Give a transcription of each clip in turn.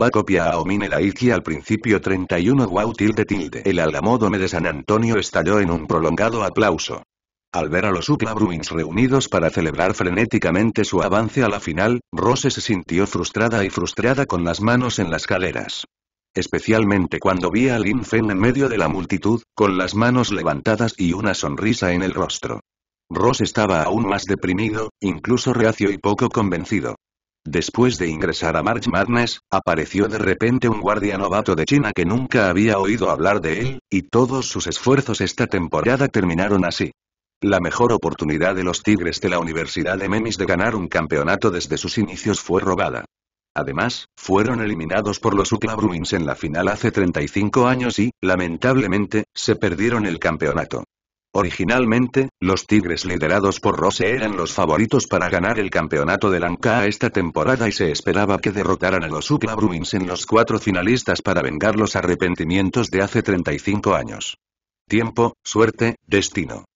va copia a Omine al principio 31 guau tilde tilde. El alamodome de San Antonio estalló en un prolongado aplauso. Al ver a los Ukla Bruins reunidos para celebrar frenéticamente su avance a la final, Rose se sintió frustrada y frustrada con las manos en las caleras. especialmente cuando vi a Lin en medio de la multitud, con las manos levantadas y una sonrisa en el rostro. rose estaba aún más deprimido, incluso reacio y poco convencido. Después de ingresar a March Madness, apareció de repente un guardia novato de China que nunca había oído hablar de él, y todos sus esfuerzos esta temporada terminaron así. La mejor oportunidad de los Tigres de la Universidad de Memis de ganar un campeonato desde sus inicios fue robada. Además, fueron eliminados por los Utah Bruins en la final hace 35 años y, lamentablemente, se perdieron el campeonato. Originalmente, los Tigres liderados por Rose eran los favoritos para ganar el campeonato de Lanka esta temporada y se esperaba que derrotaran a los Ukla Bruins en los cuatro finalistas para vengar los arrepentimientos de hace 35 años. Tiempo, suerte, destino.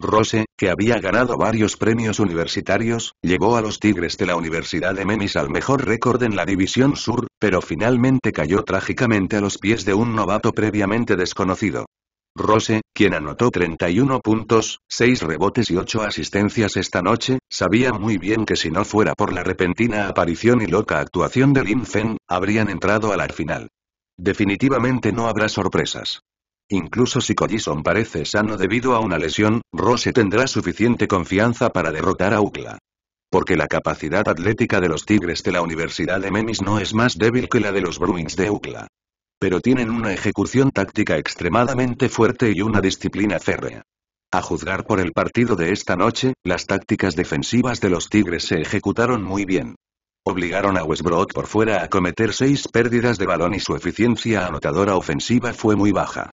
Rose, que había ganado varios premios universitarios, llevó a los Tigres de la Universidad de Memis al mejor récord en la División Sur, pero finalmente cayó trágicamente a los pies de un novato previamente desconocido. Rose, quien anotó 31 puntos, 6 rebotes y 8 asistencias esta noche, sabía muy bien que si no fuera por la repentina aparición y loca actuación de Lin Feng, habrían entrado al la final. Definitivamente no habrá sorpresas. Incluso si Collison parece sano debido a una lesión, Rose tendrá suficiente confianza para derrotar a Ucla. Porque la capacidad atlética de los Tigres de la Universidad de Memis no es más débil que la de los Bruins de Ucla pero tienen una ejecución táctica extremadamente fuerte y una disciplina férrea. A juzgar por el partido de esta noche, las tácticas defensivas de los Tigres se ejecutaron muy bien. Obligaron a Westbrook por fuera a cometer seis pérdidas de balón y su eficiencia anotadora ofensiva fue muy baja.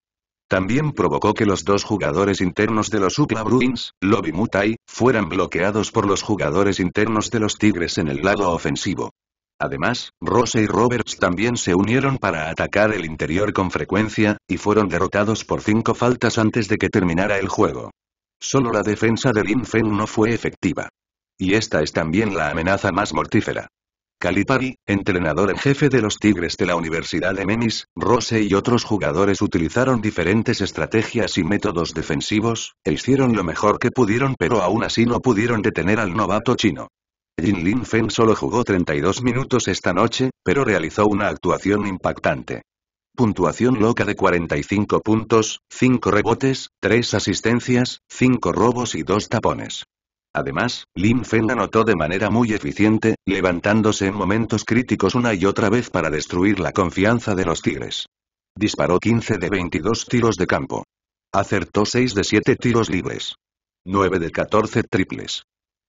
También provocó que los dos jugadores internos de los Utah Bruins, Lobby Mutai, fueran bloqueados por los jugadores internos de los Tigres en el lado ofensivo. Además, Rose y Roberts también se unieron para atacar el interior con frecuencia, y fueron derrotados por cinco faltas antes de que terminara el juego. Solo la defensa de Lin Feng no fue efectiva. Y esta es también la amenaza más mortífera. Calipari, entrenador en jefe de los Tigres de la Universidad de Memis, Rose y otros jugadores utilizaron diferentes estrategias y métodos defensivos, e hicieron lo mejor que pudieron pero aún así no pudieron detener al novato chino. Jin Lin Feng solo jugó 32 minutos esta noche, pero realizó una actuación impactante. Puntuación loca de 45 puntos, 5 rebotes, 3 asistencias, 5 robos y 2 tapones. Además, Lin Fen anotó de manera muy eficiente, levantándose en momentos críticos una y otra vez para destruir la confianza de los Tigres. Disparó 15 de 22 tiros de campo. Acertó 6 de 7 tiros libres. 9 de 14 triples.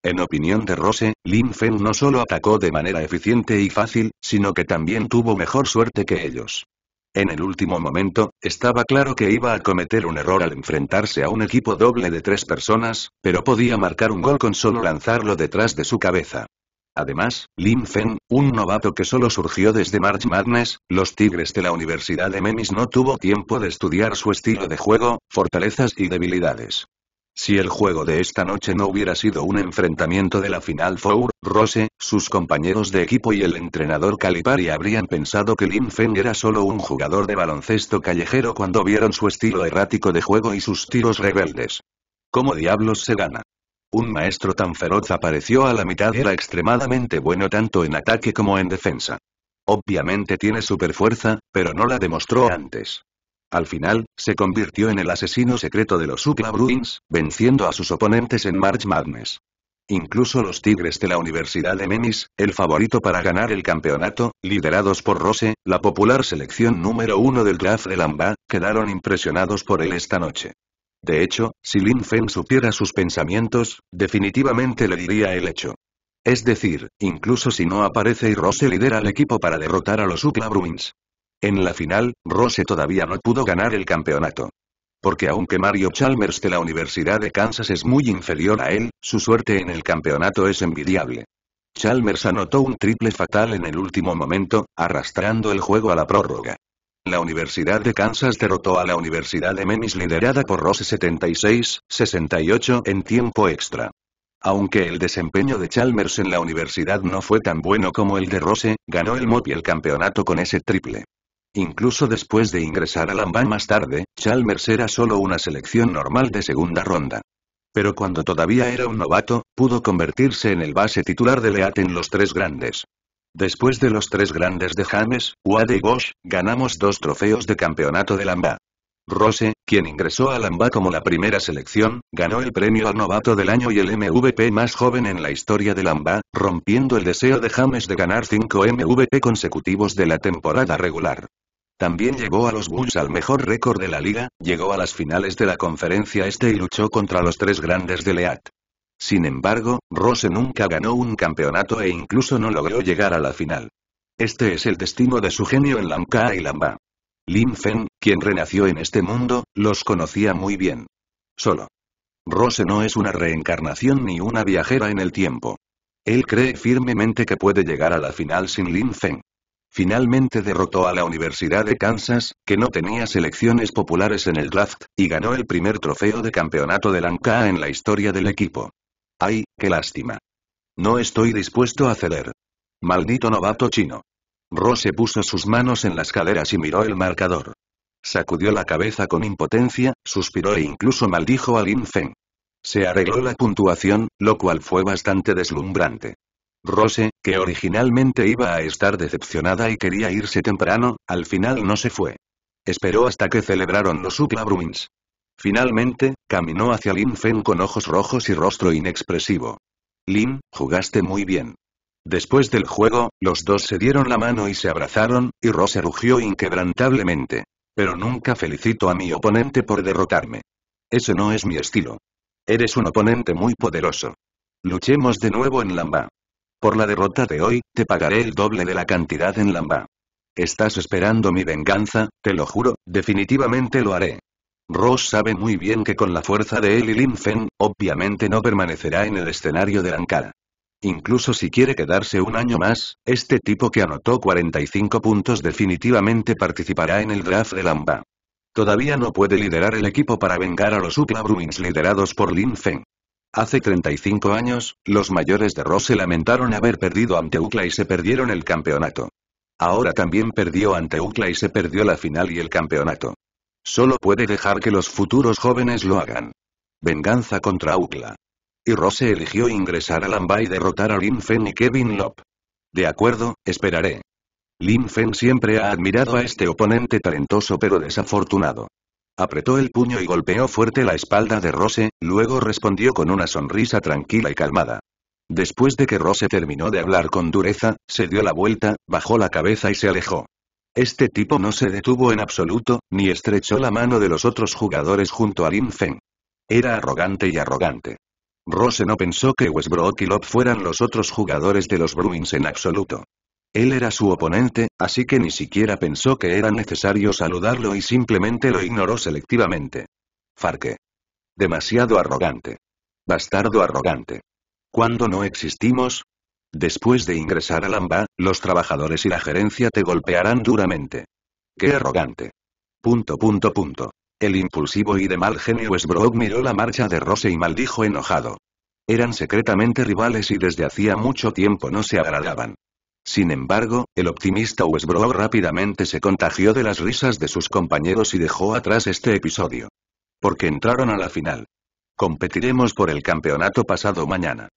En opinión de Rose, Lin Feng no solo atacó de manera eficiente y fácil, sino que también tuvo mejor suerte que ellos. En el último momento, estaba claro que iba a cometer un error al enfrentarse a un equipo doble de tres personas, pero podía marcar un gol con solo lanzarlo detrás de su cabeza. Además, Lin Feng, un novato que solo surgió desde March Madness, los Tigres de la Universidad de Memis no tuvo tiempo de estudiar su estilo de juego, fortalezas y debilidades. Si el juego de esta noche no hubiera sido un enfrentamiento de la Final Four, Rose, sus compañeros de equipo y el entrenador Calipari habrían pensado que Lin Feng era solo un jugador de baloncesto callejero cuando vieron su estilo errático de juego y sus tiros rebeldes. ¿Cómo diablos se gana? Un maestro tan feroz apareció a la mitad era extremadamente bueno tanto en ataque como en defensa. Obviamente tiene super fuerza, pero no la demostró antes. Al final, se convirtió en el asesino secreto de los ukla Bruins, venciendo a sus oponentes en March Madness. Incluso los Tigres de la Universidad de Memphis, el favorito para ganar el campeonato, liderados por Rose, la popular selección número uno del draft de Lamba, quedaron impresionados por él esta noche. De hecho, si Lin supiera sus pensamientos, definitivamente le diría el hecho. Es decir, incluso si no aparece y Rose lidera al equipo para derrotar a los Ucla Bruins. En la final, Rose todavía no pudo ganar el campeonato. Porque aunque Mario Chalmers de la Universidad de Kansas es muy inferior a él, su suerte en el campeonato es envidiable. Chalmers anotó un triple fatal en el último momento, arrastrando el juego a la prórroga. La Universidad de Kansas derrotó a la Universidad de Memphis liderada por Rose 76-68 en tiempo extra. Aunque el desempeño de Chalmers en la universidad no fue tan bueno como el de Rose, ganó el MOP y el campeonato con ese triple. Incluso después de ingresar a NBA más tarde, Chalmers era solo una selección normal de segunda ronda. Pero cuando todavía era un novato, pudo convertirse en el base titular de Leat en los tres grandes. Después de los tres grandes de James, Wade y Bosch, ganamos dos trofeos de campeonato de Lamba. Rose, quien ingresó a Lamba como la primera selección, ganó el premio al novato del año y el MVP más joven en la historia de Lamba, rompiendo el deseo de James de ganar 5 MVP consecutivos de la temporada regular. También llegó a los Bulls al mejor récord de la liga, llegó a las finales de la conferencia este y luchó contra los tres grandes de LEAT. Sin embargo, Rose nunca ganó un campeonato e incluso no logró llegar a la final. Este es el destino de su genio en Lamba y Lamba. Lin Feng. Quien renació en este mundo, los conocía muy bien. Solo. Rose no es una reencarnación ni una viajera en el tiempo. Él cree firmemente que puede llegar a la final sin Lin Feng. Finalmente derrotó a la Universidad de Kansas, que no tenía selecciones populares en el draft, y ganó el primer trofeo de campeonato del anka en la historia del equipo. ¡Ay, qué lástima! No estoy dispuesto a ceder. Maldito novato chino. Rose puso sus manos en las caderas y miró el marcador. Sacudió la cabeza con impotencia, suspiró e incluso maldijo a Lin Feng. Se arregló la puntuación, lo cual fue bastante deslumbrante. Rose, que originalmente iba a estar decepcionada y quería irse temprano, al final no se fue. Esperó hasta que celebraron los Utla Bruins. Finalmente, caminó hacia Lin Feng con ojos rojos y rostro inexpresivo. Lin, jugaste muy bien. Después del juego, los dos se dieron la mano y se abrazaron, y Rose rugió inquebrantablemente. Pero nunca felicito a mi oponente por derrotarme. Ese no es mi estilo. Eres un oponente muy poderoso. Luchemos de nuevo en Lamba. Por la derrota de hoy, te pagaré el doble de la cantidad en Lamba. Estás esperando mi venganza, te lo juro, definitivamente lo haré. Ross sabe muy bien que con la fuerza de él y Lin obviamente no permanecerá en el escenario de Ankara. Incluso si quiere quedarse un año más, este tipo que anotó 45 puntos definitivamente participará en el draft de Lamba. Todavía no puede liderar el equipo para vengar a los Ucla Bruins liderados por Lin Feng. Hace 35 años, los mayores de Ross se lamentaron haber perdido ante UCLA y se perdieron el campeonato. Ahora también perdió ante UCLA y se perdió la final y el campeonato. Solo puede dejar que los futuros jóvenes lo hagan. Venganza contra UCLA y Rose eligió ingresar a Lamba y derrotar a Lin Fen y Kevin Lop. De acuerdo, esperaré. Lin Feng siempre ha admirado a este oponente talentoso pero desafortunado. Apretó el puño y golpeó fuerte la espalda de Rose, luego respondió con una sonrisa tranquila y calmada. Después de que Rose terminó de hablar con dureza, se dio la vuelta, bajó la cabeza y se alejó. Este tipo no se detuvo en absoluto, ni estrechó la mano de los otros jugadores junto a Lin Feng. Era arrogante y arrogante. Rose no pensó que Westbrook y Lop fueran los otros jugadores de los Bruins en absoluto. Él era su oponente, así que ni siquiera pensó que era necesario saludarlo y simplemente lo ignoró selectivamente. Farque. Demasiado arrogante. Bastardo arrogante. ¿Cuándo no existimos? Después de ingresar a Lamba, los trabajadores y la gerencia te golpearán duramente. ¡Qué arrogante! Punto punto punto. El impulsivo y de mal genio Westbrook miró la marcha de Rose y maldijo enojado. Eran secretamente rivales y desde hacía mucho tiempo no se agradaban. Sin embargo, el optimista Westbrook rápidamente se contagió de las risas de sus compañeros y dejó atrás este episodio. Porque entraron a la final. Competiremos por el campeonato pasado mañana.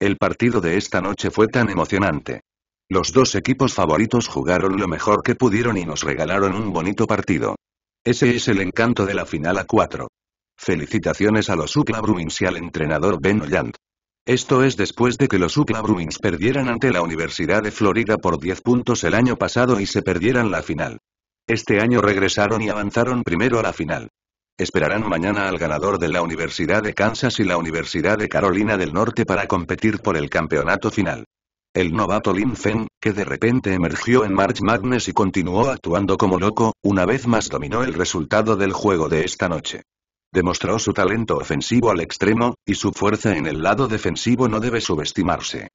El partido de esta noche fue tan emocionante. Los dos equipos favoritos jugaron lo mejor que pudieron y nos regalaron un bonito partido. Ese es el encanto de la final a 4. Felicitaciones a los UCLA Bruins y al entrenador Ben Ollant. Esto es después de que los UCLA Bruins perdieran ante la Universidad de Florida por 10 puntos el año pasado y se perdieran la final. Este año regresaron y avanzaron primero a la final. Esperarán mañana al ganador de la Universidad de Kansas y la Universidad de Carolina del Norte para competir por el campeonato final. El novato Lin Feng, que de repente emergió en March Madness y continuó actuando como loco, una vez más dominó el resultado del juego de esta noche. Demostró su talento ofensivo al extremo, y su fuerza en el lado defensivo no debe subestimarse.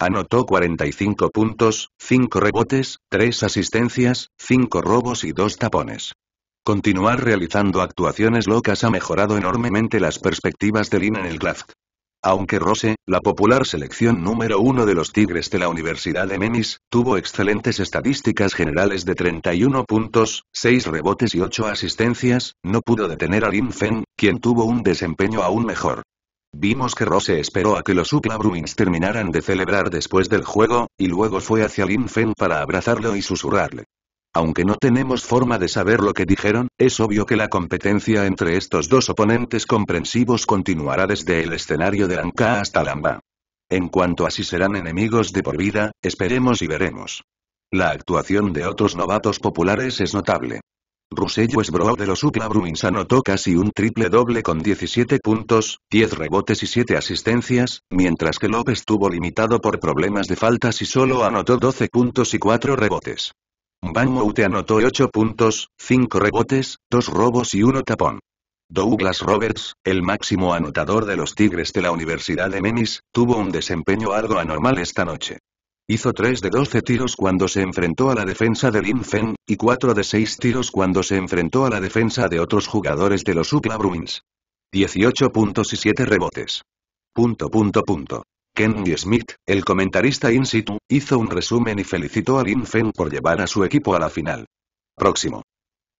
Anotó 45 puntos, 5 rebotes, 3 asistencias, 5 robos y 2 tapones. Continuar realizando actuaciones locas ha mejorado enormemente las perspectivas de Lin en el draft. Aunque Rose, la popular selección número uno de los Tigres de la Universidad de Memis, tuvo excelentes estadísticas generales de 31 puntos, 6 rebotes y 8 asistencias, no pudo detener a Lin Feng, quien tuvo un desempeño aún mejor. Vimos que Rose esperó a que los Upla Bruins terminaran de celebrar después del juego, y luego fue hacia Lin Feng para abrazarlo y susurrarle. Aunque no tenemos forma de saber lo que dijeron, es obvio que la competencia entre estos dos oponentes comprensivos continuará desde el escenario de Anka hasta Lamba. En cuanto a si serán enemigos de por vida, esperemos y veremos. La actuación de otros novatos populares es notable. Russell Westbrook de los Oklahoma Bruins anotó casi un triple doble con 17 puntos, 10 rebotes y 7 asistencias, mientras que López estuvo limitado por problemas de faltas y solo anotó 12 puntos y 4 rebotes. Van Banmoute anotó 8 puntos, 5 rebotes, 2 robos y 1 tapón. Douglas Roberts, el máximo anotador de los Tigres de la Universidad de Menis, tuvo un desempeño algo anormal esta noche. Hizo 3 de 12 tiros cuando se enfrentó a la defensa de Lin Feng, y 4 de 6 tiros cuando se enfrentó a la defensa de otros jugadores de los Ucla Bruins. 18 puntos y 7 rebotes. Punto punto punto. Kenny Smith, el comentarista in situ, hizo un resumen y felicitó a Lin Feng por llevar a su equipo a la final. Próximo.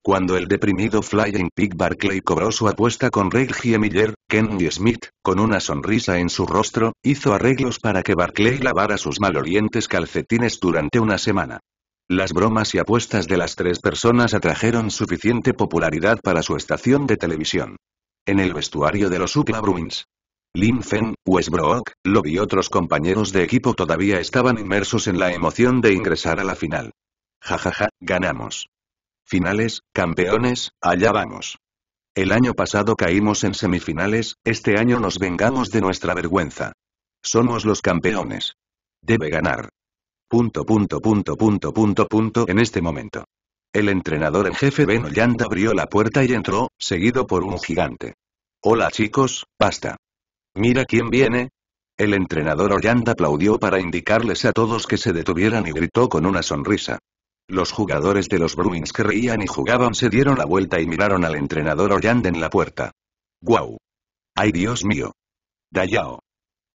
Cuando el deprimido Flying Pig Barclay cobró su apuesta con Reggie Miller, Kenny Smith, con una sonrisa en su rostro, hizo arreglos para que Barclay lavara sus malolientes calcetines durante una semana. Las bromas y apuestas de las tres personas atrajeron suficiente popularidad para su estación de televisión. En el vestuario de los Utah Bruins, Linfen, Westbrook, Lobby y otros compañeros de equipo todavía estaban inmersos en la emoción de ingresar a la final. Ja ja, ja, ganamos. Finales, campeones, allá vamos. El año pasado caímos en semifinales, este año nos vengamos de nuestra vergüenza. Somos los campeones. Debe ganar. Punto, punto, punto, punto, punto, punto, en este momento. El entrenador en jefe Ben Holland abrió la puerta y entró, seguido por un gigante. Hola chicos, basta. Mira quién viene. El entrenador Oyanda aplaudió para indicarles a todos que se detuvieran y gritó con una sonrisa. Los jugadores de los Bruins que reían y jugaban se dieron la vuelta y miraron al entrenador Ollanda en la puerta. ¡Guau! ¡Ay Dios mío! Dayao.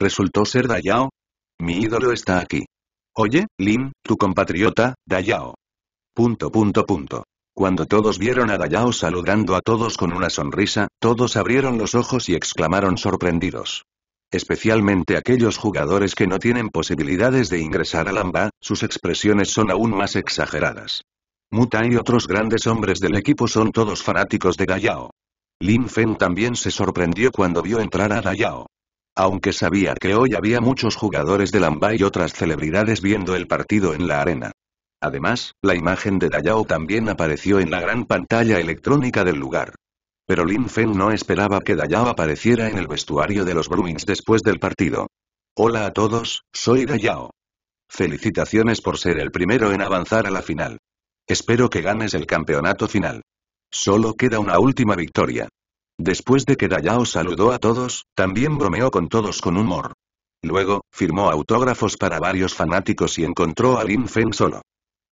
¿Resultó ser Dayao? Mi ídolo está aquí. Oye, Lin, tu compatriota, Dayao. Punto punto punto. Cuando todos vieron a Dayao saludando a todos con una sonrisa, todos abrieron los ojos y exclamaron sorprendidos. Especialmente aquellos jugadores que no tienen posibilidades de ingresar al AMBA, sus expresiones son aún más exageradas. Muta y otros grandes hombres del equipo son todos fanáticos de Dayao. Lin Fen también se sorprendió cuando vio entrar a Dayao. Aunque sabía que hoy había muchos jugadores de AMBA y otras celebridades viendo el partido en la arena. Además, la imagen de Dayao también apareció en la gran pantalla electrónica del lugar. Pero Lin Feng no esperaba que Dayao apareciera en el vestuario de los Bruins después del partido. Hola a todos, soy Dayao. Felicitaciones por ser el primero en avanzar a la final. Espero que ganes el campeonato final. Solo queda una última victoria. Después de que Dayao saludó a todos, también bromeó con todos con humor. Luego, firmó autógrafos para varios fanáticos y encontró a Lin Feng solo.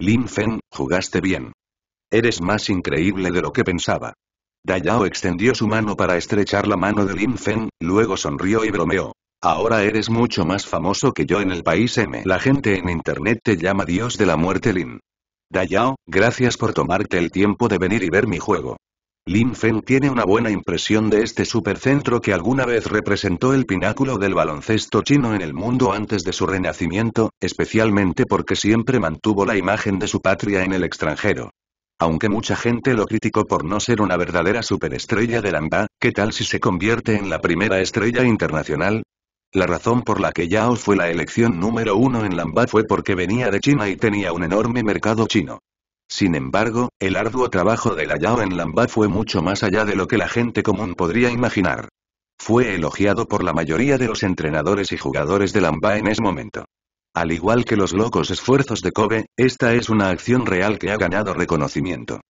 Lin Fen, jugaste bien. Eres más increíble de lo que pensaba. Dayao extendió su mano para estrechar la mano de Lin Fen, luego sonrió y bromeó. Ahora eres mucho más famoso que yo en el país M. La gente en internet te llama Dios de la muerte Lin. Dayao, gracias por tomarte el tiempo de venir y ver mi juego. Lin Feng tiene una buena impresión de este supercentro que alguna vez representó el pináculo del baloncesto chino en el mundo antes de su renacimiento, especialmente porque siempre mantuvo la imagen de su patria en el extranjero. Aunque mucha gente lo criticó por no ser una verdadera superestrella de Lamba, ¿qué tal si se convierte en la primera estrella internacional? La razón por la que Yao fue la elección número uno en Lamba fue porque venía de China y tenía un enorme mercado chino. Sin embargo, el arduo trabajo de Dayao en Lamba fue mucho más allá de lo que la gente común podría imaginar. Fue elogiado por la mayoría de los entrenadores y jugadores de Lamba en ese momento. Al igual que los locos esfuerzos de Kobe, esta es una acción real que ha ganado reconocimiento.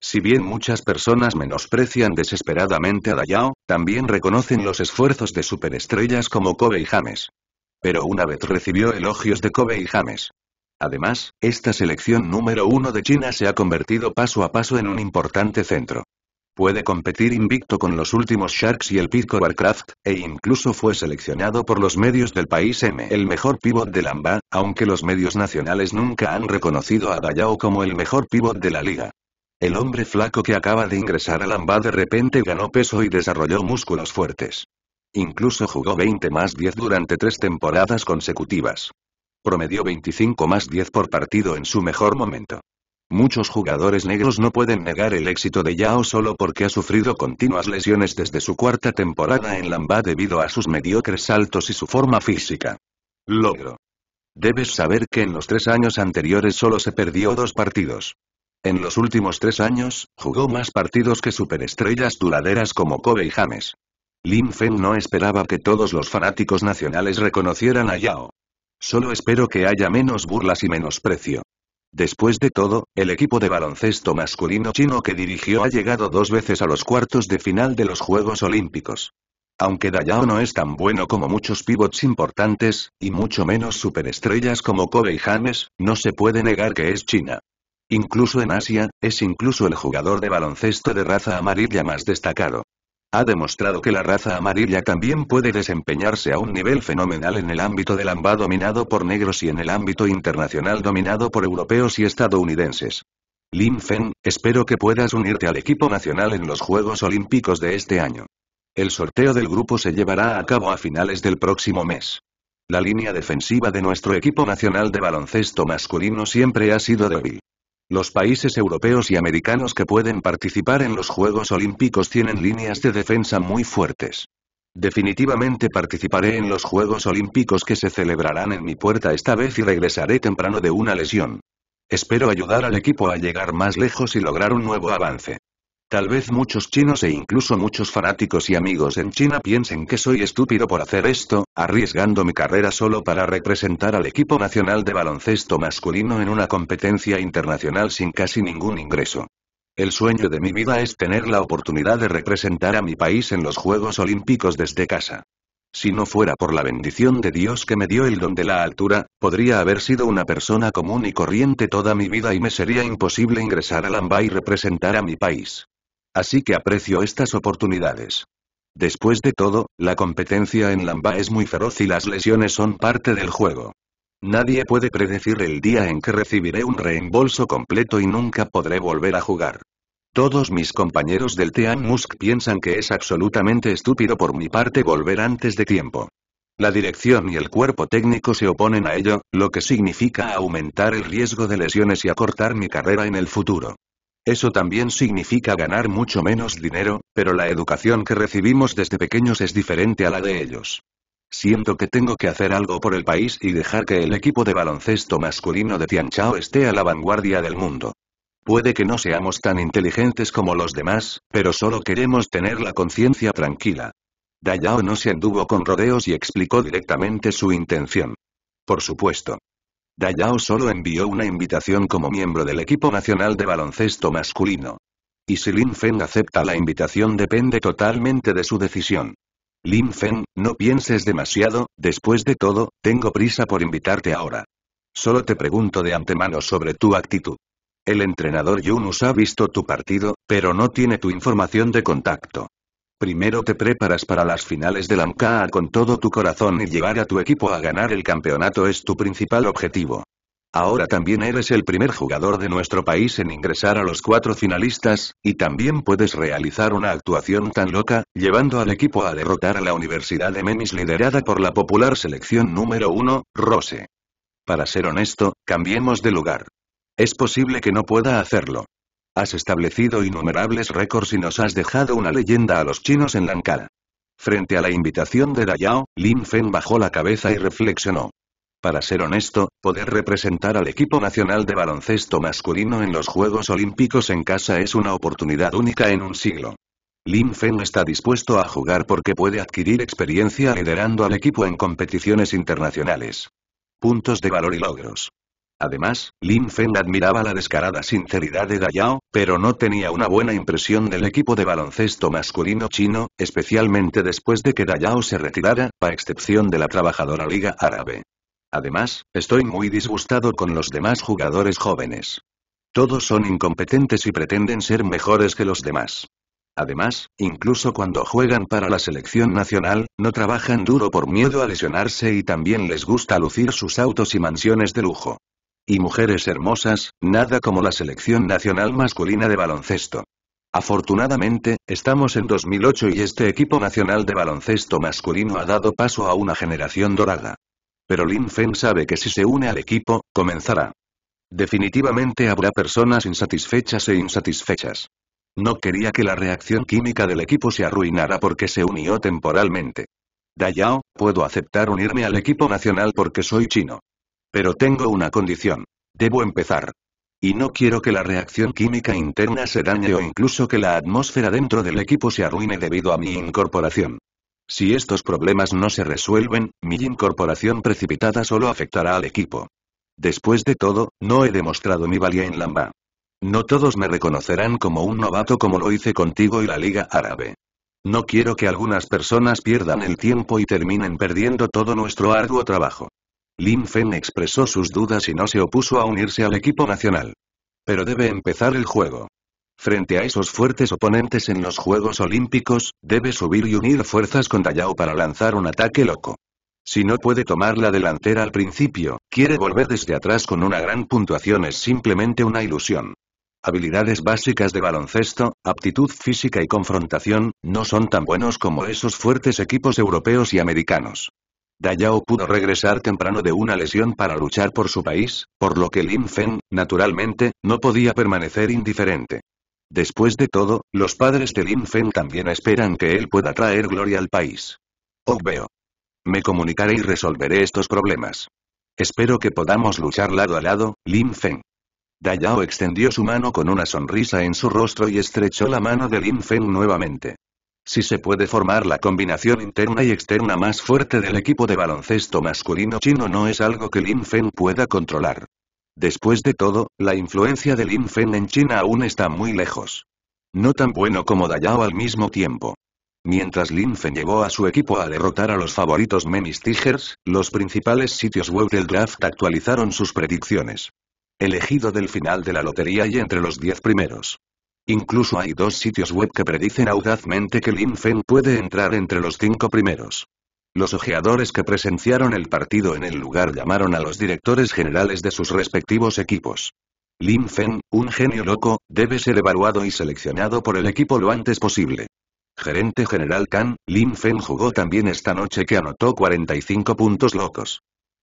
Si bien muchas personas menosprecian desesperadamente a Dayao, también reconocen los esfuerzos de superestrellas como Kobe y James. Pero una vez recibió elogios de Kobe y James. Además, esta selección número uno de China se ha convertido paso a paso en un importante centro. Puede competir invicto con los últimos Sharks y el Pico Warcraft, e incluso fue seleccionado por los medios del país M el mejor pívot de Lamba, aunque los medios nacionales nunca han reconocido a Dayao como el mejor pívot de la liga. El hombre flaco que acaba de ingresar a Lamba de repente ganó peso y desarrolló músculos fuertes. Incluso jugó 20 más 10 durante tres temporadas consecutivas. Promedió 25 más 10 por partido en su mejor momento. Muchos jugadores negros no pueden negar el éxito de Yao solo porque ha sufrido continuas lesiones desde su cuarta temporada en Lamba debido a sus mediocres saltos y su forma física. Logro. Debes saber que en los tres años anteriores solo se perdió dos partidos. En los últimos tres años, jugó más partidos que superestrellas duraderas como Kobe y James. Lin Feng no esperaba que todos los fanáticos nacionales reconocieran a Yao. Solo espero que haya menos burlas y menosprecio. Después de todo, el equipo de baloncesto masculino chino que dirigió ha llegado dos veces a los cuartos de final de los Juegos Olímpicos. Aunque Dayao no es tan bueno como muchos pivots importantes, y mucho menos superestrellas como Kobe y James, no se puede negar que es China. Incluso en Asia, es incluso el jugador de baloncesto de raza amarilla más destacado. Ha demostrado que la raza amarilla también puede desempeñarse a un nivel fenomenal en el ámbito del AMBA dominado por negros y en el ámbito internacional dominado por europeos y estadounidenses. Lin Feng, espero que puedas unirte al equipo nacional en los Juegos Olímpicos de este año. El sorteo del grupo se llevará a cabo a finales del próximo mes. La línea defensiva de nuestro equipo nacional de baloncesto masculino siempre ha sido débil. Los países europeos y americanos que pueden participar en los Juegos Olímpicos tienen líneas de defensa muy fuertes. Definitivamente participaré en los Juegos Olímpicos que se celebrarán en mi puerta esta vez y regresaré temprano de una lesión. Espero ayudar al equipo a llegar más lejos y lograr un nuevo avance. Tal vez muchos chinos e incluso muchos fanáticos y amigos en China piensen que soy estúpido por hacer esto, arriesgando mi carrera solo para representar al equipo nacional de baloncesto masculino en una competencia internacional sin casi ningún ingreso. El sueño de mi vida es tener la oportunidad de representar a mi país en los Juegos Olímpicos desde casa. Si no fuera por la bendición de Dios que me dio el don de la altura, podría haber sido una persona común y corriente toda mi vida y me sería imposible ingresar al AMBA y representar a mi país. Así que aprecio estas oportunidades. Después de todo, la competencia en Lamba es muy feroz y las lesiones son parte del juego. Nadie puede predecir el día en que recibiré un reembolso completo y nunca podré volver a jugar. Todos mis compañeros del Team Musk piensan que es absolutamente estúpido por mi parte volver antes de tiempo. La dirección y el cuerpo técnico se oponen a ello, lo que significa aumentar el riesgo de lesiones y acortar mi carrera en el futuro. Eso también significa ganar mucho menos dinero, pero la educación que recibimos desde pequeños es diferente a la de ellos. Siento que tengo que hacer algo por el país y dejar que el equipo de baloncesto masculino de Tianchao esté a la vanguardia del mundo. Puede que no seamos tan inteligentes como los demás, pero solo queremos tener la conciencia tranquila. Dayao no se anduvo con rodeos y explicó directamente su intención. Por supuesto, Dayao solo envió una invitación como miembro del equipo nacional de baloncesto masculino. Y si Lin Feng acepta la invitación depende totalmente de su decisión. Lin Feng, no pienses demasiado, después de todo, tengo prisa por invitarte ahora. Solo te pregunto de antemano sobre tu actitud. El entrenador Yunus ha visto tu partido, pero no tiene tu información de contacto. Primero te preparas para las finales de la NCAA con todo tu corazón y llevar a tu equipo a ganar el campeonato es tu principal objetivo. Ahora también eres el primer jugador de nuestro país en ingresar a los cuatro finalistas, y también puedes realizar una actuación tan loca, llevando al equipo a derrotar a la Universidad de Memis liderada por la popular selección número uno, Rose. Para ser honesto, cambiemos de lugar. Es posible que no pueda hacerlo. Has establecido innumerables récords y nos has dejado una leyenda a los chinos en Lankara. Frente a la invitación de Dayao, Lin Feng bajó la cabeza y reflexionó. Para ser honesto, poder representar al equipo nacional de baloncesto masculino en los Juegos Olímpicos en casa es una oportunidad única en un siglo. Lin Feng está dispuesto a jugar porque puede adquirir experiencia liderando al equipo en competiciones internacionales. Puntos de valor y logros. Además, Lin Feng admiraba la descarada sinceridad de Dayao, pero no tenía una buena impresión del equipo de baloncesto masculino chino, especialmente después de que Dayao se retirara, a excepción de la trabajadora Liga Árabe. Además, estoy muy disgustado con los demás jugadores jóvenes. Todos son incompetentes y pretenden ser mejores que los demás. Además, incluso cuando juegan para la selección nacional, no trabajan duro por miedo a lesionarse y también les gusta lucir sus autos y mansiones de lujo. Y mujeres hermosas, nada como la selección nacional masculina de baloncesto. Afortunadamente, estamos en 2008 y este equipo nacional de baloncesto masculino ha dado paso a una generación dorada. Pero Lin Feng sabe que si se une al equipo, comenzará. Definitivamente habrá personas insatisfechas e insatisfechas. No quería que la reacción química del equipo se arruinara porque se unió temporalmente. Dayao, puedo aceptar unirme al equipo nacional porque soy chino. Pero tengo una condición. Debo empezar. Y no quiero que la reacción química interna se dañe o incluso que la atmósfera dentro del equipo se arruine debido a mi incorporación. Si estos problemas no se resuelven, mi incorporación precipitada solo afectará al equipo. Después de todo, no he demostrado mi valía en Lamba. No todos me reconocerán como un novato como lo hice contigo y la Liga Árabe. No quiero que algunas personas pierdan el tiempo y terminen perdiendo todo nuestro arduo trabajo. Lin Fen expresó sus dudas y no se opuso a unirse al equipo nacional. Pero debe empezar el juego. Frente a esos fuertes oponentes en los Juegos Olímpicos, debe subir y unir fuerzas con Dayao para lanzar un ataque loco. Si no puede tomar la delantera al principio, quiere volver desde atrás con una gran puntuación es simplemente una ilusión. Habilidades básicas de baloncesto, aptitud física y confrontación, no son tan buenos como esos fuertes equipos europeos y americanos. Dayao pudo regresar temprano de una lesión para luchar por su país, por lo que Lin Feng, naturalmente, no podía permanecer indiferente. Después de todo, los padres de Lin Feng también esperan que él pueda traer gloria al país. Oh veo. Me comunicaré y resolveré estos problemas. Espero que podamos luchar lado a lado, Lin Feng. Dayao extendió su mano con una sonrisa en su rostro y estrechó la mano de Lin Feng nuevamente. Si se puede formar la combinación interna y externa más fuerte del equipo de baloncesto masculino chino no es algo que Lin Feng pueda controlar. Después de todo, la influencia de Lin Feng en China aún está muy lejos. No tan bueno como Dayao al mismo tiempo. Mientras Lin Feng llevó a su equipo a derrotar a los favoritos memis Tigers, los principales sitios web del draft actualizaron sus predicciones. Elegido del final de la lotería y entre los 10 primeros. Incluso hay dos sitios web que predicen audazmente que Lin Fen puede entrar entre los cinco primeros. Los ojeadores que presenciaron el partido en el lugar llamaron a los directores generales de sus respectivos equipos. Lin Fen, un genio loco, debe ser evaluado y seleccionado por el equipo lo antes posible. Gerente General Khan, Lin Fen jugó también esta noche que anotó 45 puntos locos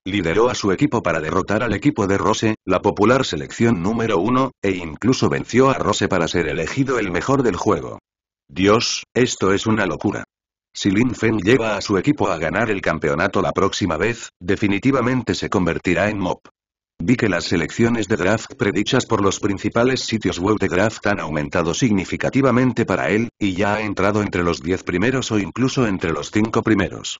lideró a su equipo para derrotar al equipo de Rose, la popular selección número uno, e incluso venció a Rose para ser elegido el mejor del juego. Dios, esto es una locura. Si Lin Feng lleva a su equipo a ganar el campeonato la próxima vez, definitivamente se convertirá en MOP. Vi que las selecciones de draft predichas por los principales sitios web de draft han aumentado significativamente para él, y ya ha entrado entre los 10 primeros o incluso entre los 5 primeros.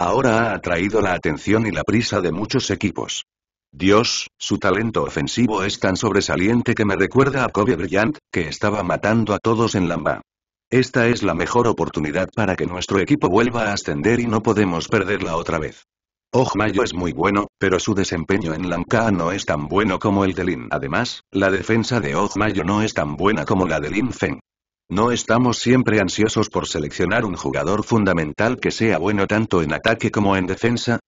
Ahora ha atraído la atención y la prisa de muchos equipos. Dios, su talento ofensivo es tan sobresaliente que me recuerda a Kobe Bryant, que estaba matando a todos en Lamba. Esta es la mejor oportunidad para que nuestro equipo vuelva a ascender y no podemos perderla otra vez. Mayo es muy bueno, pero su desempeño en Lanka no es tan bueno como el de Lin. Además, la defensa de Mayo no es tan buena como la de Lin Feng. No estamos siempre ansiosos por seleccionar un jugador fundamental que sea bueno tanto en ataque como en defensa.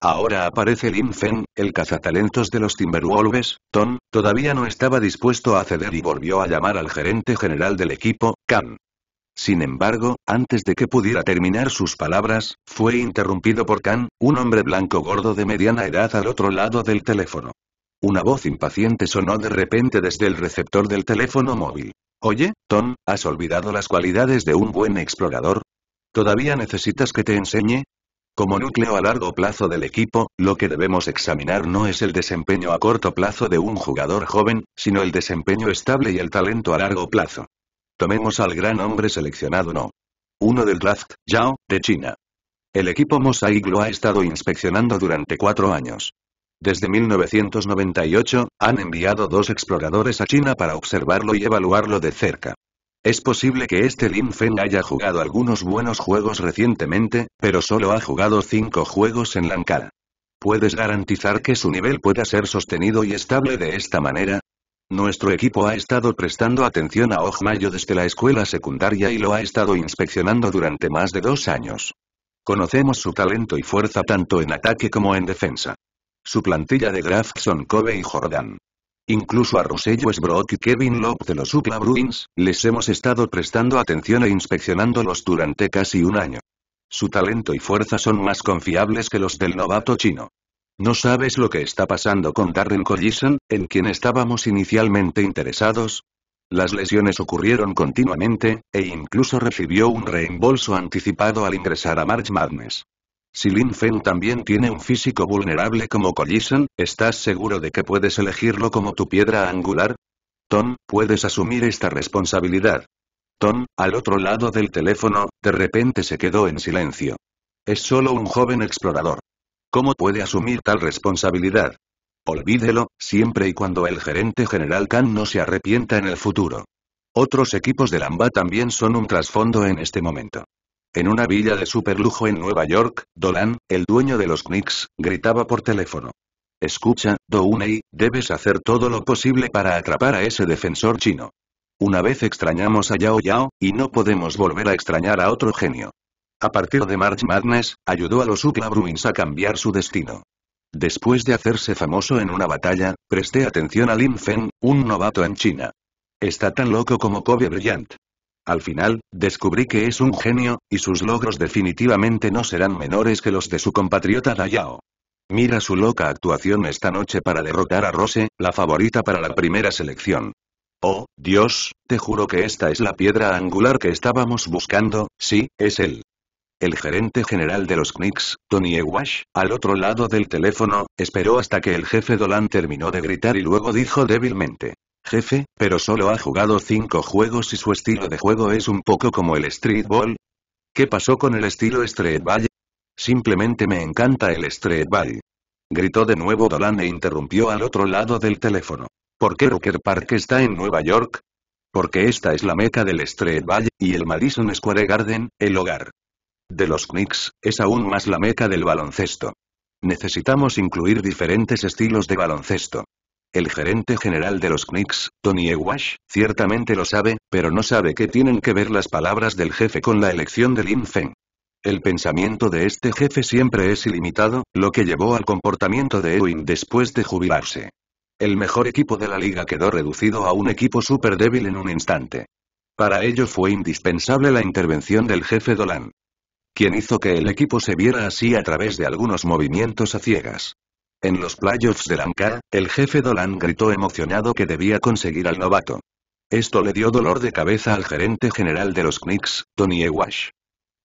Ahora aparece Lin Feng, el cazatalentos de los Timberwolves, Tom, todavía no estaba dispuesto a ceder y volvió a llamar al gerente general del equipo, Khan. Sin embargo, antes de que pudiera terminar sus palabras, fue interrumpido por Khan, un hombre blanco gordo de mediana edad al otro lado del teléfono. Una voz impaciente sonó de repente desde el receptor del teléfono móvil. Oye, Tom, ¿has olvidado las cualidades de un buen explorador? ¿Todavía necesitas que te enseñe? Como núcleo a largo plazo del equipo, lo que debemos examinar no es el desempeño a corto plazo de un jugador joven, sino el desempeño estable y el talento a largo plazo. Tomemos al gran hombre seleccionado no. Uno del draft, Yao, de China. El equipo Mosaic lo ha estado inspeccionando durante cuatro años. Desde 1998, han enviado dos exploradores a China para observarlo y evaluarlo de cerca. Es posible que este Lin Feng haya jugado algunos buenos juegos recientemente, pero solo ha jugado cinco juegos en Lankara. ¿Puedes garantizar que su nivel pueda ser sostenido y estable de esta manera? Nuestro equipo ha estado prestando atención a Mayo desde la escuela secundaria y lo ha estado inspeccionando durante más de dos años. Conocemos su talento y fuerza tanto en ataque como en defensa su plantilla de draft son Kobe y Jordan. Incluso a Russell Brock y Kevin Love de los Ucla Bruins, les hemos estado prestando atención e inspeccionándolos durante casi un año. Su talento y fuerza son más confiables que los del novato chino. No sabes lo que está pasando con Darren Collison, en quien estábamos inicialmente interesados. Las lesiones ocurrieron continuamente, e incluso recibió un reembolso anticipado al ingresar a March Madness. Si Lin Feng también tiene un físico vulnerable como Collison, ¿estás seguro de que puedes elegirlo como tu piedra angular? Tom, puedes asumir esta responsabilidad. Tom, al otro lado del teléfono, de repente se quedó en silencio. Es solo un joven explorador. ¿Cómo puede asumir tal responsabilidad? Olvídelo, siempre y cuando el gerente general Khan no se arrepienta en el futuro. Otros equipos de Lamba también son un trasfondo en este momento. En una villa de superlujo en Nueva York, Dolan, el dueño de los Knicks, gritaba por teléfono. Escucha, Dounei, debes hacer todo lo posible para atrapar a ese defensor chino. Una vez extrañamos a Yao Yao, y no podemos volver a extrañar a otro genio. A partir de March Madness, ayudó a los Ucla Bruins a cambiar su destino. Después de hacerse famoso en una batalla, presté atención a Lin Feng, un novato en China. Está tan loco como Kobe Bryant. Al final, descubrí que es un genio, y sus logros definitivamente no serán menores que los de su compatriota Dayao. Mira su loca actuación esta noche para derrotar a Rose, la favorita para la primera selección. Oh, Dios, te juro que esta es la piedra angular que estábamos buscando, sí, es él. El gerente general de los Knicks, Tony Ewash, al otro lado del teléfono, esperó hasta que el jefe Dolan terminó de gritar y luego dijo débilmente jefe, pero solo ha jugado cinco juegos y su estilo de juego es un poco como el ball. ¿Qué pasó con el estilo street ball? Simplemente me encanta el street ball. Gritó de nuevo Dolan e interrumpió al otro lado del teléfono. ¿Por qué Rooker Park está en Nueva York? Porque esta es la meca del street ball y el Madison Square Garden, el hogar de los Knicks, es aún más la meca del baloncesto. Necesitamos incluir diferentes estilos de baloncesto. El gerente general de los Knicks, Tony Ewash, ciertamente lo sabe, pero no sabe qué tienen que ver las palabras del jefe con la elección de Lin Feng. El pensamiento de este jefe siempre es ilimitado, lo que llevó al comportamiento de Ewing después de jubilarse. El mejor equipo de la liga quedó reducido a un equipo súper débil en un instante. Para ello fue indispensable la intervención del jefe Dolan quien hizo que el equipo se viera así a través de algunos movimientos a ciegas. En los playoffs de Lanka, el jefe Dolan gritó emocionado que debía conseguir al novato. Esto le dio dolor de cabeza al gerente general de los Knicks, Tony Ewash.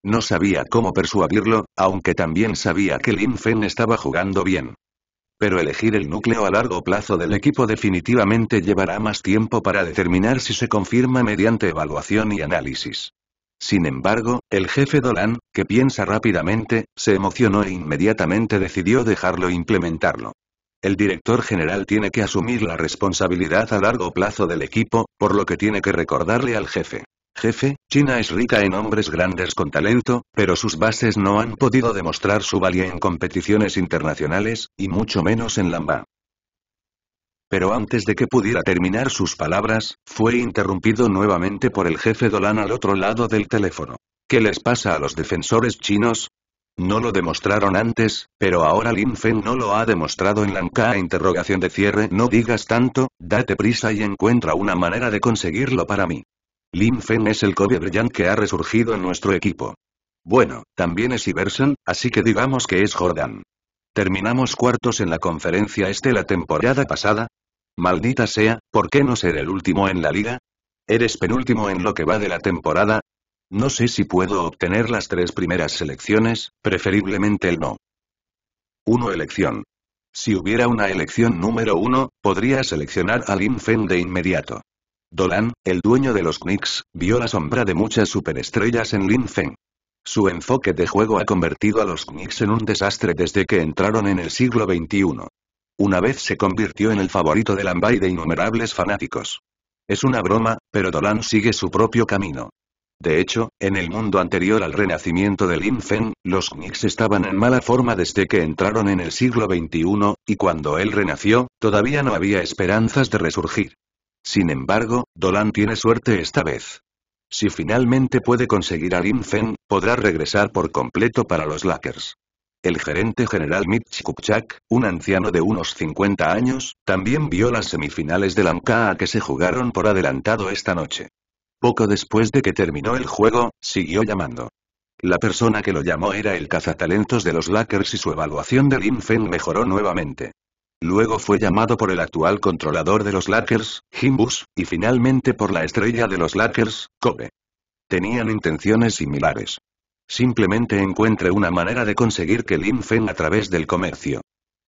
No sabía cómo persuadirlo, aunque también sabía que Lin Fen estaba jugando bien. Pero elegir el núcleo a largo plazo del equipo definitivamente llevará más tiempo para determinar si se confirma mediante evaluación y análisis. Sin embargo, el jefe Dolan, que piensa rápidamente, se emocionó e inmediatamente decidió dejarlo e implementarlo. El director general tiene que asumir la responsabilidad a largo plazo del equipo, por lo que tiene que recordarle al jefe. Jefe, China es rica en hombres grandes con talento, pero sus bases no han podido demostrar su valía en competiciones internacionales, y mucho menos en Lamba. Pero antes de que pudiera terminar sus palabras, fue interrumpido nuevamente por el jefe Dolan al otro lado del teléfono. ¿Qué les pasa a los defensores chinos? No lo demostraron antes, pero ahora Lin Feng no lo ha demostrado en NKA Interrogación de cierre. No digas tanto, date prisa y encuentra una manera de conseguirlo para mí. Lin Feng es el Kobe Bryant que ha resurgido en nuestro equipo. Bueno, también es Iverson, así que digamos que es Jordan. Terminamos cuartos en la conferencia este la temporada pasada. Maldita sea, ¿por qué no ser el último en la liga? ¿Eres penúltimo en lo que va de la temporada? No sé si puedo obtener las tres primeras selecciones, preferiblemente el no. 1. Elección. Si hubiera una elección número 1, podría seleccionar a Lin Feng de inmediato. Dolan, el dueño de los Knicks, vio la sombra de muchas superestrellas en Lin Feng. Su enfoque de juego ha convertido a los Knicks en un desastre desde que entraron en el siglo XXI. Una vez se convirtió en el favorito de Lambay de innumerables fanáticos. Es una broma, pero Dolan sigue su propio camino. De hecho, en el mundo anterior al renacimiento del Infen, los Knicks estaban en mala forma desde que entraron en el siglo XXI, y cuando él renació, todavía no había esperanzas de resurgir. Sin embargo, Dolan tiene suerte esta vez. Si finalmente puede conseguir a Lin podrá regresar por completo para los Lakers. El gerente general Mitch Kupchak, un anciano de unos 50 años, también vio las semifinales la MKA que se jugaron por adelantado esta noche. Poco después de que terminó el juego, siguió llamando. La persona que lo llamó era el cazatalentos de los Lakers y su evaluación de Lin mejoró nuevamente. Luego fue llamado por el actual controlador de los Lakers, Jim y finalmente por la estrella de los Lakers, Kobe. Tenían intenciones similares. Simplemente encuentre una manera de conseguir que Lin Feng a través del comercio.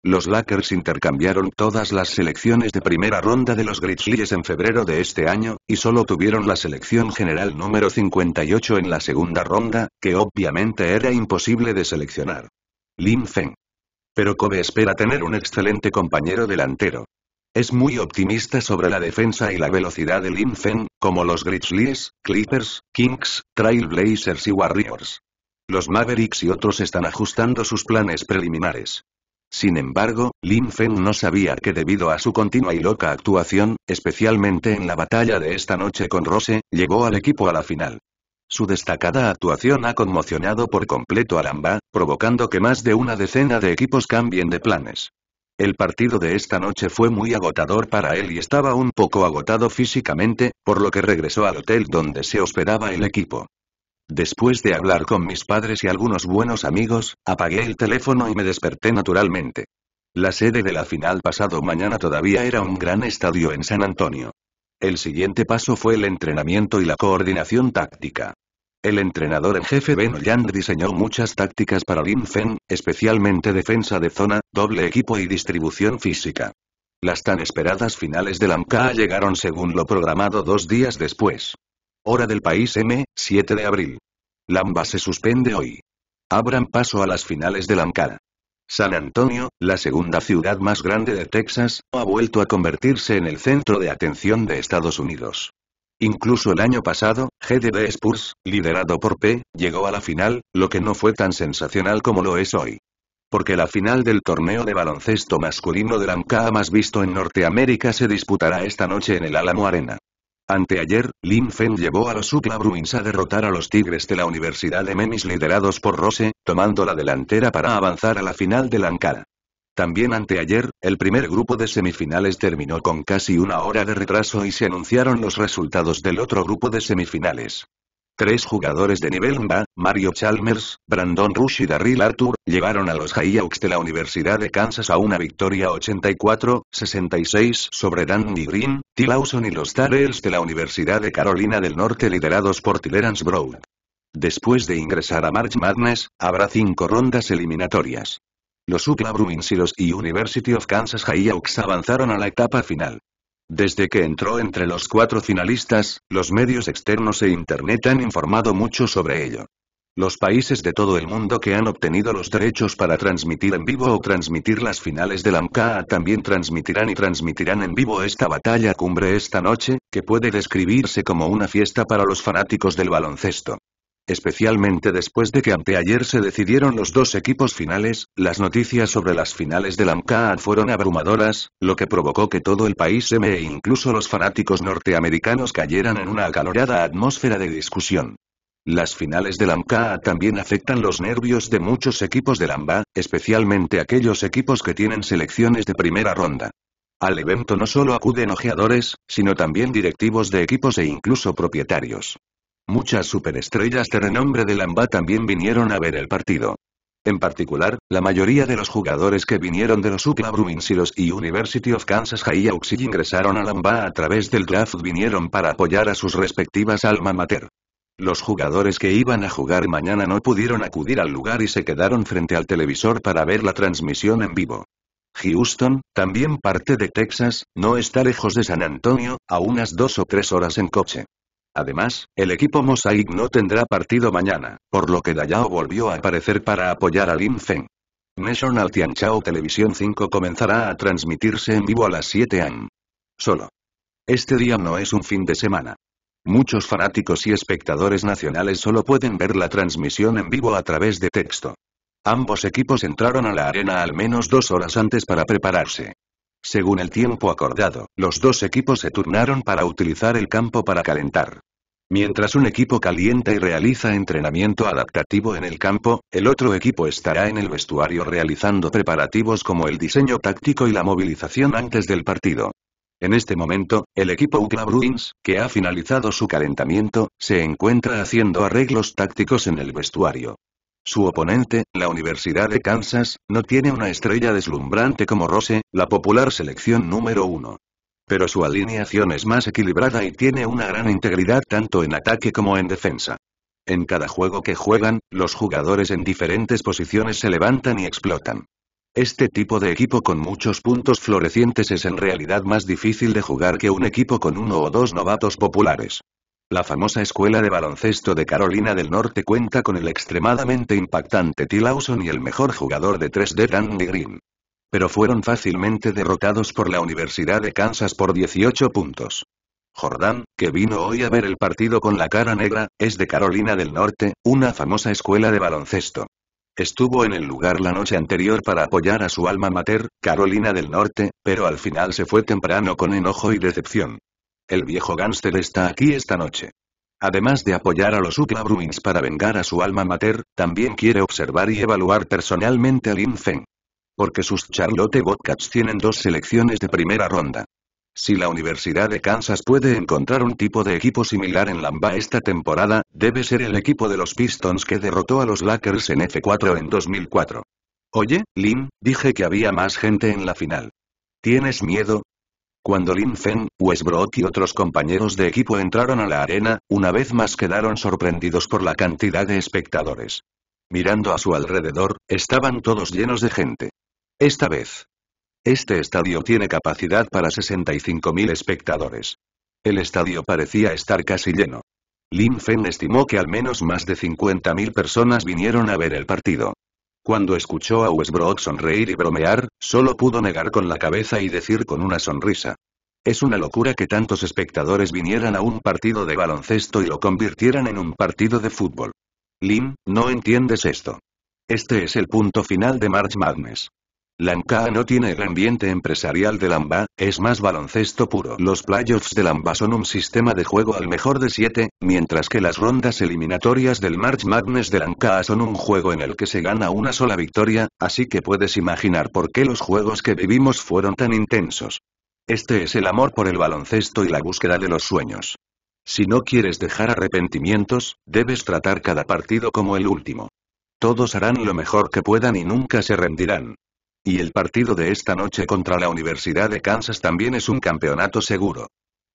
Los Lakers intercambiaron todas las selecciones de primera ronda de los Grizzlies en febrero de este año, y solo tuvieron la selección general número 58 en la segunda ronda, que obviamente era imposible de seleccionar. Lin Feng pero Kobe espera tener un excelente compañero delantero. Es muy optimista sobre la defensa y la velocidad de Lin linfen como los Grizzlies, Clippers, Kings, Trailblazers y Warriors. Los Mavericks y otros están ajustando sus planes preliminares. Sin embargo, Lin Fen no sabía que debido a su continua y loca actuación, especialmente en la batalla de esta noche con Rose, llegó al equipo a la final. Su destacada actuación ha conmocionado por completo a Lamba, provocando que más de una decena de equipos cambien de planes. El partido de esta noche fue muy agotador para él y estaba un poco agotado físicamente, por lo que regresó al hotel donde se hospedaba el equipo. Después de hablar con mis padres y algunos buenos amigos, apagué el teléfono y me desperté naturalmente. La sede de la final pasado mañana todavía era un gran estadio en San Antonio. El siguiente paso fue el entrenamiento y la coordinación táctica. El entrenador en jefe Ben Holland diseñó muchas tácticas para Lin Fen, especialmente defensa de zona, doble equipo y distribución física. Las tan esperadas finales de MK llegaron según lo programado dos días después. Hora del país M, 7 de abril. Lamba se suspende hoy. Abran paso a las finales de AMCA. San Antonio, la segunda ciudad más grande de Texas, ha vuelto a convertirse en el centro de atención de Estados Unidos. Incluso el año pasado, GDD Spurs, liderado por P, llegó a la final, lo que no fue tan sensacional como lo es hoy. Porque la final del torneo de baloncesto masculino de la NCAA más visto en Norteamérica se disputará esta noche en el Alamo Arena. Anteayer, Lin Feng llevó a los Ucla Bruins a derrotar a los Tigres de la Universidad de Memis liderados por Rose, tomando la delantera para avanzar a la final del Ankara. También anteayer, el primer grupo de semifinales terminó con casi una hora de retraso y se anunciaron los resultados del otro grupo de semifinales. Tres jugadores de nivel NBA, Mario Chalmers, Brandon Rush y Darryl Arthur, llevaron a los Hayhawks de la Universidad de Kansas a una victoria 84-66 sobre Danny Green, T. Lawson y los Tar Heels de la Universidad de Carolina del Norte liderados por Tilerance Brown. Después de ingresar a March Madness, habrá cinco rondas eliminatorias. Los Ucla Bruins y los University of Kansas Hayhawks avanzaron a la etapa final. Desde que entró entre los cuatro finalistas, los medios externos e Internet han informado mucho sobre ello. Los países de todo el mundo que han obtenido los derechos para transmitir en vivo o transmitir las finales de la AMCA también transmitirán y transmitirán en vivo esta batalla cumbre esta noche, que puede describirse como una fiesta para los fanáticos del baloncesto. Especialmente después de que anteayer se decidieron los dos equipos finales, las noticias sobre las finales del AMCA fueron abrumadoras, lo que provocó que todo el país M e incluso los fanáticos norteamericanos cayeran en una acalorada atmósfera de discusión. Las finales del AMCA también afectan los nervios de muchos equipos del AMBA, especialmente aquellos equipos que tienen selecciones de primera ronda. Al evento no solo acuden ojeadores, sino también directivos de equipos e incluso propietarios. Muchas superestrellas de renombre de Lamba también vinieron a ver el partido. En particular, la mayoría de los jugadores que vinieron de los UCLA Bruins y los University of Kansas High y ingresaron a Lamba a través del draft vinieron para apoyar a sus respectivas alma mater. Los jugadores que iban a jugar mañana no pudieron acudir al lugar y se quedaron frente al televisor para ver la transmisión en vivo. Houston, también parte de Texas, no está lejos de San Antonio, a unas dos o tres horas en coche. Además, el equipo Mosaic no tendrá partido mañana, por lo que Dayao volvió a aparecer para apoyar a Lin Feng. National Tianchao Televisión 5 comenzará a transmitirse en vivo a las 7 am. Solo. Este día no es un fin de semana. Muchos fanáticos y espectadores nacionales solo pueden ver la transmisión en vivo a través de texto. Ambos equipos entraron a la arena al menos dos horas antes para prepararse. Según el tiempo acordado, los dos equipos se turnaron para utilizar el campo para calentar. Mientras un equipo calienta y realiza entrenamiento adaptativo en el campo, el otro equipo estará en el vestuario realizando preparativos como el diseño táctico y la movilización antes del partido. En este momento, el equipo UCLA Bruins, que ha finalizado su calentamiento, se encuentra haciendo arreglos tácticos en el vestuario. Su oponente, la Universidad de Kansas, no tiene una estrella deslumbrante como Rose, la popular selección número uno. Pero su alineación es más equilibrada y tiene una gran integridad tanto en ataque como en defensa. En cada juego que juegan, los jugadores en diferentes posiciones se levantan y explotan. Este tipo de equipo con muchos puntos florecientes es en realidad más difícil de jugar que un equipo con uno o dos novatos populares. La famosa escuela de baloncesto de Carolina del Norte cuenta con el extremadamente impactante T. Lawson y el mejor jugador de 3D Randy Green. Pero fueron fácilmente derrotados por la Universidad de Kansas por 18 puntos. Jordan, que vino hoy a ver el partido con la cara negra, es de Carolina del Norte, una famosa escuela de baloncesto. Estuvo en el lugar la noche anterior para apoyar a su alma mater, Carolina del Norte, pero al final se fue temprano con enojo y decepción. El viejo gánster está aquí esta noche. Además de apoyar a los Ucla Bruins para vengar a su alma mater, también quiere observar y evaluar personalmente a Lin Feng. Porque sus Charlotte Bobcats tienen dos selecciones de primera ronda. Si la Universidad de Kansas puede encontrar un tipo de equipo similar en Lamba esta temporada, debe ser el equipo de los Pistons que derrotó a los Lakers en F4 en 2004. Oye, Lin, dije que había más gente en la final. ¿Tienes miedo? Cuando Lin Feng, Westbrook y otros compañeros de equipo entraron a la arena, una vez más quedaron sorprendidos por la cantidad de espectadores. Mirando a su alrededor, estaban todos llenos de gente. Esta vez. Este estadio tiene capacidad para 65.000 espectadores. El estadio parecía estar casi lleno. Lin Feng estimó que al menos más de 50.000 personas vinieron a ver el partido. Cuando escuchó a Westbrook sonreír y bromear, solo pudo negar con la cabeza y decir con una sonrisa. Es una locura que tantos espectadores vinieran a un partido de baloncesto y lo convirtieran en un partido de fútbol. Lim, no entiendes esto. Este es el punto final de March Madness. Lanka no tiene el ambiente empresarial de Lamba, es más baloncesto puro. Los playoffs de Lamba son un sistema de juego al mejor de 7, mientras que las rondas eliminatorias del March Madness de Lanka son un juego en el que se gana una sola victoria, así que puedes imaginar por qué los juegos que vivimos fueron tan intensos. Este es el amor por el baloncesto y la búsqueda de los sueños. Si no quieres dejar arrepentimientos, debes tratar cada partido como el último. Todos harán lo mejor que puedan y nunca se rendirán. Y el partido de esta noche contra la Universidad de Kansas también es un campeonato seguro.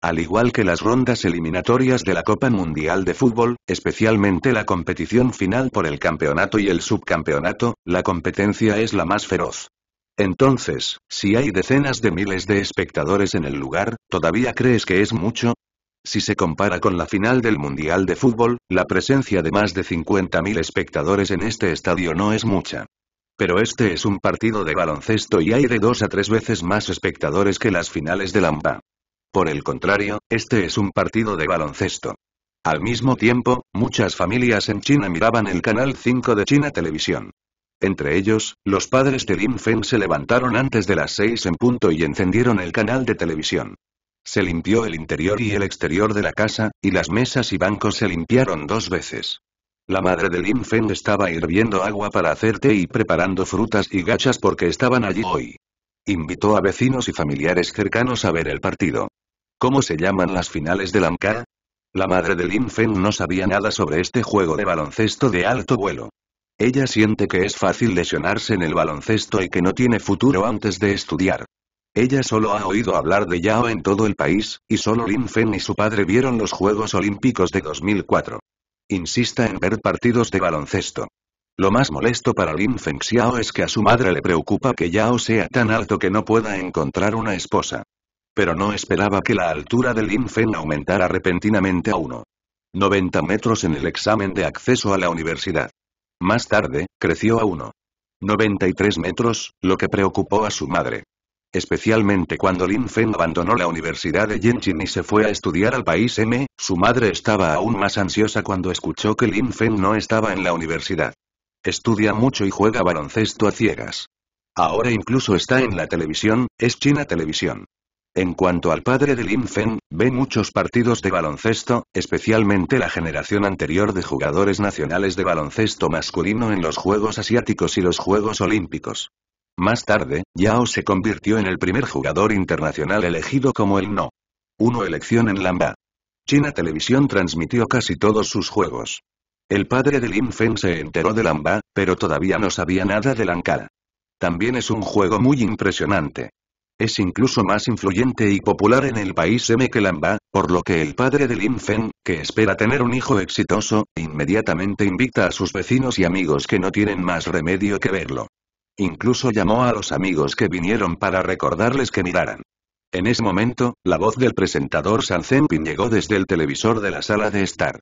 Al igual que las rondas eliminatorias de la Copa Mundial de Fútbol, especialmente la competición final por el campeonato y el subcampeonato, la competencia es la más feroz. Entonces, si hay decenas de miles de espectadores en el lugar, ¿todavía crees que es mucho? Si se compara con la final del Mundial de Fútbol, la presencia de más de 50.000 espectadores en este estadio no es mucha. Pero este es un partido de baloncesto y hay de dos a tres veces más espectadores que las finales de Lamba. Por el contrario, este es un partido de baloncesto. Al mismo tiempo, muchas familias en China miraban el canal 5 de China Televisión. Entre ellos, los padres de Lin Feng se levantaron antes de las 6 en punto y encendieron el canal de televisión. Se limpió el interior y el exterior de la casa, y las mesas y bancos se limpiaron dos veces. La madre de Lin Fen estaba hirviendo agua para hacer té y preparando frutas y gachas porque estaban allí hoy. Invitó a vecinos y familiares cercanos a ver el partido. ¿Cómo se llaman las finales del AMCA? La madre de Lin Fen no sabía nada sobre este juego de baloncesto de alto vuelo. Ella siente que es fácil lesionarse en el baloncesto y que no tiene futuro antes de estudiar. Ella solo ha oído hablar de Yao en todo el país, y solo Lin Fen y su padre vieron los Juegos Olímpicos de 2004 insista en ver partidos de baloncesto. Lo más molesto para Lin Xiao es que a su madre le preocupa que Yao sea tan alto que no pueda encontrar una esposa. Pero no esperaba que la altura de Lin Feng aumentara repentinamente a 1,90 metros en el examen de acceso a la universidad. Más tarde, creció a 1,93 metros, lo que preocupó a su madre. Especialmente cuando Lin Feng abandonó la Universidad de Yenching y se fue a estudiar al país M, su madre estaba aún más ansiosa cuando escuchó que Lin Feng no estaba en la universidad. Estudia mucho y juega baloncesto a ciegas. Ahora incluso está en la televisión, es China Televisión. En cuanto al padre de Lin Feng, ve muchos partidos de baloncesto, especialmente la generación anterior de jugadores nacionales de baloncesto masculino en los Juegos Asiáticos y los Juegos Olímpicos. Más tarde, Yao se convirtió en el primer jugador internacional elegido como el No. 1 elección en Lamba. China Televisión transmitió casi todos sus juegos. El padre de Lin Feng se enteró de Lamba, pero todavía no sabía nada de Lankara. También es un juego muy impresionante. Es incluso más influyente y popular en el país M que Lamba, por lo que el padre de Lin Feng, que espera tener un hijo exitoso, inmediatamente invita a sus vecinos y amigos que no tienen más remedio que verlo. Incluso llamó a los amigos que vinieron para recordarles que miraran. En ese momento, la voz del presentador San llegó desde el televisor de la sala de estar.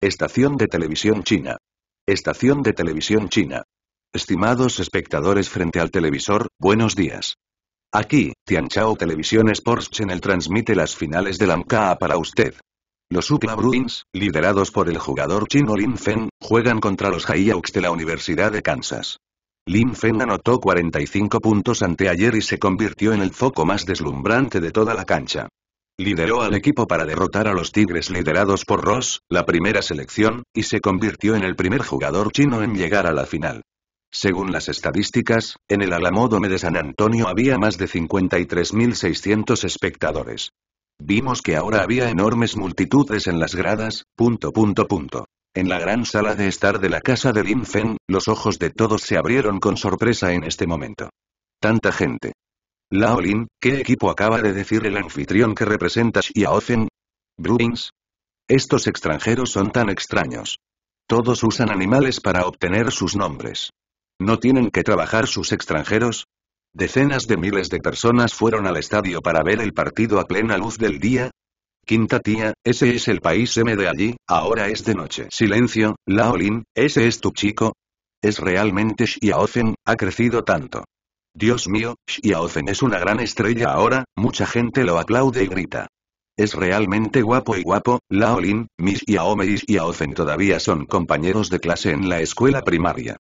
Estación de televisión china. Estación de televisión china. Estimados espectadores frente al televisor, buenos días. Aquí, Tianchao Televisión Sports Channel transmite las finales de la NCAA para usted. Los UCLA Bruins, liderados por el jugador chino Lin Feng, juegan contra los Hayhawks de la Universidad de Kansas. Lin Fen anotó 45 puntos anteayer y se convirtió en el foco más deslumbrante de toda la cancha. Lideró al equipo para derrotar a los Tigres liderados por Ross, la primera selección, y se convirtió en el primer jugador chino en llegar a la final. Según las estadísticas, en el Alamódome de San Antonio había más de 53.600 espectadores. Vimos que ahora había enormes multitudes en las gradas, punto punto punto. En la gran sala de estar de la casa de Lin Feng, los ojos de todos se abrieron con sorpresa en este momento. Tanta gente. Laolin, ¿qué equipo acaba de decir el anfitrión que representa Zhen? ¿Bruins? Estos extranjeros son tan extraños. Todos usan animales para obtener sus nombres. ¿No tienen que trabajar sus extranjeros? Decenas de miles de personas fueron al estadio para ver el partido a plena luz del día, Quinta tía, ese es el país M de allí, ahora es de noche. Silencio, Laolin, ¿ese es tu chico? Es realmente Shiaozen, ha crecido tanto. Dios mío, Xiaozen es una gran estrella ahora, mucha gente lo aplaude y grita. Es realmente guapo y guapo, Laolin, Miss Yaome y Xiaozen todavía son compañeros de clase en la escuela primaria.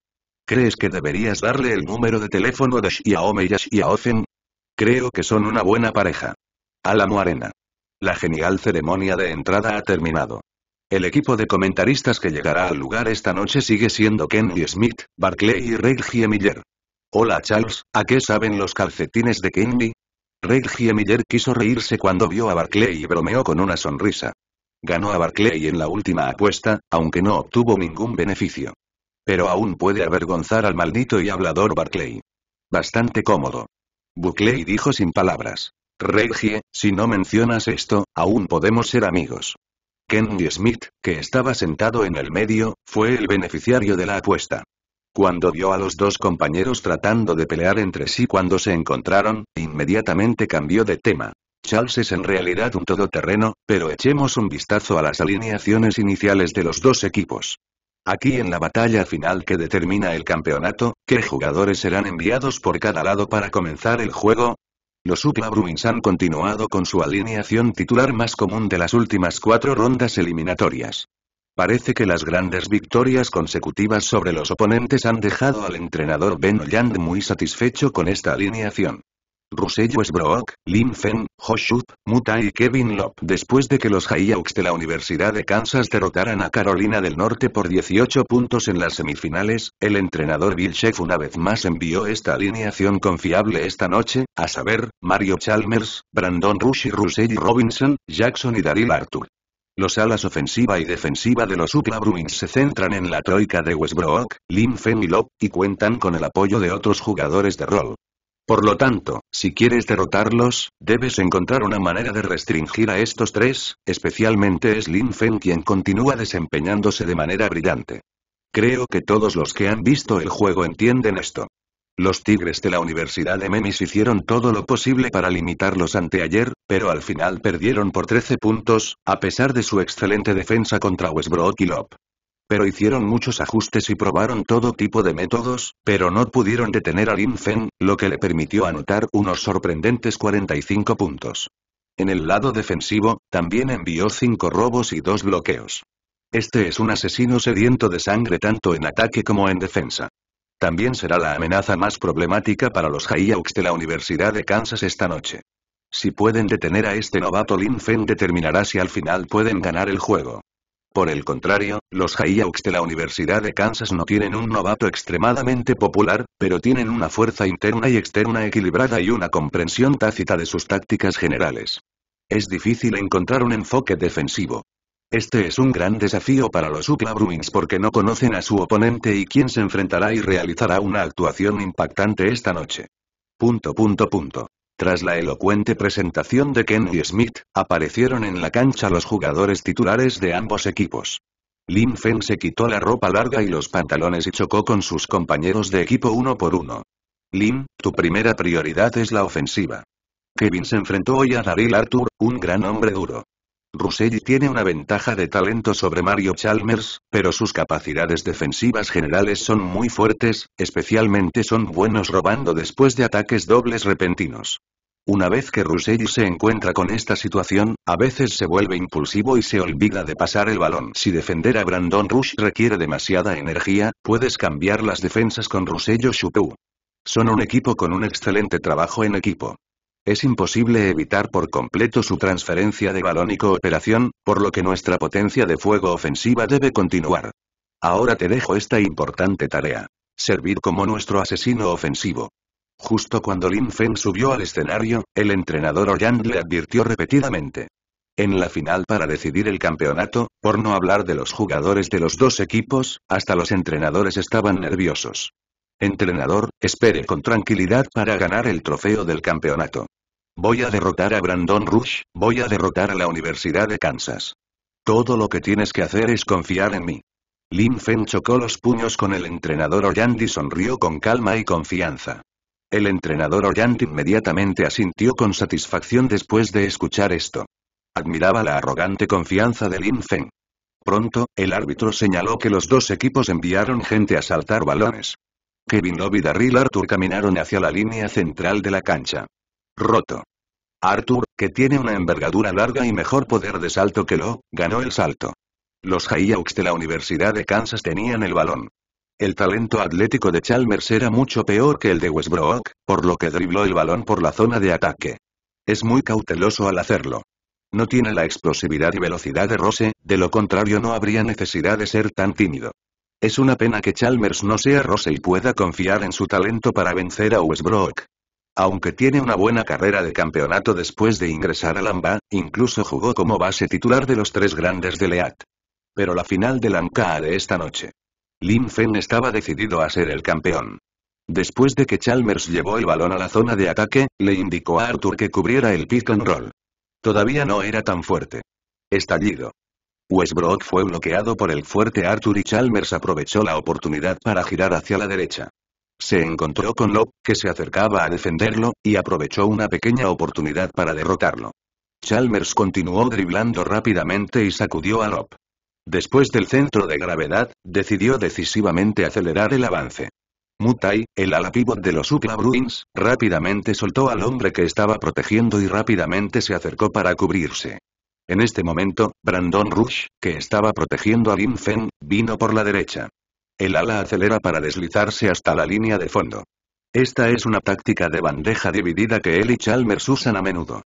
¿Crees que deberías darle el número de teléfono de Xiaome y a Creo que son una buena pareja. Alamo Arena. La genial ceremonia de entrada ha terminado. El equipo de comentaristas que llegará al lugar esta noche sigue siendo Kenny Smith, Barclay y Reggie Miller. Hola Charles, ¿a qué saben los calcetines de Kenny? Reggie Miller quiso reírse cuando vio a Barclay y bromeó con una sonrisa. Ganó a Barclay en la última apuesta, aunque no obtuvo ningún beneficio. Pero aún puede avergonzar al maldito y hablador Barclay. Bastante cómodo. Buckley dijo sin palabras. Reggie, si no mencionas esto, aún podemos ser amigos. Kenny Smith, que estaba sentado en el medio, fue el beneficiario de la apuesta. Cuando vio a los dos compañeros tratando de pelear entre sí cuando se encontraron, inmediatamente cambió de tema. Charles es en realidad un todoterreno, pero echemos un vistazo a las alineaciones iniciales de los dos equipos. Aquí en la batalla final que determina el campeonato, ¿qué jugadores serán enviados por cada lado para comenzar el juego? Los Utah Bruins han continuado con su alineación titular más común de las últimas cuatro rondas eliminatorias. Parece que las grandes victorias consecutivas sobre los oponentes han dejado al entrenador Ben Holland muy satisfecho con esta alineación. Russell Westbrook, Lin Fen, Hoshup, Muta y Kevin Lop. Después de que los Jayhawks de la Universidad de Kansas derrotaran a Carolina del Norte por 18 puntos en las semifinales, el entrenador Bill Sheff una vez más envió esta alineación confiable esta noche, a saber, Mario Chalmers, Brandon Rush y Russell Robinson, Jackson y Daryl Arthur. Los alas ofensiva y defensiva de los Utah Bruins se centran en la troika de Westbrook, Linfen y Lop, y cuentan con el apoyo de otros jugadores de rol. Por lo tanto, si quieres derrotarlos, debes encontrar una manera de restringir a estos tres, especialmente es Lin quien continúa desempeñándose de manera brillante. Creo que todos los que han visto el juego entienden esto. Los Tigres de la Universidad de Memis hicieron todo lo posible para limitarlos anteayer, pero al final perdieron por 13 puntos, a pesar de su excelente defensa contra Westbrook y Lop pero hicieron muchos ajustes y probaron todo tipo de métodos, pero no pudieron detener a Lin Fen, lo que le permitió anotar unos sorprendentes 45 puntos. En el lado defensivo, también envió 5 robos y 2 bloqueos. Este es un asesino sediento de sangre tanto en ataque como en defensa. También será la amenaza más problemática para los Jayhawks de la Universidad de Kansas esta noche. Si pueden detener a este novato Lin Fen determinará si al final pueden ganar el juego. Por el contrario, los Jayhawks de la Universidad de Kansas no tienen un novato extremadamente popular, pero tienen una fuerza interna y externa equilibrada y una comprensión tácita de sus tácticas generales. Es difícil encontrar un enfoque defensivo. Este es un gran desafío para los UCLA Bruins porque no conocen a su oponente y quién se enfrentará y realizará una actuación impactante esta noche. Punto punto punto. Tras la elocuente presentación de Ken Smith, aparecieron en la cancha los jugadores titulares de ambos equipos. Lin Feng se quitó la ropa larga y los pantalones y chocó con sus compañeros de equipo uno por uno. Lin, tu primera prioridad es la ofensiva. Kevin se enfrentó hoy a Daryl Arthur, un gran hombre duro. Russell tiene una ventaja de talento sobre Mario Chalmers, pero sus capacidades defensivas generales son muy fuertes, especialmente son buenos robando después de ataques dobles repentinos. Una vez que Russell se encuentra con esta situación, a veces se vuelve impulsivo y se olvida de pasar el balón. Si defender a Brandon Rush requiere demasiada energía, puedes cambiar las defensas con Russell o Son un equipo con un excelente trabajo en equipo. Es imposible evitar por completo su transferencia de balón y cooperación, por lo que nuestra potencia de fuego ofensiva debe continuar. Ahora te dejo esta importante tarea. Servir como nuestro asesino ofensivo. Justo cuando Lin Feng subió al escenario, el entrenador O'Yan le advirtió repetidamente. En la final para decidir el campeonato, por no hablar de los jugadores de los dos equipos, hasta los entrenadores estaban nerviosos. Entrenador, espere con tranquilidad para ganar el trofeo del campeonato. Voy a derrotar a Brandon Rush, voy a derrotar a la Universidad de Kansas. Todo lo que tienes que hacer es confiar en mí. Lin Feng chocó los puños con el entrenador y sonrió con calma y confianza. El entrenador Ollanty inmediatamente asintió con satisfacción después de escuchar esto. Admiraba la arrogante confianza de Lin Feng. Pronto, el árbitro señaló que los dos equipos enviaron gente a saltar balones. Kevin Love y Darryl Arthur caminaron hacia la línea central de la cancha roto. Arthur, que tiene una envergadura larga y mejor poder de salto que lo, ganó el salto. Los Jayhawks de la Universidad de Kansas tenían el balón. El talento atlético de Chalmers era mucho peor que el de Westbrook, por lo que dribló el balón por la zona de ataque. Es muy cauteloso al hacerlo. No tiene la explosividad y velocidad de Rose, de lo contrario no habría necesidad de ser tan tímido. Es una pena que Chalmers no sea Rose y pueda confiar en su talento para vencer a Westbrook. Aunque tiene una buena carrera de campeonato después de ingresar a Lamba, incluso jugó como base titular de los tres grandes de Leat. Pero la final del AMKA de esta noche. Lin estaba decidido a ser el campeón. Después de que Chalmers llevó el balón a la zona de ataque, le indicó a Arthur que cubriera el pick and roll. Todavía no era tan fuerte. Estallido. Westbrook fue bloqueado por el fuerte Arthur y Chalmers aprovechó la oportunidad para girar hacia la derecha. Se encontró con Lop, que se acercaba a defenderlo, y aprovechó una pequeña oportunidad para derrotarlo. Chalmers continuó driblando rápidamente y sacudió a Lop. Después del centro de gravedad, decidió decisivamente acelerar el avance. Mutai, el ala pívot de los Utah Bruins, rápidamente soltó al hombre que estaba protegiendo y rápidamente se acercó para cubrirse. En este momento, Brandon Rush, que estaba protegiendo a Lin Feng, vino por la derecha. El ala acelera para deslizarse hasta la línea de fondo. Esta es una táctica de bandeja dividida que él y Chalmers usan a menudo.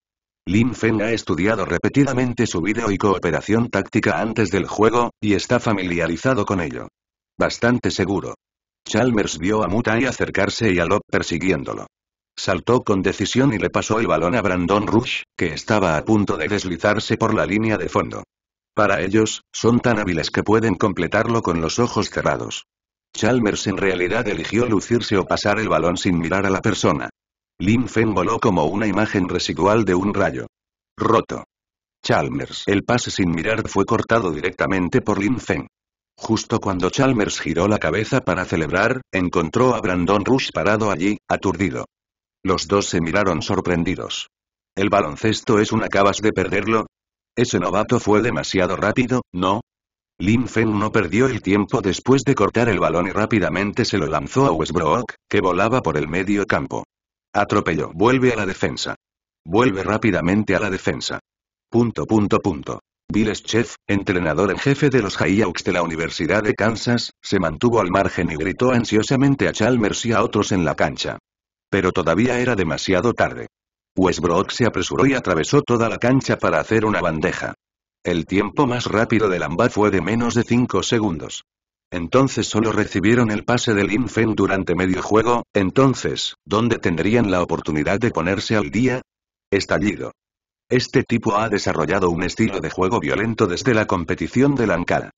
Lin Feng ha estudiado repetidamente su video y cooperación táctica antes del juego, y está familiarizado con ello. Bastante seguro. Chalmers vio a Mutai acercarse y a Lop persiguiéndolo. Saltó con decisión y le pasó el balón a Brandon Rush, que estaba a punto de deslizarse por la línea de fondo. Para ellos, son tan hábiles que pueden completarlo con los ojos cerrados. Chalmers en realidad eligió lucirse o pasar el balón sin mirar a la persona. Lin Fen voló como una imagen residual de un rayo. Roto. Chalmers. El pase sin mirar fue cortado directamente por Lin Fen. Justo cuando Chalmers giró la cabeza para celebrar, encontró a Brandon Rush parado allí, aturdido. Los dos se miraron sorprendidos. El baloncesto es un acabas de perderlo, ese novato fue demasiado rápido, ¿no? Lin Feng no perdió el tiempo después de cortar el balón y rápidamente se lo lanzó a Westbrook, que volaba por el medio campo. Atropelló. Vuelve a la defensa. Vuelve rápidamente a la defensa. Punto punto punto. Bill Chef, entrenador en jefe de los Jayhawks de la Universidad de Kansas, se mantuvo al margen y gritó ansiosamente a Chalmers y a otros en la cancha. Pero todavía era demasiado tarde. Westbrook pues se apresuró y atravesó toda la cancha para hacer una bandeja. El tiempo más rápido del Amba fue de menos de 5 segundos. Entonces solo recibieron el pase del Feng durante medio juego, entonces, ¿dónde tendrían la oportunidad de ponerse al día? Estallido. Este tipo ha desarrollado un estilo de juego violento desde la competición del Lankara.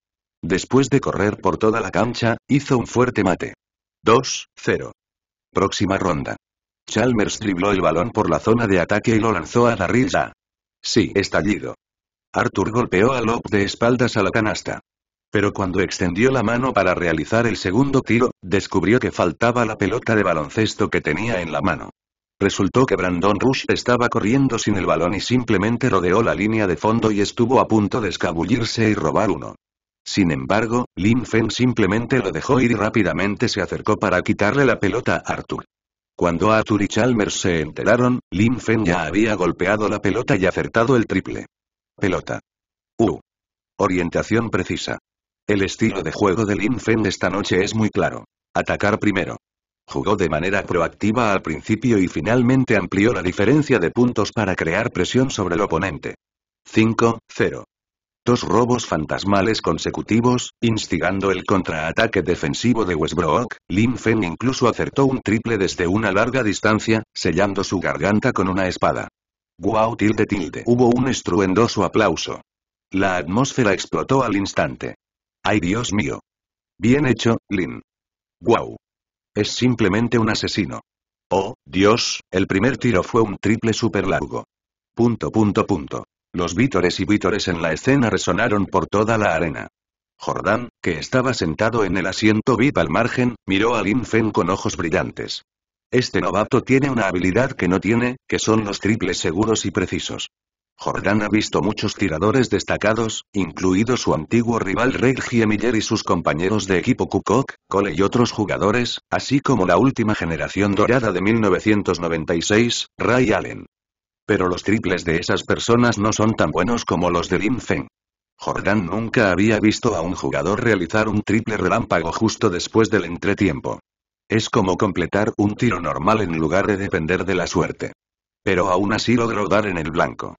Después de correr por toda la cancha, hizo un fuerte mate. 2-0. Próxima ronda. Chalmers dribló el balón por la zona de ataque y lo lanzó a Darrilla. Sí, estallido. Arthur golpeó a Lop de espaldas a la canasta. Pero cuando extendió la mano para realizar el segundo tiro, descubrió que faltaba la pelota de baloncesto que tenía en la mano. Resultó que Brandon Rush estaba corriendo sin el balón y simplemente rodeó la línea de fondo y estuvo a punto de escabullirse y robar uno. Sin embargo, Lin Fen simplemente lo dejó ir y rápidamente se acercó para quitarle la pelota a Arthur. Cuando Arthur y Chalmers se enteraron, Lin Fen ya había golpeado la pelota y acertado el triple. Pelota. U. Orientación precisa. El estilo de juego de Lin Fen esta noche es muy claro. Atacar primero. Jugó de manera proactiva al principio y finalmente amplió la diferencia de puntos para crear presión sobre el oponente. 5-0 dos robos fantasmales consecutivos, instigando el contraataque defensivo de Westbrook, Lin Fen incluso acertó un triple desde una larga distancia, sellando su garganta con una espada. Guau tilde tilde. Hubo un estruendoso aplauso. La atmósfera explotó al instante. ¡Ay Dios mío! Bien hecho, Lin. Guau. Es simplemente un asesino. Oh, Dios, el primer tiro fue un triple super largo. Punto punto punto. Los vítores y vítores en la escena resonaron por toda la arena. Jordan, que estaba sentado en el asiento VIP al margen, miró a Lin Fen con ojos brillantes. Este novato tiene una habilidad que no tiene, que son los triples seguros y precisos. Jordan ha visto muchos tiradores destacados, incluido su antiguo rival Reggie Miller y sus compañeros de equipo Kukok, Cole y otros jugadores, así como la última generación dorada de 1996, Ray Allen. Pero los triples de esas personas no son tan buenos como los de Lin Feng. Jordan nunca había visto a un jugador realizar un triple relámpago justo después del entretiempo. Es como completar un tiro normal en lugar de depender de la suerte. Pero aún así logró dar en el blanco.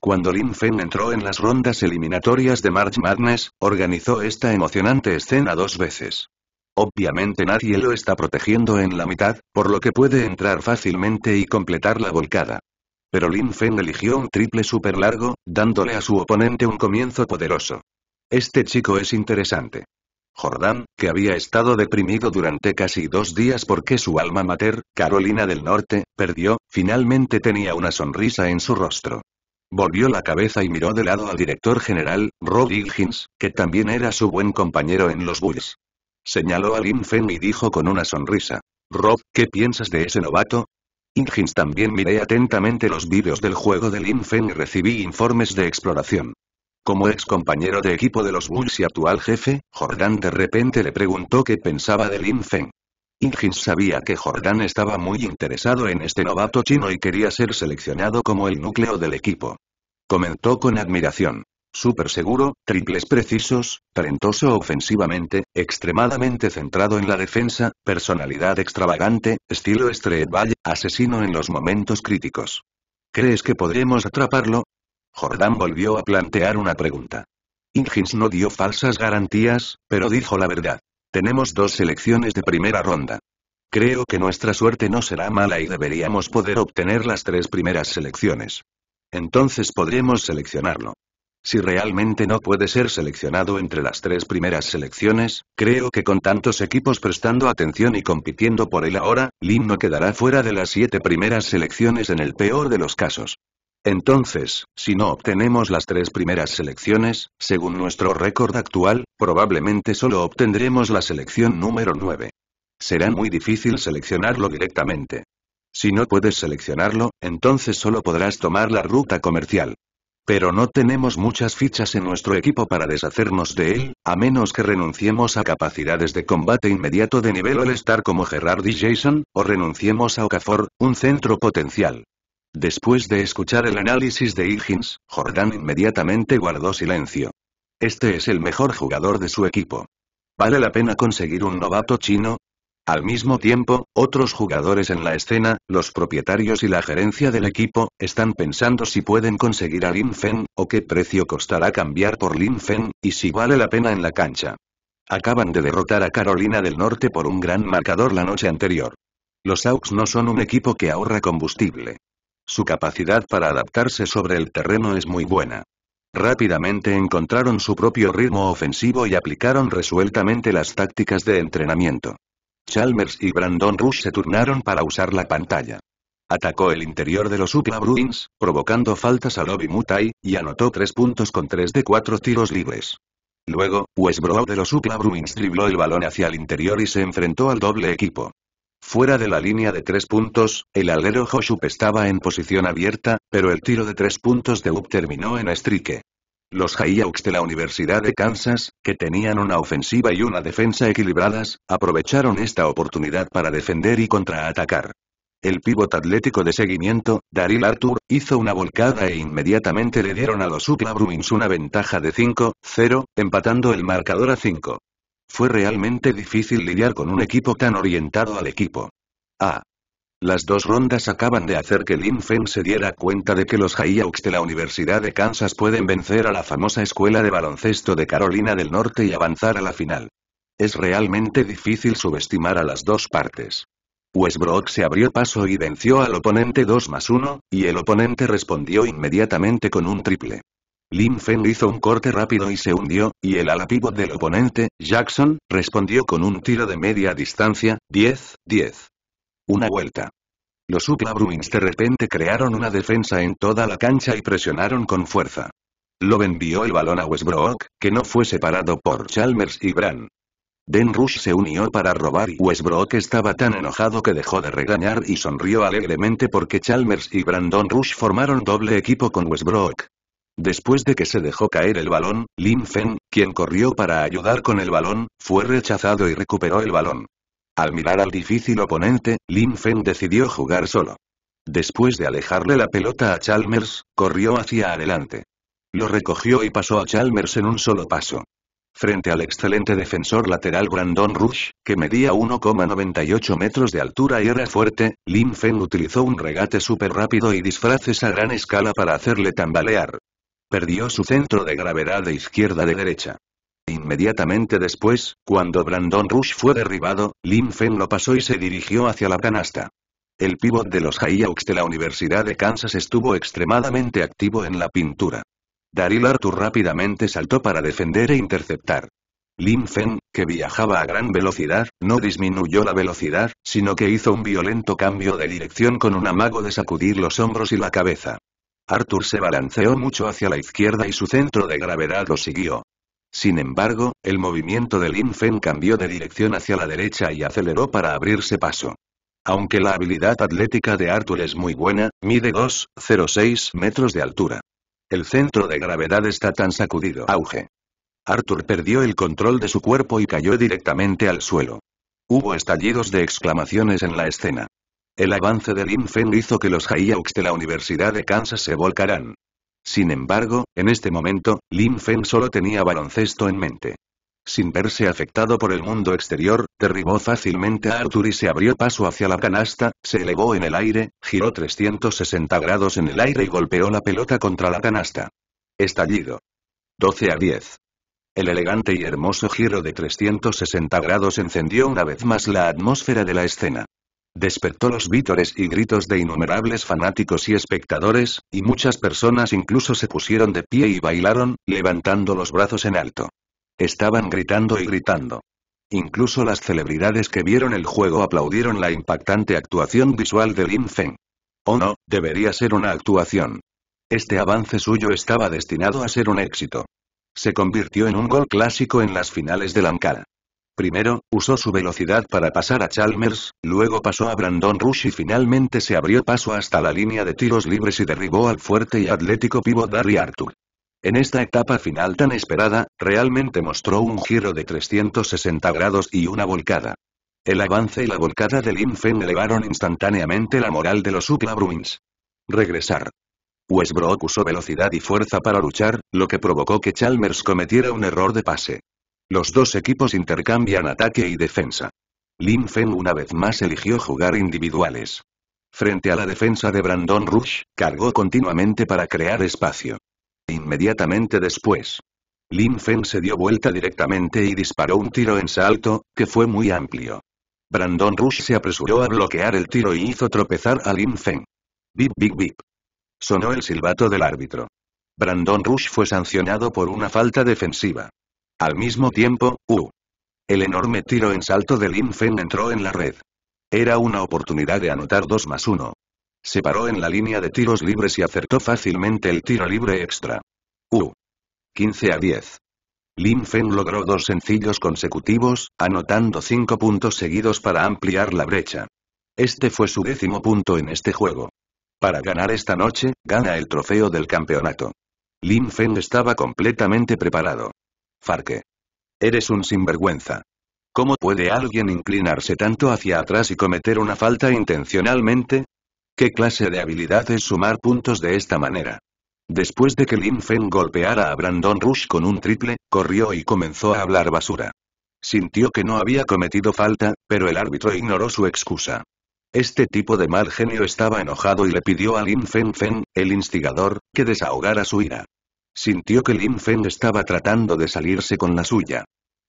Cuando Lin Feng entró en las rondas eliminatorias de March Madness, organizó esta emocionante escena dos veces. Obviamente nadie lo está protegiendo en la mitad, por lo que puede entrar fácilmente y completar la volcada pero Lin Fen eligió un triple super largo, dándole a su oponente un comienzo poderoso. Este chico es interesante. Jordan, que había estado deprimido durante casi dos días porque su alma mater, Carolina del Norte, perdió, finalmente tenía una sonrisa en su rostro. Volvió la cabeza y miró de lado al director general, Rob Higgins, que también era su buen compañero en los Bulls. Señaló a Lin Fen y dijo con una sonrisa. Rob, ¿qué piensas de ese novato? Ingins también miré atentamente los vídeos del juego de Lin Feng y recibí informes de exploración. Como ex compañero de equipo de los Bulls y actual jefe, Jordan de repente le preguntó qué pensaba de Lin Feng. Ingins sabía que Jordan estaba muy interesado en este novato chino y quería ser seleccionado como el núcleo del equipo. Comentó con admiración. Súper seguro, triples precisos, talentoso ofensivamente, extremadamente centrado en la defensa, personalidad extravagante, estilo vaya asesino en los momentos críticos. ¿Crees que podremos atraparlo? Jordan volvió a plantear una pregunta. Ingins no dio falsas garantías, pero dijo la verdad. Tenemos dos selecciones de primera ronda. Creo que nuestra suerte no será mala y deberíamos poder obtener las tres primeras selecciones. Entonces podremos seleccionarlo. Si realmente no puede ser seleccionado entre las tres primeras selecciones, creo que con tantos equipos prestando atención y compitiendo por él ahora, Lim no quedará fuera de las siete primeras selecciones en el peor de los casos. Entonces, si no obtenemos las tres primeras selecciones, según nuestro récord actual, probablemente solo obtendremos la selección número 9. Será muy difícil seleccionarlo directamente. Si no puedes seleccionarlo, entonces solo podrás tomar la ruta comercial. Pero no tenemos muchas fichas en nuestro equipo para deshacernos de él, a menos que renunciemos a capacidades de combate inmediato de nivel al estar como Gerard y Jason, o renunciemos a Okafor, un centro potencial. Después de escuchar el análisis de Higgins, Jordan inmediatamente guardó silencio. Este es el mejor jugador de su equipo. ¿Vale la pena conseguir un novato chino? Al mismo tiempo, otros jugadores en la escena, los propietarios y la gerencia del equipo, están pensando si pueden conseguir a Lin Fen, o qué precio costará cambiar por Lin Fen, y si vale la pena en la cancha. Acaban de derrotar a Carolina del Norte por un gran marcador la noche anterior. Los Hawks no son un equipo que ahorra combustible. Su capacidad para adaptarse sobre el terreno es muy buena. Rápidamente encontraron su propio ritmo ofensivo y aplicaron resueltamente las tácticas de entrenamiento. Chalmers y Brandon Rush se turnaron para usar la pantalla. Atacó el interior de los Utah Bruins, provocando faltas a Robbie Mutai, y anotó tres puntos con tres de cuatro tiros libres. Luego, Westbrook de los Utah Bruins dribló el balón hacia el interior y se enfrentó al doble equipo. Fuera de la línea de tres puntos, el alero Hoshup estaba en posición abierta, pero el tiro de tres puntos de Up terminó en estrique. Los Jayhawks de la Universidad de Kansas, que tenían una ofensiva y una defensa equilibradas, aprovecharon esta oportunidad para defender y contraatacar. El pívot atlético de seguimiento, Daryl Arthur, hizo una volcada e inmediatamente le dieron a los Ucla Bruins una ventaja de 5-0, empatando el marcador a 5. Fue realmente difícil lidiar con un equipo tan orientado al equipo. A las dos rondas acaban de hacer que Lin Feng se diera cuenta de que los Jayhawks de la Universidad de Kansas pueden vencer a la famosa escuela de baloncesto de Carolina del Norte y avanzar a la final. Es realmente difícil subestimar a las dos partes. Westbrook se abrió paso y venció al oponente 2 más 1, y el oponente respondió inmediatamente con un triple. Lin Feng hizo un corte rápido y se hundió, y el ala pívot del oponente, Jackson, respondió con un tiro de media distancia, 10-10. Una vuelta. Los Super Bruins de repente crearon una defensa en toda la cancha y presionaron con fuerza. Lo envió el balón a Westbrook, que no fue separado por Chalmers y Brand. Den Rush se unió para robar y Westbrook estaba tan enojado que dejó de regañar y sonrió alegremente porque Chalmers y Brandon Rush formaron doble equipo con Westbrook. Después de que se dejó caer el balón, Lin Feng, quien corrió para ayudar con el balón, fue rechazado y recuperó el balón. Al mirar al difícil oponente, Lin Feng decidió jugar solo. Después de alejarle la pelota a Chalmers, corrió hacia adelante. Lo recogió y pasó a Chalmers en un solo paso. Frente al excelente defensor lateral Brandon Rush, que medía 1,98 metros de altura y era fuerte, Lin Feng utilizó un regate súper rápido y disfraces a gran escala para hacerle tambalear. Perdió su centro de gravedad de izquierda de derecha. Inmediatamente después, cuando Brandon Rush fue derribado, Lin Fen lo pasó y se dirigió hacia la canasta. El pívot de los Jayhawks de la Universidad de Kansas estuvo extremadamente activo en la pintura. Daryl Arthur rápidamente saltó para defender e interceptar. Lin Fen, que viajaba a gran velocidad, no disminuyó la velocidad, sino que hizo un violento cambio de dirección con un amago de sacudir los hombros y la cabeza. Arthur se balanceó mucho hacia la izquierda y su centro de gravedad lo siguió. Sin embargo, el movimiento de Lin Fen cambió de dirección hacia la derecha y aceleró para abrirse paso. Aunque la habilidad atlética de Arthur es muy buena, mide 2,06 metros de altura. El centro de gravedad está tan sacudido. Auge. Arthur perdió el control de su cuerpo y cayó directamente al suelo. Hubo estallidos de exclamaciones en la escena. El avance de Lin Fen hizo que los Hayouks de la Universidad de Kansas se volcaran. Sin embargo, en este momento, Lin Fen solo tenía baloncesto en mente. Sin verse afectado por el mundo exterior, derribó fácilmente a Arthur y se abrió paso hacia la canasta, se elevó en el aire, giró 360 grados en el aire y golpeó la pelota contra la canasta. Estallido. 12 a 10. El elegante y hermoso giro de 360 grados encendió una vez más la atmósfera de la escena. Despertó los vítores y gritos de innumerables fanáticos y espectadores, y muchas personas incluso se pusieron de pie y bailaron, levantando los brazos en alto. Estaban gritando y gritando. Incluso las celebridades que vieron el juego aplaudieron la impactante actuación visual de Lin Feng. oh no, debería ser una actuación. Este avance suyo estaba destinado a ser un éxito. Se convirtió en un gol clásico en las finales del Ankara. Primero, usó su velocidad para pasar a Chalmers, luego pasó a Brandon Rush y finalmente se abrió paso hasta la línea de tiros libres y derribó al fuerte y atlético pívot Darry Arthur. En esta etapa final tan esperada, realmente mostró un giro de 360 grados y una volcada. El avance y la volcada de Lin elevaron instantáneamente la moral de los Ucla Bruins. Regresar. Westbrook usó velocidad y fuerza para luchar, lo que provocó que Chalmers cometiera un error de pase. Los dos equipos intercambian ataque y defensa. Lin Feng una vez más eligió jugar individuales. Frente a la defensa de Brandon Rush, cargó continuamente para crear espacio. Inmediatamente después, Lin Feng se dio vuelta directamente y disparó un tiro en salto, que fue muy amplio. Brandon Rush se apresuró a bloquear el tiro y hizo tropezar a Lin Feng. Bip bip bip. Sonó el silbato del árbitro. Brandon Rush fue sancionado por una falta defensiva. Al mismo tiempo, U. ¡uh! El enorme tiro en salto de Lin Fen entró en la red. Era una oportunidad de anotar 2 más 1. Se paró en la línea de tiros libres y acertó fácilmente el tiro libre extra. U. ¡Uh! 15 a 10. Lin Fen logró dos sencillos consecutivos, anotando 5 puntos seguidos para ampliar la brecha. Este fue su décimo punto en este juego. Para ganar esta noche, gana el trofeo del campeonato. Lin Fen estaba completamente preparado. Farke. Eres un sinvergüenza. ¿Cómo puede alguien inclinarse tanto hacia atrás y cometer una falta intencionalmente? ¿Qué clase de habilidad es sumar puntos de esta manera? Después de que Lin Feng golpeara a Brandon Rush con un triple, corrió y comenzó a hablar basura. Sintió que no había cometido falta, pero el árbitro ignoró su excusa. Este tipo de mal genio estaba enojado y le pidió a Lin Feng Feng, el instigador, que desahogara su ira. Sintió que Lin Feng estaba tratando de salirse con la suya.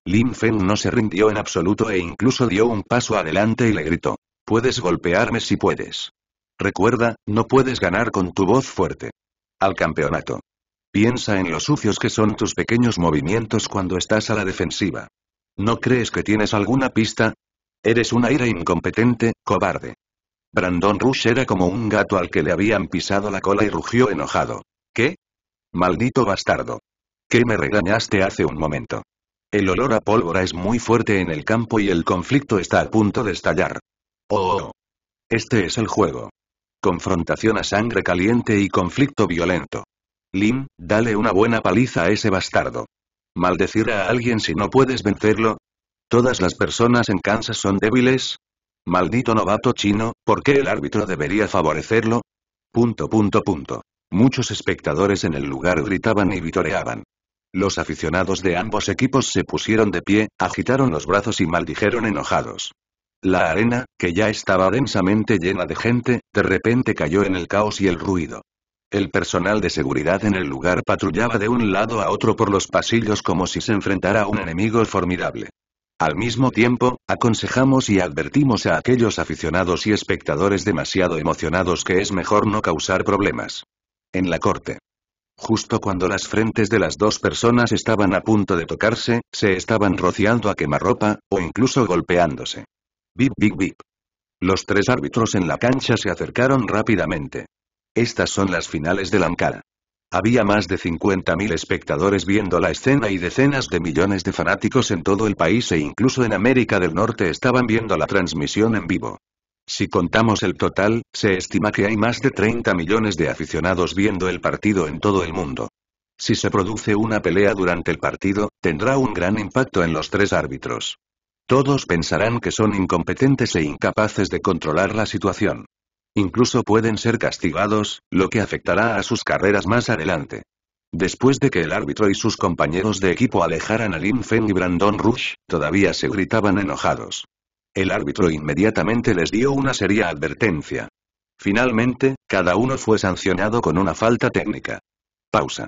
Lin Feng no se rindió en absoluto e incluso dio un paso adelante y le gritó. Puedes golpearme si puedes. Recuerda, no puedes ganar con tu voz fuerte. Al campeonato. Piensa en lo sucios que son tus pequeños movimientos cuando estás a la defensiva. ¿No crees que tienes alguna pista? Eres una ira incompetente, cobarde. Brandon Rush era como un gato al que le habían pisado la cola y rugió enojado. ¿Qué? Maldito bastardo. ¿Qué me regañaste hace un momento? El olor a pólvora es muy fuerte en el campo y el conflicto está a punto de estallar. Oh, oh, oh, Este es el juego. Confrontación a sangre caliente y conflicto violento. Lim, dale una buena paliza a ese bastardo. ¿Maldecir a alguien si no puedes vencerlo? ¿Todas las personas en Kansas son débiles? Maldito novato chino, ¿por qué el árbitro debería favorecerlo? Punto punto punto. Muchos espectadores en el lugar gritaban y vitoreaban. Los aficionados de ambos equipos se pusieron de pie, agitaron los brazos y maldijeron enojados. La arena, que ya estaba densamente llena de gente, de repente cayó en el caos y el ruido. El personal de seguridad en el lugar patrullaba de un lado a otro por los pasillos como si se enfrentara a un enemigo formidable. Al mismo tiempo, aconsejamos y advertimos a aquellos aficionados y espectadores demasiado emocionados que es mejor no causar problemas en la corte. Justo cuando las frentes de las dos personas estaban a punto de tocarse, se estaban rociando a quemarropa, o incluso golpeándose. Bip bip bip. Los tres árbitros en la cancha se acercaron rápidamente. Estas son las finales la Ankara. Había más de 50.000 espectadores viendo la escena y decenas de millones de fanáticos en todo el país e incluso en América del Norte estaban viendo la transmisión en vivo. Si contamos el total, se estima que hay más de 30 millones de aficionados viendo el partido en todo el mundo. Si se produce una pelea durante el partido, tendrá un gran impacto en los tres árbitros. Todos pensarán que son incompetentes e incapaces de controlar la situación. Incluso pueden ser castigados, lo que afectará a sus carreras más adelante. Después de que el árbitro y sus compañeros de equipo alejaran a Lin Feng y Brandon Rush, todavía se gritaban enojados. El árbitro inmediatamente les dio una seria advertencia. Finalmente, cada uno fue sancionado con una falta técnica. Pausa.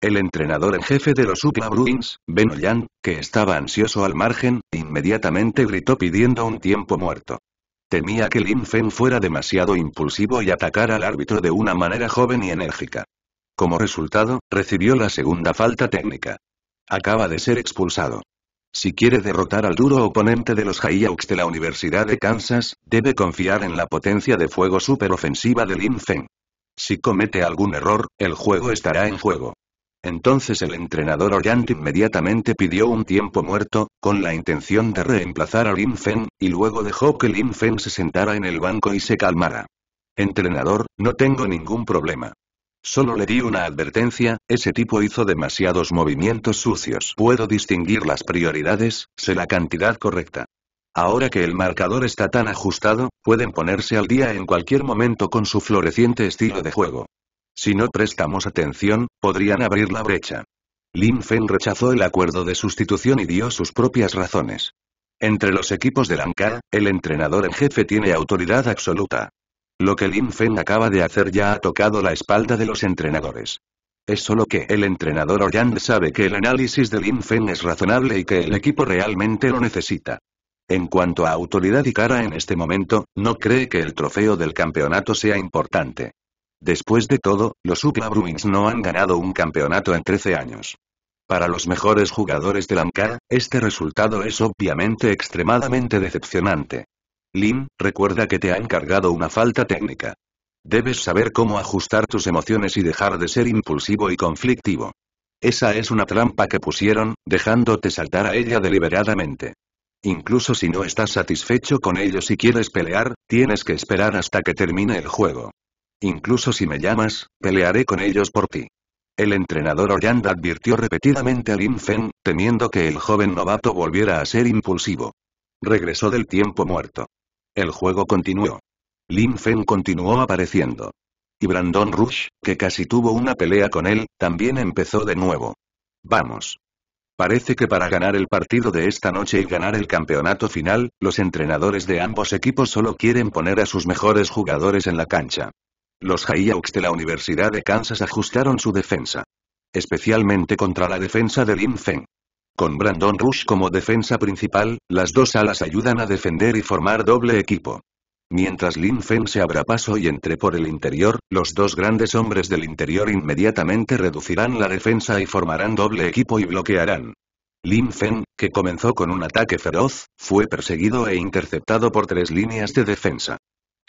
El entrenador en jefe de los Upla Bruins, Ben Yang, que estaba ansioso al margen, inmediatamente gritó pidiendo un tiempo muerto. Temía que Lin Fen fuera demasiado impulsivo y atacara al árbitro de una manera joven y enérgica. Como resultado, recibió la segunda falta técnica. Acaba de ser expulsado. Si quiere derrotar al duro oponente de los Jayhawks de la Universidad de Kansas, debe confiar en la potencia de fuego superofensiva de Lin Feng. Si comete algún error, el juego estará en juego. Entonces el entrenador Orient inmediatamente pidió un tiempo muerto, con la intención de reemplazar a Lin Feng, y luego dejó que Lin Feng se sentara en el banco y se calmara. Entrenador, no tengo ningún problema. Solo le di una advertencia, ese tipo hizo demasiados movimientos sucios. Puedo distinguir las prioridades, sé la cantidad correcta. Ahora que el marcador está tan ajustado, pueden ponerse al día en cualquier momento con su floreciente estilo de juego. Si no prestamos atención, podrían abrir la brecha. Lin Fen rechazó el acuerdo de sustitución y dio sus propias razones. Entre los equipos de Lanka, el entrenador en jefe tiene autoridad absoluta. Lo que Lin Fen acaba de hacer ya ha tocado la espalda de los entrenadores. Es solo que el entrenador Orland sabe que el análisis de Lin Fen es razonable y que el equipo realmente lo necesita. En cuanto a autoridad y cara en este momento, no cree que el trofeo del campeonato sea importante. Después de todo, los Ukla Bruins no han ganado un campeonato en 13 años. Para los mejores jugadores del Ankara, este resultado es obviamente extremadamente decepcionante. Lin, recuerda que te ha encargado una falta técnica. Debes saber cómo ajustar tus emociones y dejar de ser impulsivo y conflictivo. Esa es una trampa que pusieron, dejándote saltar a ella deliberadamente. Incluso si no estás satisfecho con ellos y quieres pelear, tienes que esperar hasta que termine el juego. Incluso si me llamas, pelearé con ellos por ti. El entrenador Oyanda advirtió repetidamente a Lin Feng, temiendo que el joven novato volviera a ser impulsivo. Regresó del tiempo muerto. El juego continuó. Lin Feng continuó apareciendo. Y Brandon Rush, que casi tuvo una pelea con él, también empezó de nuevo. Vamos. Parece que para ganar el partido de esta noche y ganar el campeonato final, los entrenadores de ambos equipos solo quieren poner a sus mejores jugadores en la cancha. Los Jayhawks de la Universidad de Kansas ajustaron su defensa. Especialmente contra la defensa de Lin Feng. Con Brandon Rush como defensa principal, las dos alas ayudan a defender y formar doble equipo. Mientras Lin Fen se abra paso y entre por el interior, los dos grandes hombres del interior inmediatamente reducirán la defensa y formarán doble equipo y bloquearán. Lin Fen, que comenzó con un ataque feroz, fue perseguido e interceptado por tres líneas de defensa.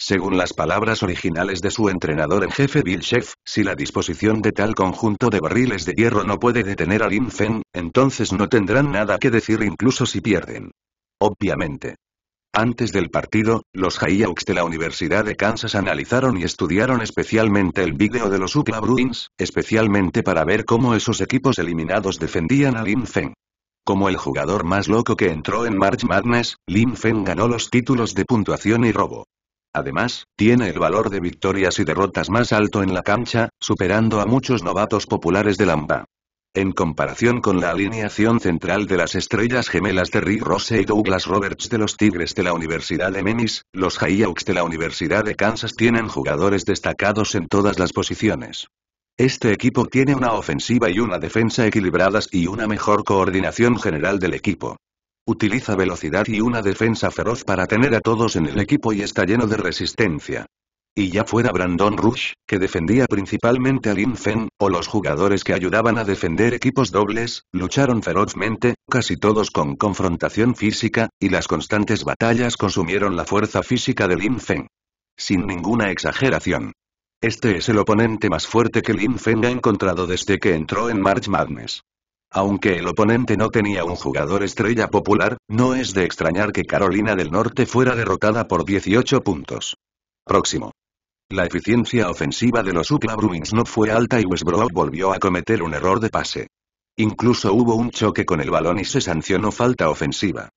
Según las palabras originales de su entrenador en jefe Bill Sheff, si la disposición de tal conjunto de barriles de hierro no puede detener a Lin Feng, entonces no tendrán nada que decir incluso si pierden. Obviamente. Antes del partido, los Jayhawks de la Universidad de Kansas analizaron y estudiaron especialmente el vídeo de los Upla Bruins, especialmente para ver cómo esos equipos eliminados defendían a Lin Feng. Como el jugador más loco que entró en March Madness, Lin Feng ganó los títulos de puntuación y robo. Además, tiene el valor de victorias y derrotas más alto en la cancha, superando a muchos novatos populares de Lamba. En comparación con la alineación central de las estrellas gemelas de Rick Rose y Douglas Roberts de los Tigres de la Universidad de Memphis, los Jayhawks de la Universidad de Kansas tienen jugadores destacados en todas las posiciones. Este equipo tiene una ofensiva y una defensa equilibradas y una mejor coordinación general del equipo. Utiliza velocidad y una defensa feroz para tener a todos en el equipo y está lleno de resistencia. Y ya fuera Brandon Rush, que defendía principalmente a Lin Feng, o los jugadores que ayudaban a defender equipos dobles, lucharon ferozmente, casi todos con confrontación física, y las constantes batallas consumieron la fuerza física de Lin Feng. Sin ninguna exageración. Este es el oponente más fuerte que Lin Feng ha encontrado desde que entró en March Madness. Aunque el oponente no tenía un jugador estrella popular, no es de extrañar que Carolina del Norte fuera derrotada por 18 puntos. Próximo. La eficiencia ofensiva de los Utah Bruins no fue alta y Westbrook volvió a cometer un error de pase. Incluso hubo un choque con el balón y se sancionó falta ofensiva.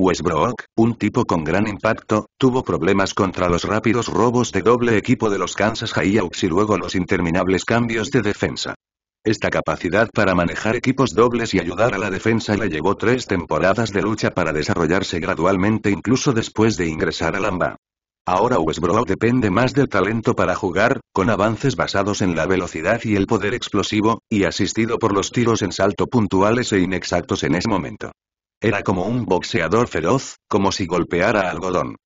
Westbrook, un tipo con gran impacto, tuvo problemas contra los rápidos robos de doble equipo de los Kansas Jayhawks y luego los interminables cambios de defensa. Esta capacidad para manejar equipos dobles y ayudar a la defensa le llevó tres temporadas de lucha para desarrollarse gradualmente incluso después de ingresar al AMBA. Ahora Westbrook depende más del talento para jugar, con avances basados en la velocidad y el poder explosivo, y asistido por los tiros en salto puntuales e inexactos en ese momento. Era como un boxeador feroz, como si golpeara algodón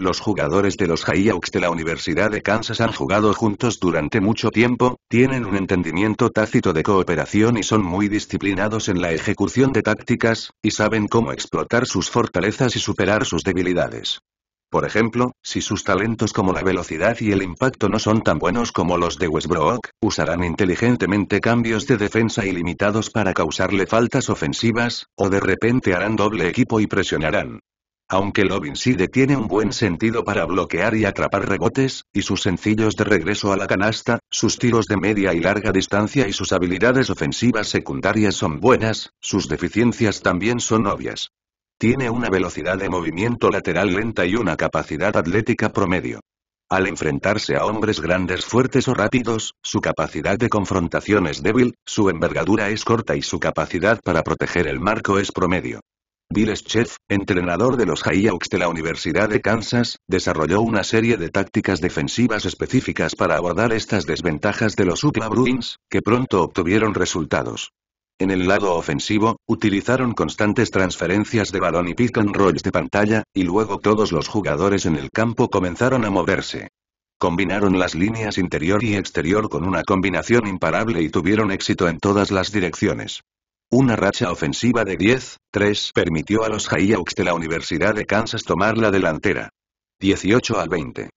los jugadores de los Jayhawks de la Universidad de Kansas han jugado juntos durante mucho tiempo, tienen un entendimiento tácito de cooperación y son muy disciplinados en la ejecución de tácticas, y saben cómo explotar sus fortalezas y superar sus debilidades. Por ejemplo, si sus talentos como la velocidad y el impacto no son tan buenos como los de Westbrook, usarán inteligentemente cambios de defensa ilimitados para causarle faltas ofensivas, o de repente harán doble equipo y presionarán. Aunque Side tiene un buen sentido para bloquear y atrapar rebotes, y sus sencillos de regreso a la canasta, sus tiros de media y larga distancia y sus habilidades ofensivas secundarias son buenas, sus deficiencias también son obvias. Tiene una velocidad de movimiento lateral lenta y una capacidad atlética promedio. Al enfrentarse a hombres grandes fuertes o rápidos, su capacidad de confrontación es débil, su envergadura es corta y su capacidad para proteger el marco es promedio. Bill entrenador de los Hayhawks de la Universidad de Kansas, desarrolló una serie de tácticas defensivas específicas para abordar estas desventajas de los Ucla Bruins, que pronto obtuvieron resultados. En el lado ofensivo, utilizaron constantes transferencias de balón y pick and rolls de pantalla, y luego todos los jugadores en el campo comenzaron a moverse. Combinaron las líneas interior y exterior con una combinación imparable y tuvieron éxito en todas las direcciones. Una racha ofensiva de 10-3 permitió a los Jayhawks de la Universidad de Kansas tomar la delantera. 18 al 20.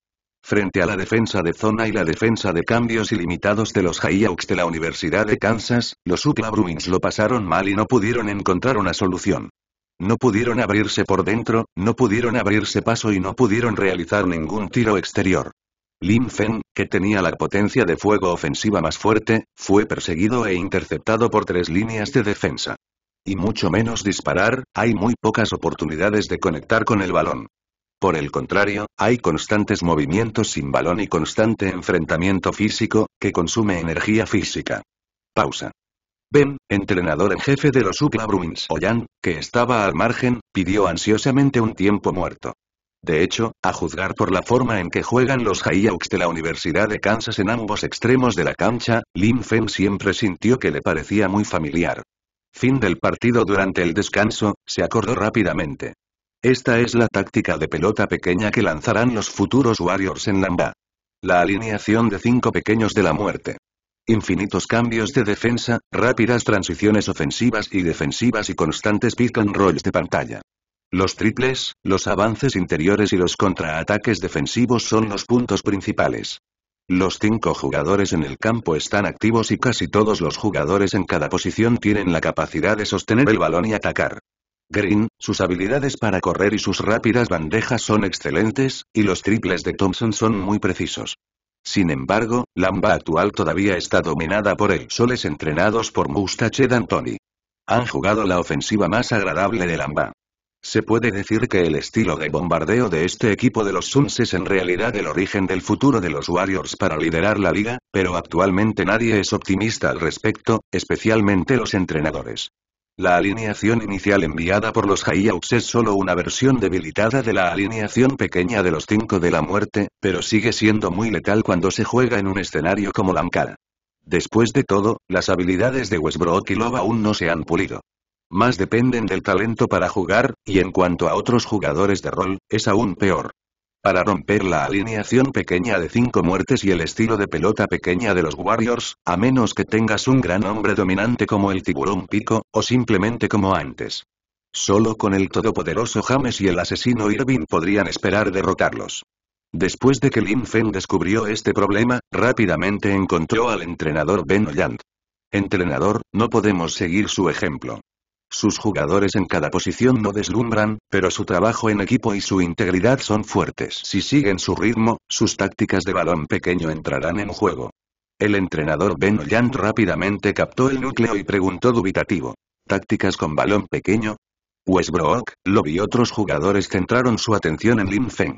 Frente a la defensa de zona y la defensa de cambios ilimitados de los Jayhawks de la Universidad de Kansas, los Ucla Bruins lo pasaron mal y no pudieron encontrar una solución. No pudieron abrirse por dentro, no pudieron abrirse paso y no pudieron realizar ningún tiro exterior. Lin Feng, que tenía la potencia de fuego ofensiva más fuerte, fue perseguido e interceptado por tres líneas de defensa. Y mucho menos disparar, hay muy pocas oportunidades de conectar con el balón. Por el contrario, hay constantes movimientos sin balón y constante enfrentamiento físico, que consume energía física. Pausa. Ben, entrenador en jefe de los Ukla Bruins Oyan, que estaba al margen, pidió ansiosamente un tiempo muerto. De hecho, a juzgar por la forma en que juegan los Jayhawks de la Universidad de Kansas en ambos extremos de la cancha, Lin Feng siempre sintió que le parecía muy familiar. Fin del partido durante el descanso, se acordó rápidamente. Esta es la táctica de pelota pequeña que lanzarán los futuros Warriors en Lamba. La alineación de cinco pequeños de la muerte. Infinitos cambios de defensa, rápidas transiciones ofensivas y defensivas y constantes pick and rolls de pantalla. Los triples, los avances interiores y los contraataques defensivos son los puntos principales. Los cinco jugadores en el campo están activos y casi todos los jugadores en cada posición tienen la capacidad de sostener el balón y atacar. Green, sus habilidades para correr y sus rápidas bandejas son excelentes, y los triples de Thompson son muy precisos. Sin embargo, Lamba actual todavía está dominada por el soles entrenados por Mustache Anthony. Han jugado la ofensiva más agradable de Lamba. Se puede decir que el estilo de bombardeo de este equipo de los Suns es en realidad el origen del futuro de los Warriors para liderar la liga, pero actualmente nadie es optimista al respecto, especialmente los entrenadores. La alineación inicial enviada por los Hayouts es solo una versión debilitada de la alineación pequeña de los Cinco de la muerte, pero sigue siendo muy letal cuando se juega en un escenario como Lankara. Después de todo, las habilidades de Westbrook y Love aún no se han pulido más dependen del talento para jugar, y en cuanto a otros jugadores de rol, es aún peor. Para romper la alineación pequeña de 5 muertes y el estilo de pelota pequeña de los Warriors, a menos que tengas un gran hombre dominante como el tiburón pico, o simplemente como antes. Solo con el todopoderoso James y el asesino Irving podrían esperar derrotarlos. Después de que Lin Feng descubrió este problema, rápidamente encontró al entrenador Ben Ollant. Entrenador, no podemos seguir su ejemplo. Sus jugadores en cada posición no deslumbran, pero su trabajo en equipo y su integridad son fuertes. Si siguen su ritmo, sus tácticas de balón pequeño entrarán en juego. El entrenador Ben Ollant rápidamente captó el núcleo y preguntó dubitativo. ¿Tácticas con balón pequeño? Westbrook, lo y otros jugadores centraron su atención en Lin Feng.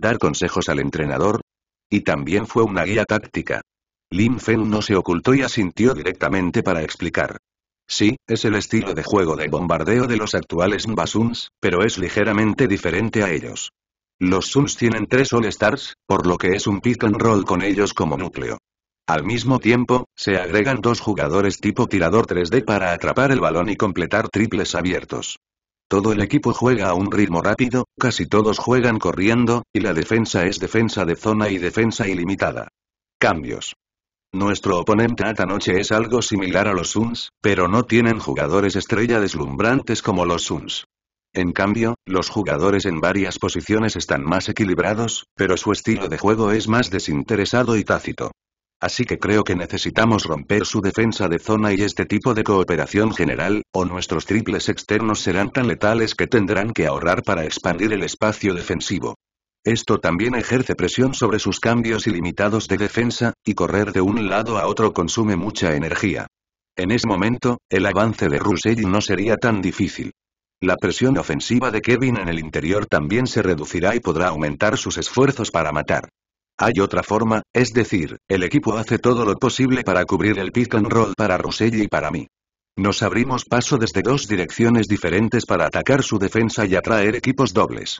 ¿Dar consejos al entrenador? Y también fue una guía táctica. Lin Feng no se ocultó y asintió directamente para explicar. Sí, es el estilo de juego de bombardeo de los actuales Mbasuns, pero es ligeramente diferente a ellos. Los Suns tienen tres All-Stars, por lo que es un pick and roll con ellos como núcleo. Al mismo tiempo, se agregan dos jugadores tipo tirador 3D para atrapar el balón y completar triples abiertos. Todo el equipo juega a un ritmo rápido, casi todos juegan corriendo, y la defensa es defensa de zona y defensa ilimitada. Cambios. Nuestro oponente esta noche es algo similar a los Suns, pero no tienen jugadores estrella deslumbrantes como los Suns. En cambio, los jugadores en varias posiciones están más equilibrados, pero su estilo de juego es más desinteresado y tácito. Así que creo que necesitamos romper su defensa de zona y este tipo de cooperación general, o nuestros triples externos serán tan letales que tendrán que ahorrar para expandir el espacio defensivo. Esto también ejerce presión sobre sus cambios ilimitados de defensa, y correr de un lado a otro consume mucha energía. En ese momento, el avance de Russell no sería tan difícil. La presión ofensiva de Kevin en el interior también se reducirá y podrá aumentar sus esfuerzos para matar. Hay otra forma, es decir, el equipo hace todo lo posible para cubrir el pick and roll para Roselli y para mí. Nos abrimos paso desde dos direcciones diferentes para atacar su defensa y atraer equipos dobles.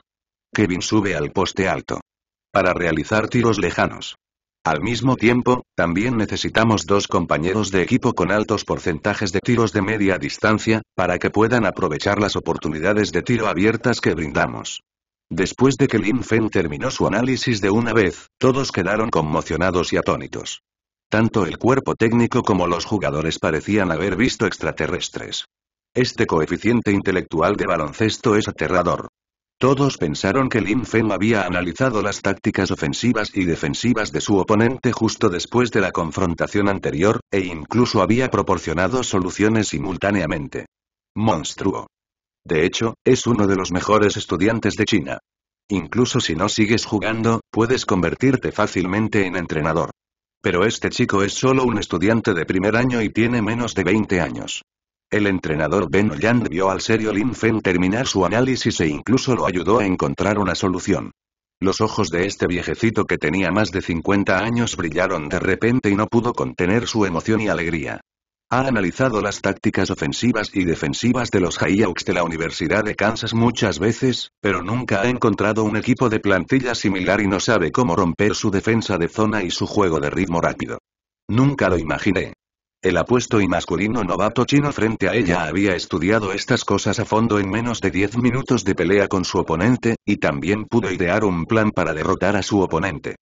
Kevin sube al poste alto. Para realizar tiros lejanos. Al mismo tiempo, también necesitamos dos compañeros de equipo con altos porcentajes de tiros de media distancia, para que puedan aprovechar las oportunidades de tiro abiertas que brindamos. Después de que Lin Feng terminó su análisis de una vez, todos quedaron conmocionados y atónitos. Tanto el cuerpo técnico como los jugadores parecían haber visto extraterrestres. Este coeficiente intelectual de baloncesto es aterrador. Todos pensaron que Lin Feng había analizado las tácticas ofensivas y defensivas de su oponente justo después de la confrontación anterior, e incluso había proporcionado soluciones simultáneamente. Monstruo. De hecho, es uno de los mejores estudiantes de China. Incluso si no sigues jugando, puedes convertirte fácilmente en entrenador. Pero este chico es solo un estudiante de primer año y tiene menos de 20 años. El entrenador Ben Holland vio al serio Lin Fen terminar su análisis e incluso lo ayudó a encontrar una solución. Los ojos de este viejecito que tenía más de 50 años brillaron de repente y no pudo contener su emoción y alegría. Ha analizado las tácticas ofensivas y defensivas de los Jayhawks de la Universidad de Kansas muchas veces, pero nunca ha encontrado un equipo de plantilla similar y no sabe cómo romper su defensa de zona y su juego de ritmo rápido. Nunca lo imaginé. El apuesto y masculino novato chino frente a ella había estudiado estas cosas a fondo en menos de 10 minutos de pelea con su oponente, y también pudo idear un plan para derrotar a su oponente.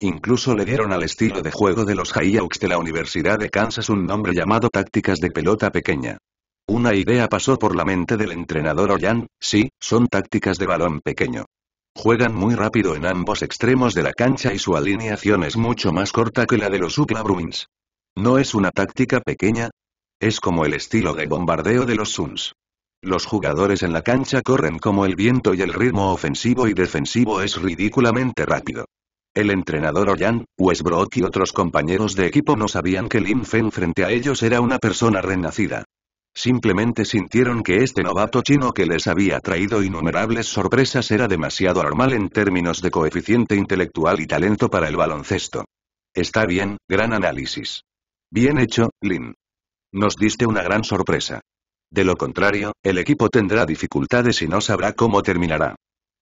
Incluso le dieron al estilo de juego de los Jayhawks de la Universidad de Kansas un nombre llamado tácticas de pelota pequeña. Una idea pasó por la mente del entrenador Oyan, sí, son tácticas de balón pequeño. Juegan muy rápido en ambos extremos de la cancha y su alineación es mucho más corta que la de los Ucla Bruins. No es una táctica pequeña. Es como el estilo de bombardeo de los Suns. Los jugadores en la cancha corren como el viento y el ritmo ofensivo y defensivo es ridículamente rápido. El entrenador Oyan Westbrook y otros compañeros de equipo no sabían que Lin Fen frente a ellos era una persona renacida. Simplemente sintieron que este novato chino que les había traído innumerables sorpresas era demasiado normal en términos de coeficiente intelectual y talento para el baloncesto. Está bien, gran análisis. Bien hecho, Lin. Nos diste una gran sorpresa. De lo contrario, el equipo tendrá dificultades y no sabrá cómo terminará.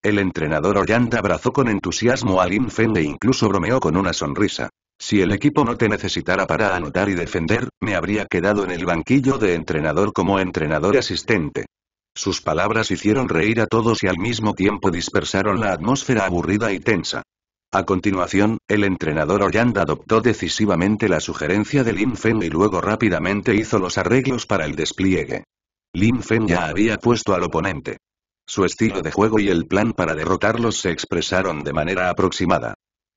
El entrenador Oyanda abrazó con entusiasmo a Lin Feng e incluso bromeó con una sonrisa. Si el equipo no te necesitara para anotar y defender, me habría quedado en el banquillo de entrenador como entrenador asistente. Sus palabras hicieron reír a todos y al mismo tiempo dispersaron la atmósfera aburrida y tensa. A continuación, el entrenador Oyand adoptó decisivamente la sugerencia de Lin Feng y luego rápidamente hizo los arreglos para el despliegue. Lin Fen ya había puesto al oponente. Su estilo de juego y el plan para derrotarlos se expresaron de manera aproximada.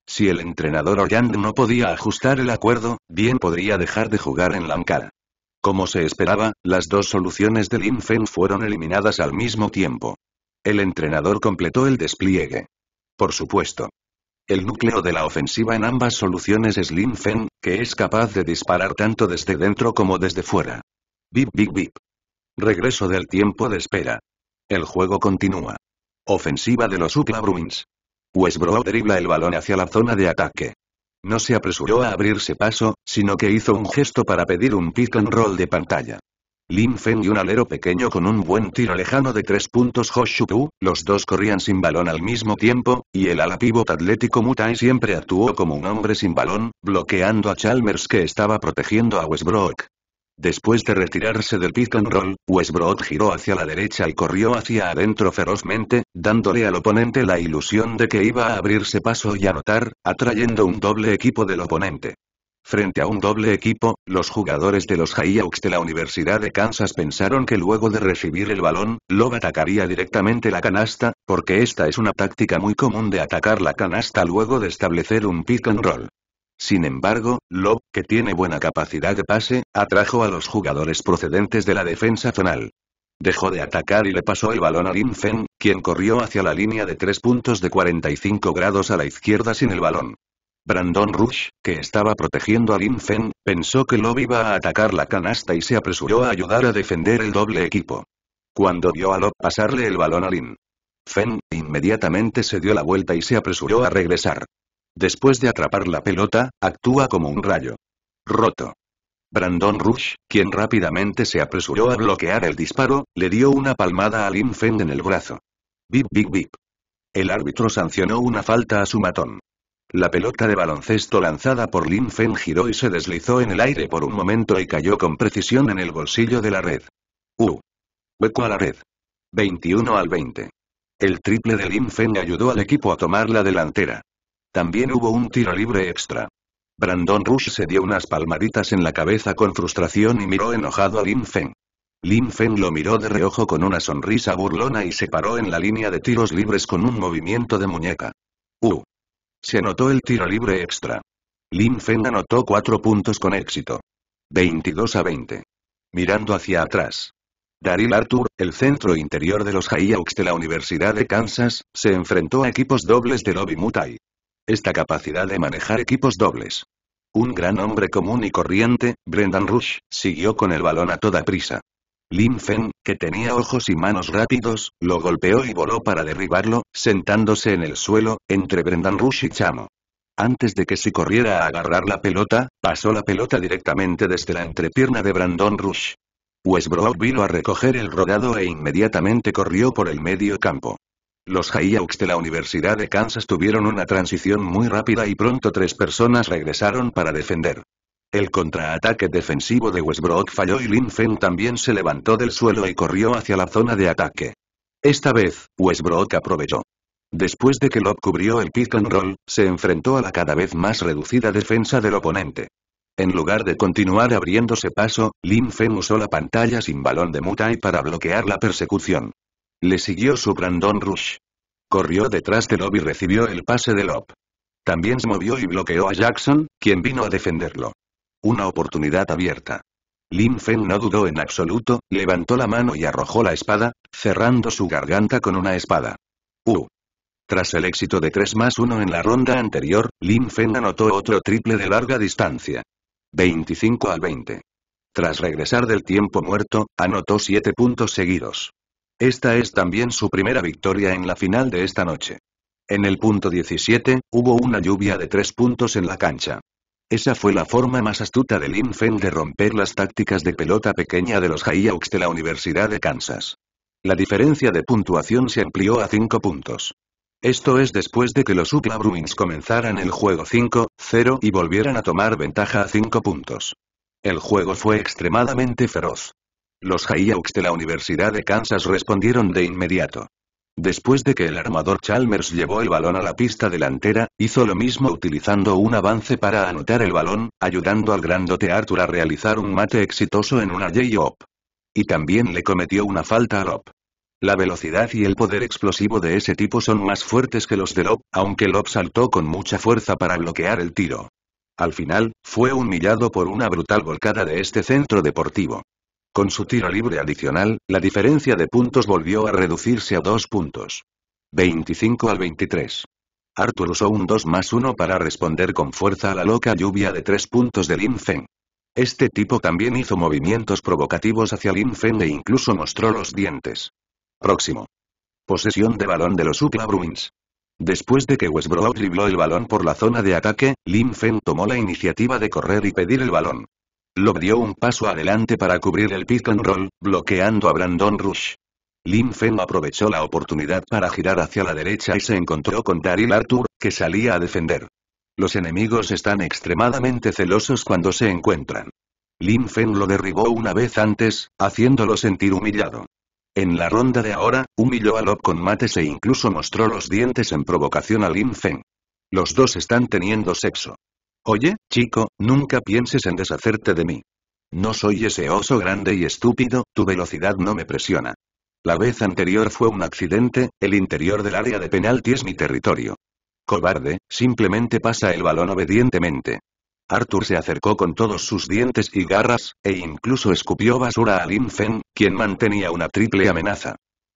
Si el entrenador Oyand no podía ajustar el acuerdo, bien podría dejar de jugar en Lancar. Como se esperaba, las dos soluciones de Lin Fen fueron eliminadas al mismo tiempo. El entrenador completó el despliegue. Por supuesto. El núcleo de la ofensiva en ambas soluciones es Lin Fen, que es capaz de disparar tanto desde dentro como desde fuera. Bip bip bip. Regreso del tiempo de espera. El juego continúa. Ofensiva de los Ucla Bruins. Westbrook dribla el balón hacia la zona de ataque. No se apresuró a abrirse paso, sino que hizo un gesto para pedir un pick and roll de pantalla. Lin Fen y un alero pequeño con un buen tiro lejano de tres puntos Hoshupu, los dos corrían sin balón al mismo tiempo, y el ala pivot atlético Mutai siempre actuó como un hombre sin balón, bloqueando a Chalmers que estaba protegiendo a Westbrook. Después de retirarse del pick and roll, Westbrook giró hacia la derecha y corrió hacia adentro ferozmente, dándole al oponente la ilusión de que iba a abrirse paso y anotar, atrayendo un doble equipo del oponente. Frente a un doble equipo, los jugadores de los Jayhawks de la Universidad de Kansas pensaron que luego de recibir el balón, Lob atacaría directamente la canasta, porque esta es una táctica muy común de atacar la canasta luego de establecer un pick and roll. Sin embargo, Lob, que tiene buena capacidad de pase, atrajo a los jugadores procedentes de la defensa zonal. Dejó de atacar y le pasó el balón a Lin Feng, quien corrió hacia la línea de tres puntos de 45 grados a la izquierda sin el balón. Brandon Rush, que estaba protegiendo a Lin Fen, pensó que Lob iba a atacar la canasta y se apresuró a ayudar a defender el doble equipo. Cuando vio a Lob pasarle el balón a Lin Fen, inmediatamente se dio la vuelta y se apresuró a regresar. Después de atrapar la pelota, actúa como un rayo. Roto. Brandon Rush, quien rápidamente se apresuró a bloquear el disparo, le dio una palmada a Lin Fen en el brazo. Bip bip bip. El árbitro sancionó una falta a su matón. La pelota de baloncesto lanzada por Lin Feng giró y se deslizó en el aire por un momento y cayó con precisión en el bolsillo de la red. U. Beco a la red. 21 al 20. El triple de Lin Feng ayudó al equipo a tomar la delantera. También hubo un tiro libre extra. Brandon Rush se dio unas palmaditas en la cabeza con frustración y miró enojado a Lin Feng. Lin Feng lo miró de reojo con una sonrisa burlona y se paró en la línea de tiros libres con un movimiento de muñeca. U. Se anotó el tiro libre extra. Lin Feng anotó cuatro puntos con éxito. 22 a 20. Mirando hacia atrás. Daryl Arthur, el centro interior de los Jayhawks de la Universidad de Kansas, se enfrentó a equipos dobles de Lobby Mutai. Esta capacidad de manejar equipos dobles. Un gran hombre común y corriente, Brendan Rush, siguió con el balón a toda prisa. Lin Feng, que tenía ojos y manos rápidos, lo golpeó y voló para derribarlo, sentándose en el suelo, entre Brandon Rush y Chamo. Antes de que se corriera a agarrar la pelota, pasó la pelota directamente desde la entrepierna de Brandon Rush. Westbrook pues vino a recoger el rodado e inmediatamente corrió por el medio campo. Los Jayhawks de la Universidad de Kansas tuvieron una transición muy rápida y pronto tres personas regresaron para defender. El contraataque defensivo de Westbrook falló y Lin Feng también se levantó del suelo y corrió hacia la zona de ataque. Esta vez, Westbrook aprovechó. Después de que Lob cubrió el pick and roll, se enfrentó a la cada vez más reducida defensa del oponente. En lugar de continuar abriéndose paso, Lin Feng usó la pantalla sin balón de Mutai para bloquear la persecución. Le siguió su Brandon Rush. Corrió detrás de Lob y recibió el pase de Lob. También se movió y bloqueó a Jackson, quien vino a defenderlo. Una oportunidad abierta. Lin Feng no dudó en absoluto, levantó la mano y arrojó la espada, cerrando su garganta con una espada. ¡Uh! Tras el éxito de 3 más 1 en la ronda anterior, Lin Feng anotó otro triple de larga distancia. 25 al 20. Tras regresar del tiempo muerto, anotó 7 puntos seguidos. Esta es también su primera victoria en la final de esta noche. En el punto 17, hubo una lluvia de 3 puntos en la cancha. Esa fue la forma más astuta de Lin de romper las tácticas de pelota pequeña de los Jayhawks de la Universidad de Kansas. La diferencia de puntuación se amplió a 5 puntos. Esto es después de que los Ucla Bruins comenzaran el juego 5-0 y volvieran a tomar ventaja a 5 puntos. El juego fue extremadamente feroz. Los Jayhawks de la Universidad de Kansas respondieron de inmediato. Después de que el armador Chalmers llevó el balón a la pista delantera, hizo lo mismo utilizando un avance para anotar el balón, ayudando al grandote Arthur a realizar un mate exitoso en una J-Op. Y también le cometió una falta a Rop. La velocidad y el poder explosivo de ese tipo son más fuertes que los de Rop, aunque Rop saltó con mucha fuerza para bloquear el tiro. Al final, fue humillado por una brutal volcada de este centro deportivo. Con su tiro libre adicional, la diferencia de puntos volvió a reducirse a dos puntos. 25 al 23. Arthur usó un 2 más 1 para responder con fuerza a la loca lluvia de tres puntos de Lin Feng. Este tipo también hizo movimientos provocativos hacia Lin Feng e incluso mostró los dientes. Próximo. Posesión de balón de los Ukla Bruins. Después de que Westbrook dribló el balón por la zona de ataque, Lin Feng tomó la iniciativa de correr y pedir el balón. Lob dio un paso adelante para cubrir el pick and roll, bloqueando a Brandon Rush. Lin Feng aprovechó la oportunidad para girar hacia la derecha y se encontró con Daryl Arthur, que salía a defender. Los enemigos están extremadamente celosos cuando se encuentran. Lin Feng lo derribó una vez antes, haciéndolo sentir humillado. En la ronda de ahora, humilló a Lob con mates e incluso mostró los dientes en provocación a Lin Feng. Los dos están teniendo sexo. Oye, chico, nunca pienses en deshacerte de mí. No soy ese oso grande y estúpido, tu velocidad no me presiona. La vez anterior fue un accidente, el interior del área de penalti es mi territorio. Cobarde, simplemente pasa el balón obedientemente. Arthur se acercó con todos sus dientes y garras, e incluso escupió basura a Lin Fen, quien mantenía una triple amenaza.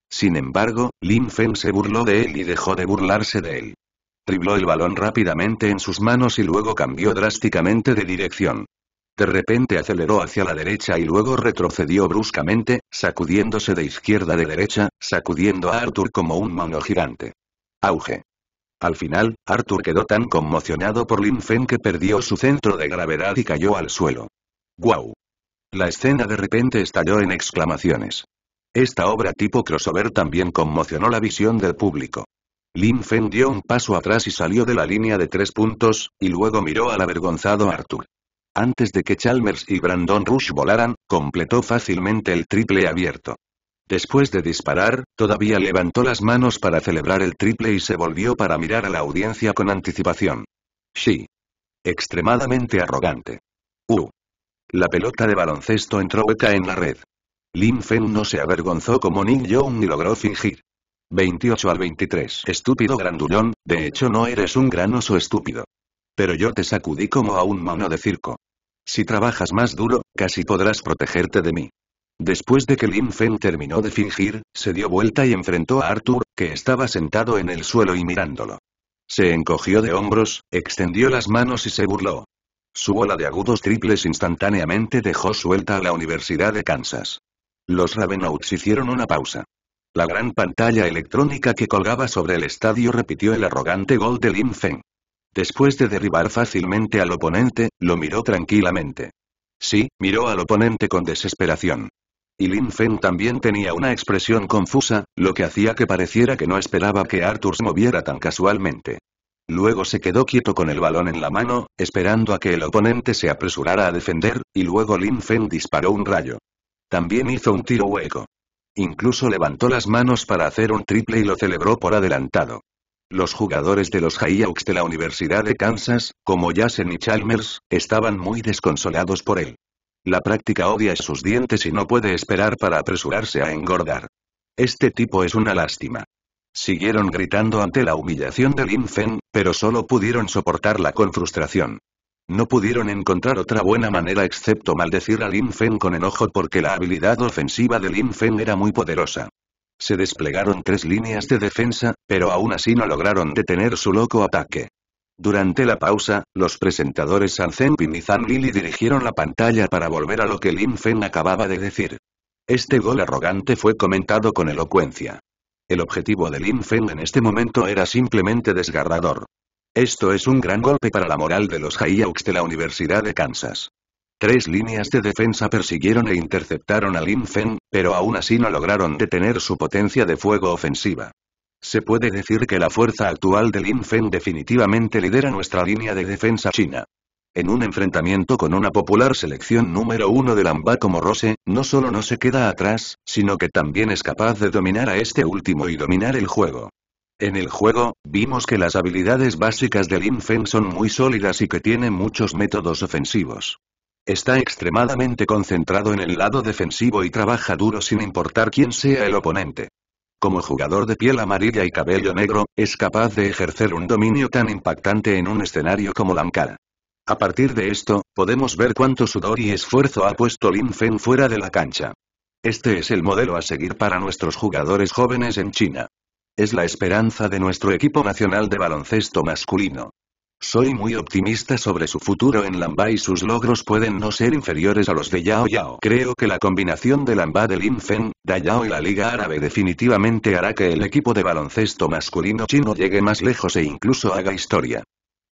Sin embargo, Lin Fen se burló de él y dejó de burlarse de él. Tribló el balón rápidamente en sus manos y luego cambió drásticamente de dirección. De repente aceleró hacia la derecha y luego retrocedió bruscamente, sacudiéndose de izquierda a de derecha, sacudiendo a Arthur como un mono gigante. Auge. Al final, Arthur quedó tan conmocionado por Lin Fen que perdió su centro de gravedad y cayó al suelo. ¡Guau! La escena de repente estalló en exclamaciones. Esta obra tipo crossover también conmocionó la visión del público. Lin Feng dio un paso atrás y salió de la línea de tres puntos, y luego miró al avergonzado Arthur. Antes de que Chalmers y Brandon Rush volaran, completó fácilmente el triple abierto. Después de disparar, todavía levantó las manos para celebrar el triple y se volvió para mirar a la audiencia con anticipación. Sí. Extremadamente arrogante. Uh. La pelota de baloncesto entró hueca en la red. Lin Feng no se avergonzó como Ning Young ni logró fingir. 28 al 23. Estúpido grandullón, de hecho no eres un gran oso estúpido. Pero yo te sacudí como a un mono de circo. Si trabajas más duro, casi podrás protegerte de mí. Después de que Lin Fen terminó de fingir, se dio vuelta y enfrentó a Arthur, que estaba sentado en el suelo y mirándolo. Se encogió de hombros, extendió las manos y se burló. Su ola de agudos triples instantáneamente dejó suelta a la Universidad de Kansas. Los Ravenouts hicieron una pausa. La gran pantalla electrónica que colgaba sobre el estadio repitió el arrogante gol de Lin Feng. Después de derribar fácilmente al oponente, lo miró tranquilamente. Sí, miró al oponente con desesperación. Y Lin Feng también tenía una expresión confusa, lo que hacía que pareciera que no esperaba que Arthur se moviera tan casualmente. Luego se quedó quieto con el balón en la mano, esperando a que el oponente se apresurara a defender, y luego Lin Feng disparó un rayo. También hizo un tiro hueco. Incluso levantó las manos para hacer un triple y lo celebró por adelantado. Los jugadores de los Jayhawks de la Universidad de Kansas, como Jason y Chalmers, estaban muy desconsolados por él. La práctica odia sus dientes y no puede esperar para apresurarse a engordar. Este tipo es una lástima. Siguieron gritando ante la humillación de Lin pero solo pudieron soportarla con frustración. No pudieron encontrar otra buena manera excepto maldecir a Lin Feng con enojo porque la habilidad ofensiva de Lin Feng era muy poderosa. Se desplegaron tres líneas de defensa, pero aún así no lograron detener su loco ataque. Durante la pausa, los presentadores Zenpin y Lili dirigieron la pantalla para volver a lo que Lin Feng acababa de decir. Este gol arrogante fue comentado con elocuencia. El objetivo de Lin Feng en este momento era simplemente desgarrador. Esto es un gran golpe para la moral de los Jayhawks de la Universidad de Kansas. Tres líneas de defensa persiguieron e interceptaron a Lin Feng, pero aún así no lograron detener su potencia de fuego ofensiva. Se puede decir que la fuerza actual de Lin Fen definitivamente lidera nuestra línea de defensa china. En un enfrentamiento con una popular selección número uno de Lamba como Rose, no solo no se queda atrás, sino que también es capaz de dominar a este último y dominar el juego. En el juego, vimos que las habilidades básicas de Lin Feng son muy sólidas y que tiene muchos métodos ofensivos. Está extremadamente concentrado en el lado defensivo y trabaja duro sin importar quién sea el oponente. Como jugador de piel amarilla y cabello negro, es capaz de ejercer un dominio tan impactante en un escenario como Lankara. A partir de esto, podemos ver cuánto sudor y esfuerzo ha puesto Lin Feng fuera de la cancha. Este es el modelo a seguir para nuestros jugadores jóvenes en China. Es la esperanza de nuestro equipo nacional de baloncesto masculino. Soy muy optimista sobre su futuro en Lamba y sus logros pueden no ser inferiores a los de Yao Yao. Creo que la combinación de Lamba del Infen, Yao y la Liga Árabe definitivamente hará que el equipo de baloncesto masculino chino llegue más lejos e incluso haga historia.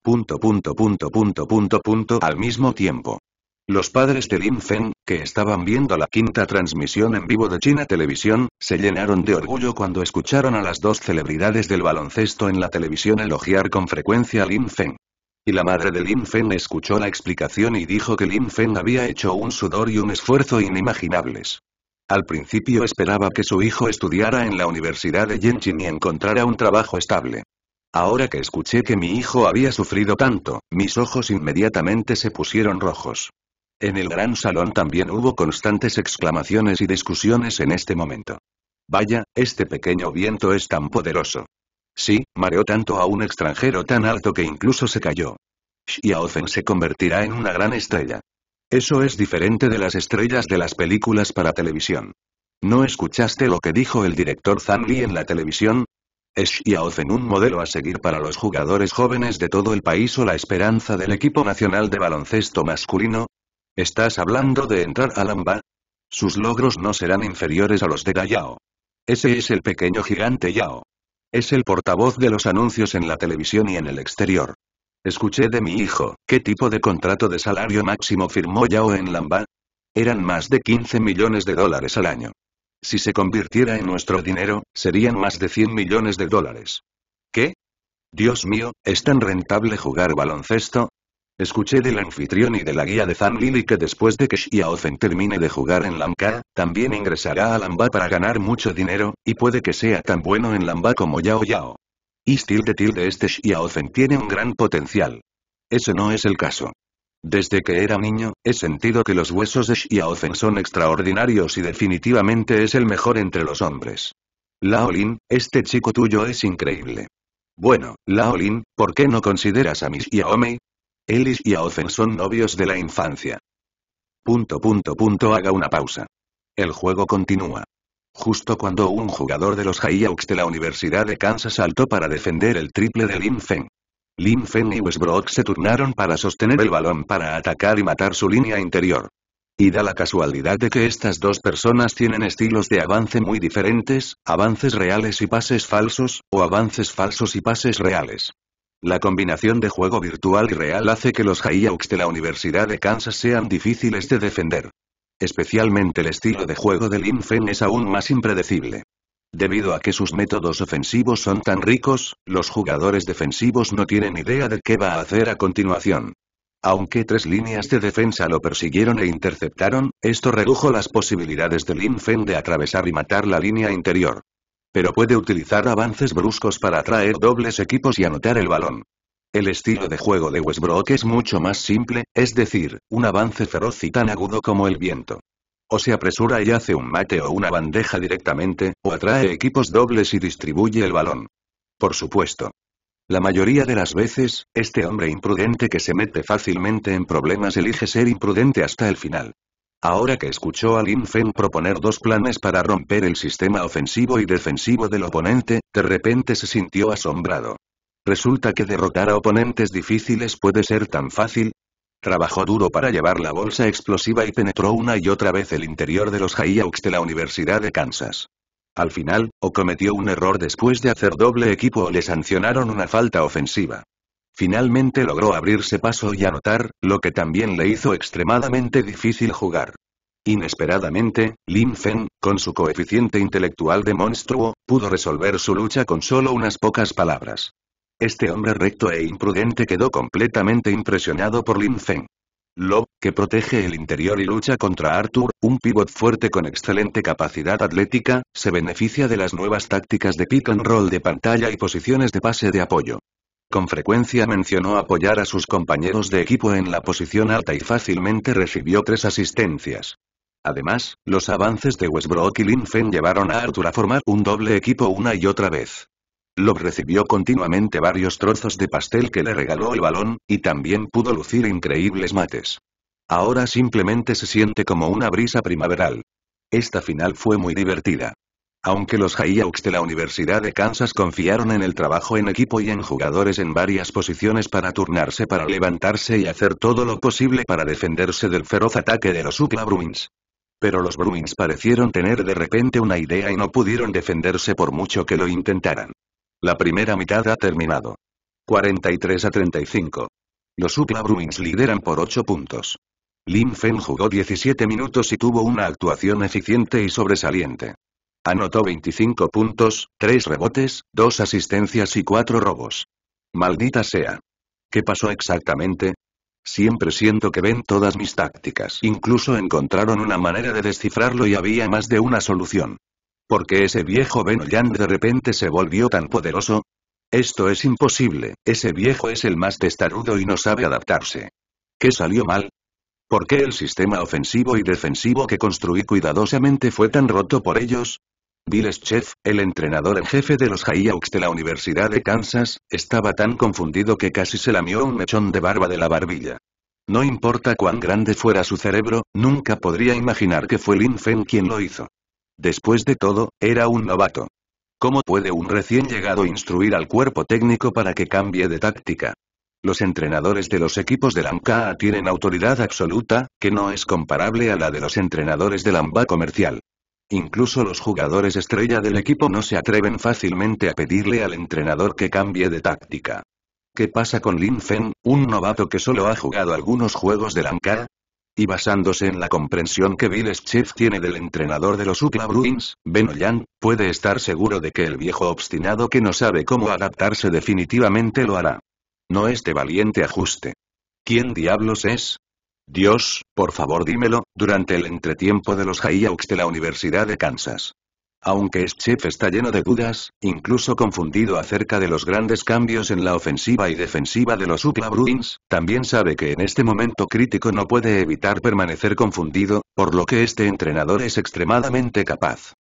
Punto punto punto punto punto punto al mismo tiempo. Los padres de Lin Feng, que estaban viendo la quinta transmisión en vivo de China Televisión, se llenaron de orgullo cuando escucharon a las dos celebridades del baloncesto en la televisión elogiar con frecuencia a Lin Feng. Y la madre de Lin Feng escuchó la explicación y dijo que Lin Feng había hecho un sudor y un esfuerzo inimaginables. Al principio esperaba que su hijo estudiara en la Universidad de Yenching y encontrara un trabajo estable. Ahora que escuché que mi hijo había sufrido tanto, mis ojos inmediatamente se pusieron rojos. En el gran salón también hubo constantes exclamaciones y discusiones en este momento. Vaya, este pequeño viento es tan poderoso. Sí, mareó tanto a un extranjero tan alto que incluso se cayó. Xiaofen se convertirá en una gran estrella. Eso es diferente de las estrellas de las películas para televisión. ¿No escuchaste lo que dijo el director Zhang Li en la televisión? ¿Es Xiaofen un modelo a seguir para los jugadores jóvenes de todo el país o la esperanza del equipo nacional de baloncesto masculino? ¿Estás hablando de entrar a Lamba? Sus logros no serán inferiores a los de Yao. Ese es el pequeño gigante Yao. Es el portavoz de los anuncios en la televisión y en el exterior. Escuché de mi hijo, ¿qué tipo de contrato de salario máximo firmó Yao en Lamba? Eran más de 15 millones de dólares al año. Si se convirtiera en nuestro dinero, serían más de 100 millones de dólares. ¿Qué? Dios mío, ¿es tan rentable jugar baloncesto? Escuché del anfitrión y de la guía de Zan Lili que después de que Xiaozen termine de jugar en Lamka, también ingresará a Lamba para ganar mucho dinero, y puede que sea tan bueno en Lamba como Yao Yao. Y de tilde este Xiaozen tiene un gran potencial. Ese no es el caso. Desde que era niño, he sentido que los huesos de Xiaozen son extraordinarios y definitivamente es el mejor entre los hombres. Laolin, este chico tuyo es increíble. Bueno, Laolin, ¿por qué no consideras a mi Xiaomei? Ellis y Aofen son novios de la infancia. Punto punto punto haga una pausa. El juego continúa. Justo cuando un jugador de los Jayhawks de la Universidad de Kansas saltó para defender el triple de Lin Feng. Lin Feng y Westbrook se turnaron para sostener el balón para atacar y matar su línea interior. Y da la casualidad de que estas dos personas tienen estilos de avance muy diferentes, avances reales y pases falsos, o avances falsos y pases reales. La combinación de juego virtual y real hace que los Jayhawks de la Universidad de Kansas sean difíciles de defender. Especialmente el estilo de juego Lin Fen es aún más impredecible. Debido a que sus métodos ofensivos son tan ricos, los jugadores defensivos no tienen idea de qué va a hacer a continuación. Aunque tres líneas de defensa lo persiguieron e interceptaron, esto redujo las posibilidades Lin Fen de atravesar y matar la línea interior. Pero puede utilizar avances bruscos para atraer dobles equipos y anotar el balón. El estilo de juego de Westbrook es mucho más simple, es decir, un avance feroz y tan agudo como el viento. O se apresura y hace un mate o una bandeja directamente, o atrae equipos dobles y distribuye el balón. Por supuesto. La mayoría de las veces, este hombre imprudente que se mete fácilmente en problemas elige ser imprudente hasta el final. Ahora que escuchó a Lin Fen proponer dos planes para romper el sistema ofensivo y defensivo del oponente, de repente se sintió asombrado. ¿Resulta que derrotar a oponentes difíciles puede ser tan fácil? Trabajó duro para llevar la bolsa explosiva y penetró una y otra vez el interior de los Hayaux de la Universidad de Kansas. Al final, o cometió un error después de hacer doble equipo o le sancionaron una falta ofensiva. Finalmente logró abrirse paso y anotar, lo que también le hizo extremadamente difícil jugar. Inesperadamente, Lin Feng, con su coeficiente intelectual de monstruo, pudo resolver su lucha con solo unas pocas palabras. Este hombre recto e imprudente quedó completamente impresionado por Lin Feng. Lo, que protege el interior y lucha contra Arthur, un pivot fuerte con excelente capacidad atlética, se beneficia de las nuevas tácticas de pick and roll de pantalla y posiciones de pase de apoyo. Con frecuencia mencionó apoyar a sus compañeros de equipo en la posición alta y fácilmente recibió tres asistencias. Además, los avances de Westbrook y Lin llevaron a Arthur a formar un doble equipo una y otra vez. Lob recibió continuamente varios trozos de pastel que le regaló el balón, y también pudo lucir increíbles mates. Ahora simplemente se siente como una brisa primaveral. Esta final fue muy divertida. Aunque los Jayhawks de la Universidad de Kansas confiaron en el trabajo en equipo y en jugadores en varias posiciones para turnarse para levantarse y hacer todo lo posible para defenderse del feroz ataque de los Ucla Bruins. Pero los Bruins parecieron tener de repente una idea y no pudieron defenderse por mucho que lo intentaran. La primera mitad ha terminado. 43 a 35. Los Ukla Bruins lideran por 8 puntos. Lin Fen jugó 17 minutos y tuvo una actuación eficiente y sobresaliente. Anotó 25 puntos, 3 rebotes, 2 asistencias y 4 robos. Maldita sea. ¿Qué pasó exactamente? Siempre siento que ven todas mis tácticas. Incluso encontraron una manera de descifrarlo y había más de una solución. ¿Por qué ese viejo Benoyan de repente se volvió tan poderoso? Esto es imposible, ese viejo es el más testarudo y no sabe adaptarse. ¿Qué salió mal? ¿Por qué el sistema ofensivo y defensivo que construí cuidadosamente fue tan roto por ellos? Bill el entrenador en jefe de los Jayhawks de la Universidad de Kansas, estaba tan confundido que casi se lamió un mechón de barba de la barbilla. No importa cuán grande fuera su cerebro, nunca podría imaginar que fue Lin Fen quien lo hizo. Después de todo, era un novato. ¿Cómo puede un recién llegado instruir al cuerpo técnico para que cambie de táctica? Los entrenadores de los equipos de AMCA tienen autoridad absoluta, que no es comparable a la de los entrenadores del AMBA comercial. Incluso los jugadores estrella del equipo no se atreven fácilmente a pedirle al entrenador que cambie de táctica. ¿Qué pasa con Lin Feng, un novato que solo ha jugado algunos juegos de Ankara? Y basándose en la comprensión que Bill Chef tiene del entrenador de los upla Bruins, Ben puede estar seguro de que el viejo obstinado que no sabe cómo adaptarse definitivamente lo hará. No este valiente ajuste. ¿Quién diablos es? Dios, por favor dímelo, durante el entretiempo de los Hayauks de la Universidad de Kansas. Aunque chef está lleno de dudas, incluso confundido acerca de los grandes cambios en la ofensiva y defensiva de los Ukla Bruins, también sabe que en este momento crítico no puede evitar permanecer confundido, por lo que este entrenador es extremadamente capaz.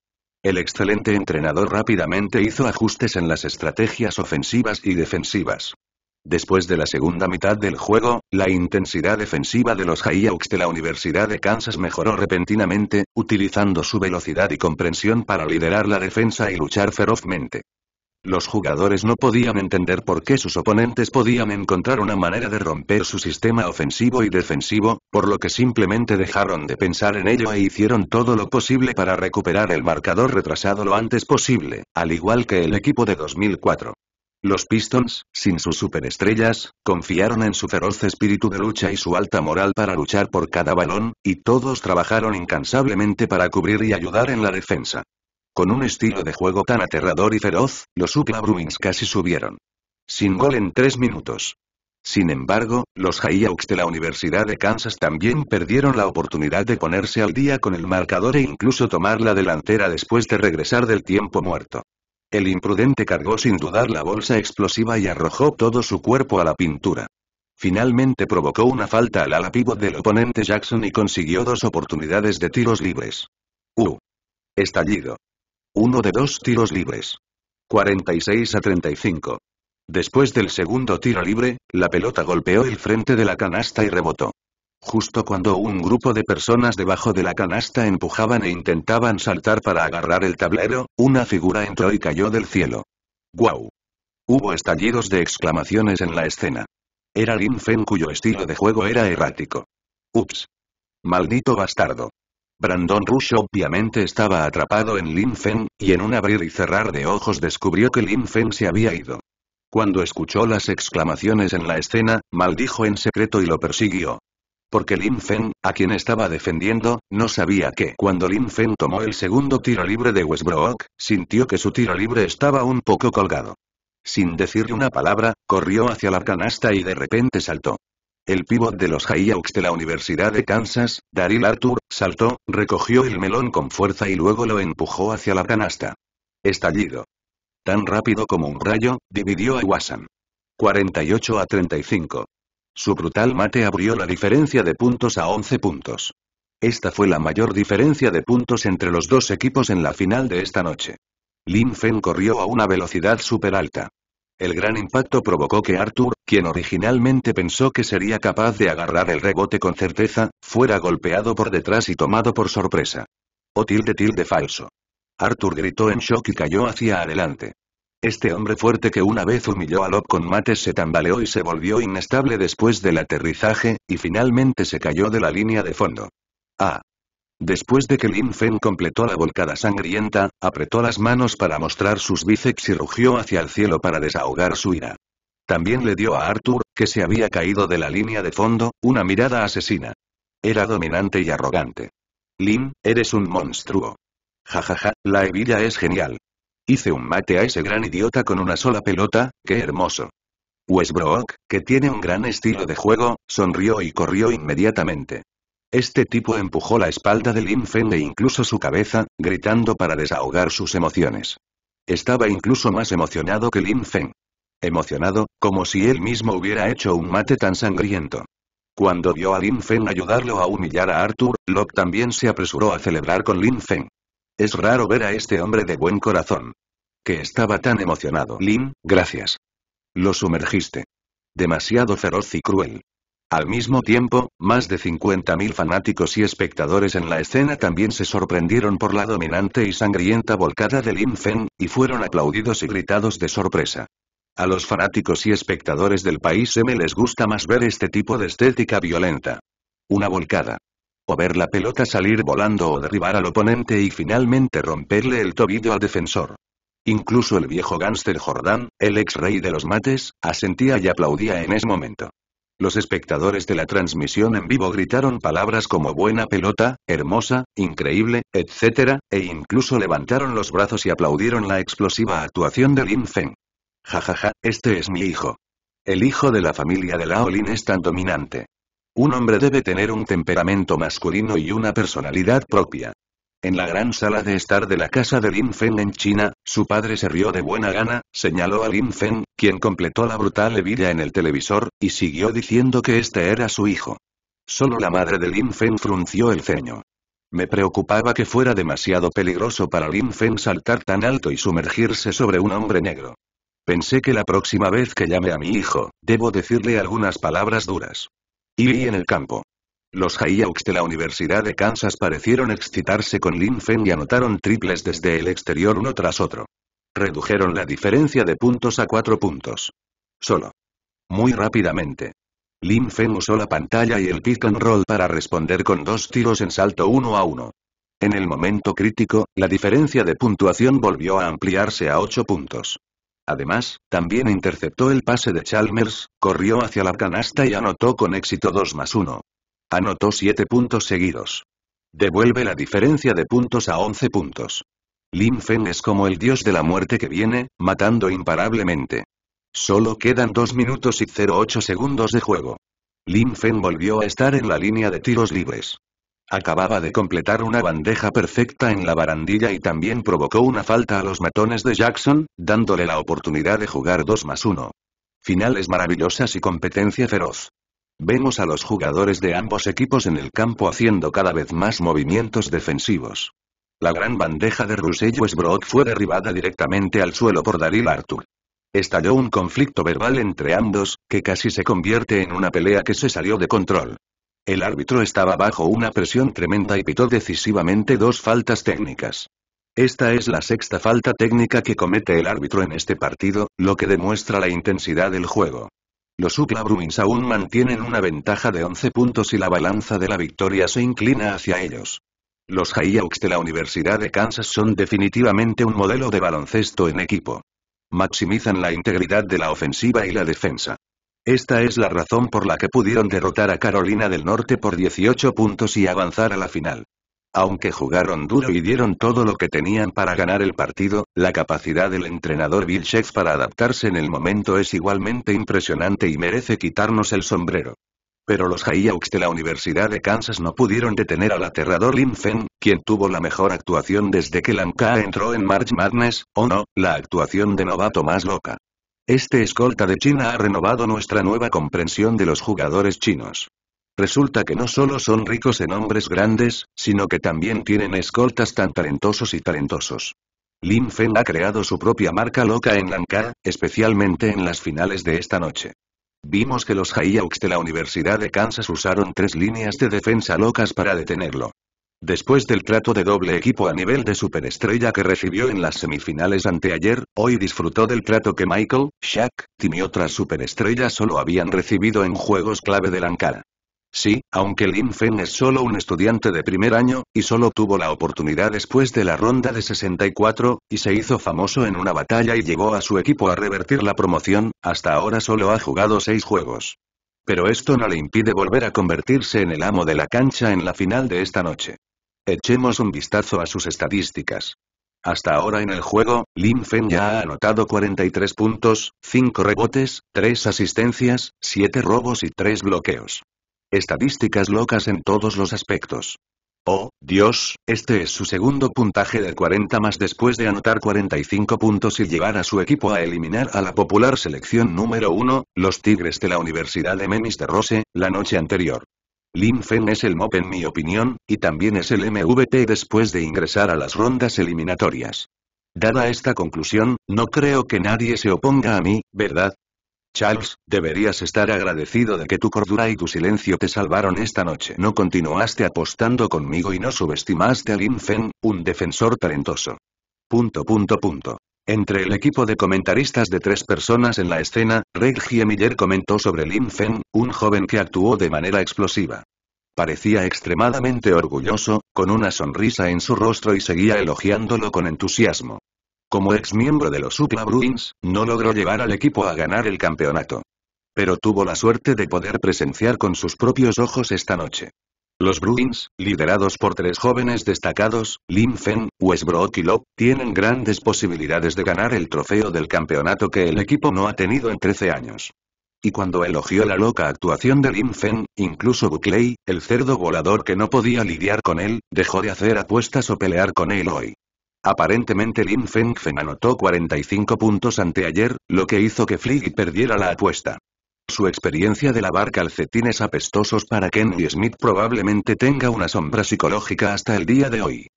El excelente entrenador rápidamente hizo ajustes en las estrategias ofensivas y defensivas. Después de la segunda mitad del juego, la intensidad defensiva de los Jayhawks de la Universidad de Kansas mejoró repentinamente, utilizando su velocidad y comprensión para liderar la defensa y luchar ferozmente. Los jugadores no podían entender por qué sus oponentes podían encontrar una manera de romper su sistema ofensivo y defensivo, por lo que simplemente dejaron de pensar en ello e hicieron todo lo posible para recuperar el marcador retrasado lo antes posible, al igual que el equipo de 2004. Los Pistons, sin sus superestrellas, confiaron en su feroz espíritu de lucha y su alta moral para luchar por cada balón, y todos trabajaron incansablemente para cubrir y ayudar en la defensa. Con un estilo de juego tan aterrador y feroz, los Ucla Bruins casi subieron. Sin gol en tres minutos. Sin embargo, los Jayhawks de la Universidad de Kansas también perdieron la oportunidad de ponerse al día con el marcador e incluso tomar la delantera después de regresar del tiempo muerto. El imprudente cargó sin dudar la bolsa explosiva y arrojó todo su cuerpo a la pintura. Finalmente provocó una falta al ala pívot del oponente Jackson y consiguió dos oportunidades de tiros libres. U. Estallido. Uno de dos tiros libres. 46 a 35. Después del segundo tiro libre, la pelota golpeó el frente de la canasta y rebotó. Justo cuando un grupo de personas debajo de la canasta empujaban e intentaban saltar para agarrar el tablero, una figura entró y cayó del cielo. ¡Guau! Hubo estallidos de exclamaciones en la escena. Era Lin Fen cuyo estilo de juego era errático. Ups. Maldito bastardo. Brandon Rush obviamente estaba atrapado en Lin Fen, y en un abrir y cerrar de ojos descubrió que Lin Fen se había ido. Cuando escuchó las exclamaciones en la escena, maldijo en secreto y lo persiguió porque Lin Feng, a quien estaba defendiendo, no sabía que cuando Lin Feng tomó el segundo tiro libre de Westbrook, sintió que su tiro libre estaba un poco colgado. Sin decirle una palabra, corrió hacia la canasta y de repente saltó. El pívot de los Jayhawks de la Universidad de Kansas, Daryl Arthur, saltó, recogió el melón con fuerza y luego lo empujó hacia la canasta. Estallido. Tan rápido como un rayo, dividió a Wasan. 48 a 35. Su brutal mate abrió la diferencia de puntos a 11 puntos. Esta fue la mayor diferencia de puntos entre los dos equipos en la final de esta noche. Lin corrió a una velocidad súper alta. El gran impacto provocó que Arthur, quien originalmente pensó que sería capaz de agarrar el rebote con certeza, fuera golpeado por detrás y tomado por sorpresa. O tilde tilde falso. Arthur gritó en shock y cayó hacia adelante. Este hombre fuerte que una vez humilló a Lop con mates se tambaleó y se volvió inestable después del aterrizaje, y finalmente se cayó de la línea de fondo. Ah. Después de que Lin Fen completó la volcada sangrienta, apretó las manos para mostrar sus bíceps y rugió hacia el cielo para desahogar su ira. También le dio a Arthur, que se había caído de la línea de fondo, una mirada asesina. Era dominante y arrogante. Lin, eres un monstruo. Jajaja, ja, ja, la hebilla es genial. Hice un mate a ese gran idiota con una sola pelota, qué hermoso. Westbrook, pues que tiene un gran estilo de juego, sonrió y corrió inmediatamente. Este tipo empujó la espalda de Lin Feng e incluso su cabeza, gritando para desahogar sus emociones. Estaba incluso más emocionado que Lin Feng. Emocionado, como si él mismo hubiera hecho un mate tan sangriento. Cuando vio a Lin Feng ayudarlo a humillar a Arthur, Locke también se apresuró a celebrar con Lin Feng. Es raro ver a este hombre de buen corazón. Que estaba tan emocionado. Lin, gracias. Lo sumergiste. Demasiado feroz y cruel. Al mismo tiempo, más de 50.000 fanáticos y espectadores en la escena también se sorprendieron por la dominante y sangrienta volcada de Lin Feng, y fueron aplaudidos y gritados de sorpresa. A los fanáticos y espectadores del país M les gusta más ver este tipo de estética violenta. Una volcada o ver la pelota salir volando o derribar al oponente y finalmente romperle el tobillo al defensor. Incluso el viejo gánster Jordán, el ex rey de los mates, asentía y aplaudía en ese momento. Los espectadores de la transmisión en vivo gritaron palabras como buena pelota, hermosa, increíble, etc., e incluso levantaron los brazos y aplaudieron la explosiva actuación de Lin Feng. Jajaja, ja, ja, este es mi hijo. El hijo de la familia de Lin es tan dominante. Un hombre debe tener un temperamento masculino y una personalidad propia. En la gran sala de estar de la casa de Lin Fen en China, su padre se rió de buena gana, señaló a Lin Fen, quien completó la brutal hebilla en el televisor, y siguió diciendo que este era su hijo. Solo la madre de Lin Fen frunció el ceño. Me preocupaba que fuera demasiado peligroso para Lin Fen saltar tan alto y sumergirse sobre un hombre negro. Pensé que la próxima vez que llame a mi hijo, debo decirle algunas palabras duras vi en el campo. Los Jayhawks de la Universidad de Kansas parecieron excitarse con Lin Feng y anotaron triples desde el exterior uno tras otro. Redujeron la diferencia de puntos a cuatro puntos. Solo. Muy rápidamente. Lin Feng usó la pantalla y el pick and roll para responder con dos tiros en salto uno a uno. En el momento crítico, la diferencia de puntuación volvió a ampliarse a ocho puntos. Además, también interceptó el pase de Chalmers, corrió hacia la canasta y anotó con éxito 2 más 1. Anotó 7 puntos seguidos. Devuelve la diferencia de puntos a 11 puntos. Lin Feng es como el dios de la muerte que viene, matando imparablemente. Solo quedan 2 minutos y 08 segundos de juego. Lin Feng volvió a estar en la línea de tiros libres. Acababa de completar una bandeja perfecta en la barandilla y también provocó una falta a los matones de Jackson, dándole la oportunidad de jugar 2 más 1. Finales maravillosas y competencia feroz. Vemos a los jugadores de ambos equipos en el campo haciendo cada vez más movimientos defensivos. La gran bandeja de Russell Westbrook fue derribada directamente al suelo por Daryl Arthur. Estalló un conflicto verbal entre ambos, que casi se convierte en una pelea que se salió de control. El árbitro estaba bajo una presión tremenda y pitó decisivamente dos faltas técnicas. Esta es la sexta falta técnica que comete el árbitro en este partido, lo que demuestra la intensidad del juego. Los Ucla Bruins aún mantienen una ventaja de 11 puntos y la balanza de la victoria se inclina hacia ellos. Los Jayhawks de la Universidad de Kansas son definitivamente un modelo de baloncesto en equipo. Maximizan la integridad de la ofensiva y la defensa. Esta es la razón por la que pudieron derrotar a Carolina del Norte por 18 puntos y avanzar a la final. Aunque jugaron duro y dieron todo lo que tenían para ganar el partido, la capacidad del entrenador Bill Sheff para adaptarse en el momento es igualmente impresionante y merece quitarnos el sombrero. Pero los Jayhawks de la Universidad de Kansas no pudieron detener al aterrador Lin quien tuvo la mejor actuación desde que Lanka entró en March Madness, o no, la actuación de novato más loca. Este escolta de China ha renovado nuestra nueva comprensión de los jugadores chinos. Resulta que no solo son ricos en hombres grandes, sino que también tienen escoltas tan talentosos y talentosos. Lin Fen ha creado su propia marca loca en Lanka, especialmente en las finales de esta noche. Vimos que los Hayauks de la Universidad de Kansas usaron tres líneas de defensa locas para detenerlo. Después del trato de doble equipo a nivel de superestrella que recibió en las semifinales anteayer, hoy disfrutó del trato que Michael, Shaq, Tim y otras superestrellas solo habían recibido en juegos clave del Ankara. Sí, aunque Lin Feng es solo un estudiante de primer año, y solo tuvo la oportunidad después de la ronda de 64, y se hizo famoso en una batalla y llevó a su equipo a revertir la promoción, hasta ahora solo ha jugado seis juegos. Pero esto no le impide volver a convertirse en el amo de la cancha en la final de esta noche. Echemos un vistazo a sus estadísticas. Hasta ahora en el juego, Lin Fen ya ha anotado 43 puntos, 5 rebotes, 3 asistencias, 7 robos y 3 bloqueos. Estadísticas locas en todos los aspectos. Oh, Dios, este es su segundo puntaje de 40 más después de anotar 45 puntos y llevar a su equipo a eliminar a la popular selección número 1, los Tigres de la Universidad de Memis de Rose, la noche anterior. Lin es el MOP en mi opinión, y también es el MVT después de ingresar a las rondas eliminatorias. Dada esta conclusión, no creo que nadie se oponga a mí, ¿verdad? Charles, deberías estar agradecido de que tu cordura y tu silencio te salvaron esta noche. No continuaste apostando conmigo y no subestimaste a Lin un defensor talentoso. Punto punto punto. Entre el equipo de comentaristas de tres personas en la escena, Reggie Miller comentó sobre Lin Feng, un joven que actuó de manera explosiva. Parecía extremadamente orgulloso, con una sonrisa en su rostro y seguía elogiándolo con entusiasmo. Como ex miembro de los Utah Bruins, no logró llevar al equipo a ganar el campeonato. Pero tuvo la suerte de poder presenciar con sus propios ojos esta noche. Los Bruins, liderados por tres jóvenes destacados, Lin Feng, Westbrook y Lop, tienen grandes posibilidades de ganar el trofeo del campeonato que el equipo no ha tenido en 13 años. Y cuando elogió la loca actuación de Lin Feng, incluso Buckley, el cerdo volador que no podía lidiar con él, dejó de hacer apuestas o pelear con él hoy. Aparentemente Lin Feng anotó 45 puntos anteayer, lo que hizo que Flick perdiera la apuesta. Su experiencia de lavar calcetines apestosos para Kenny Smith probablemente tenga una sombra psicológica hasta el día de hoy.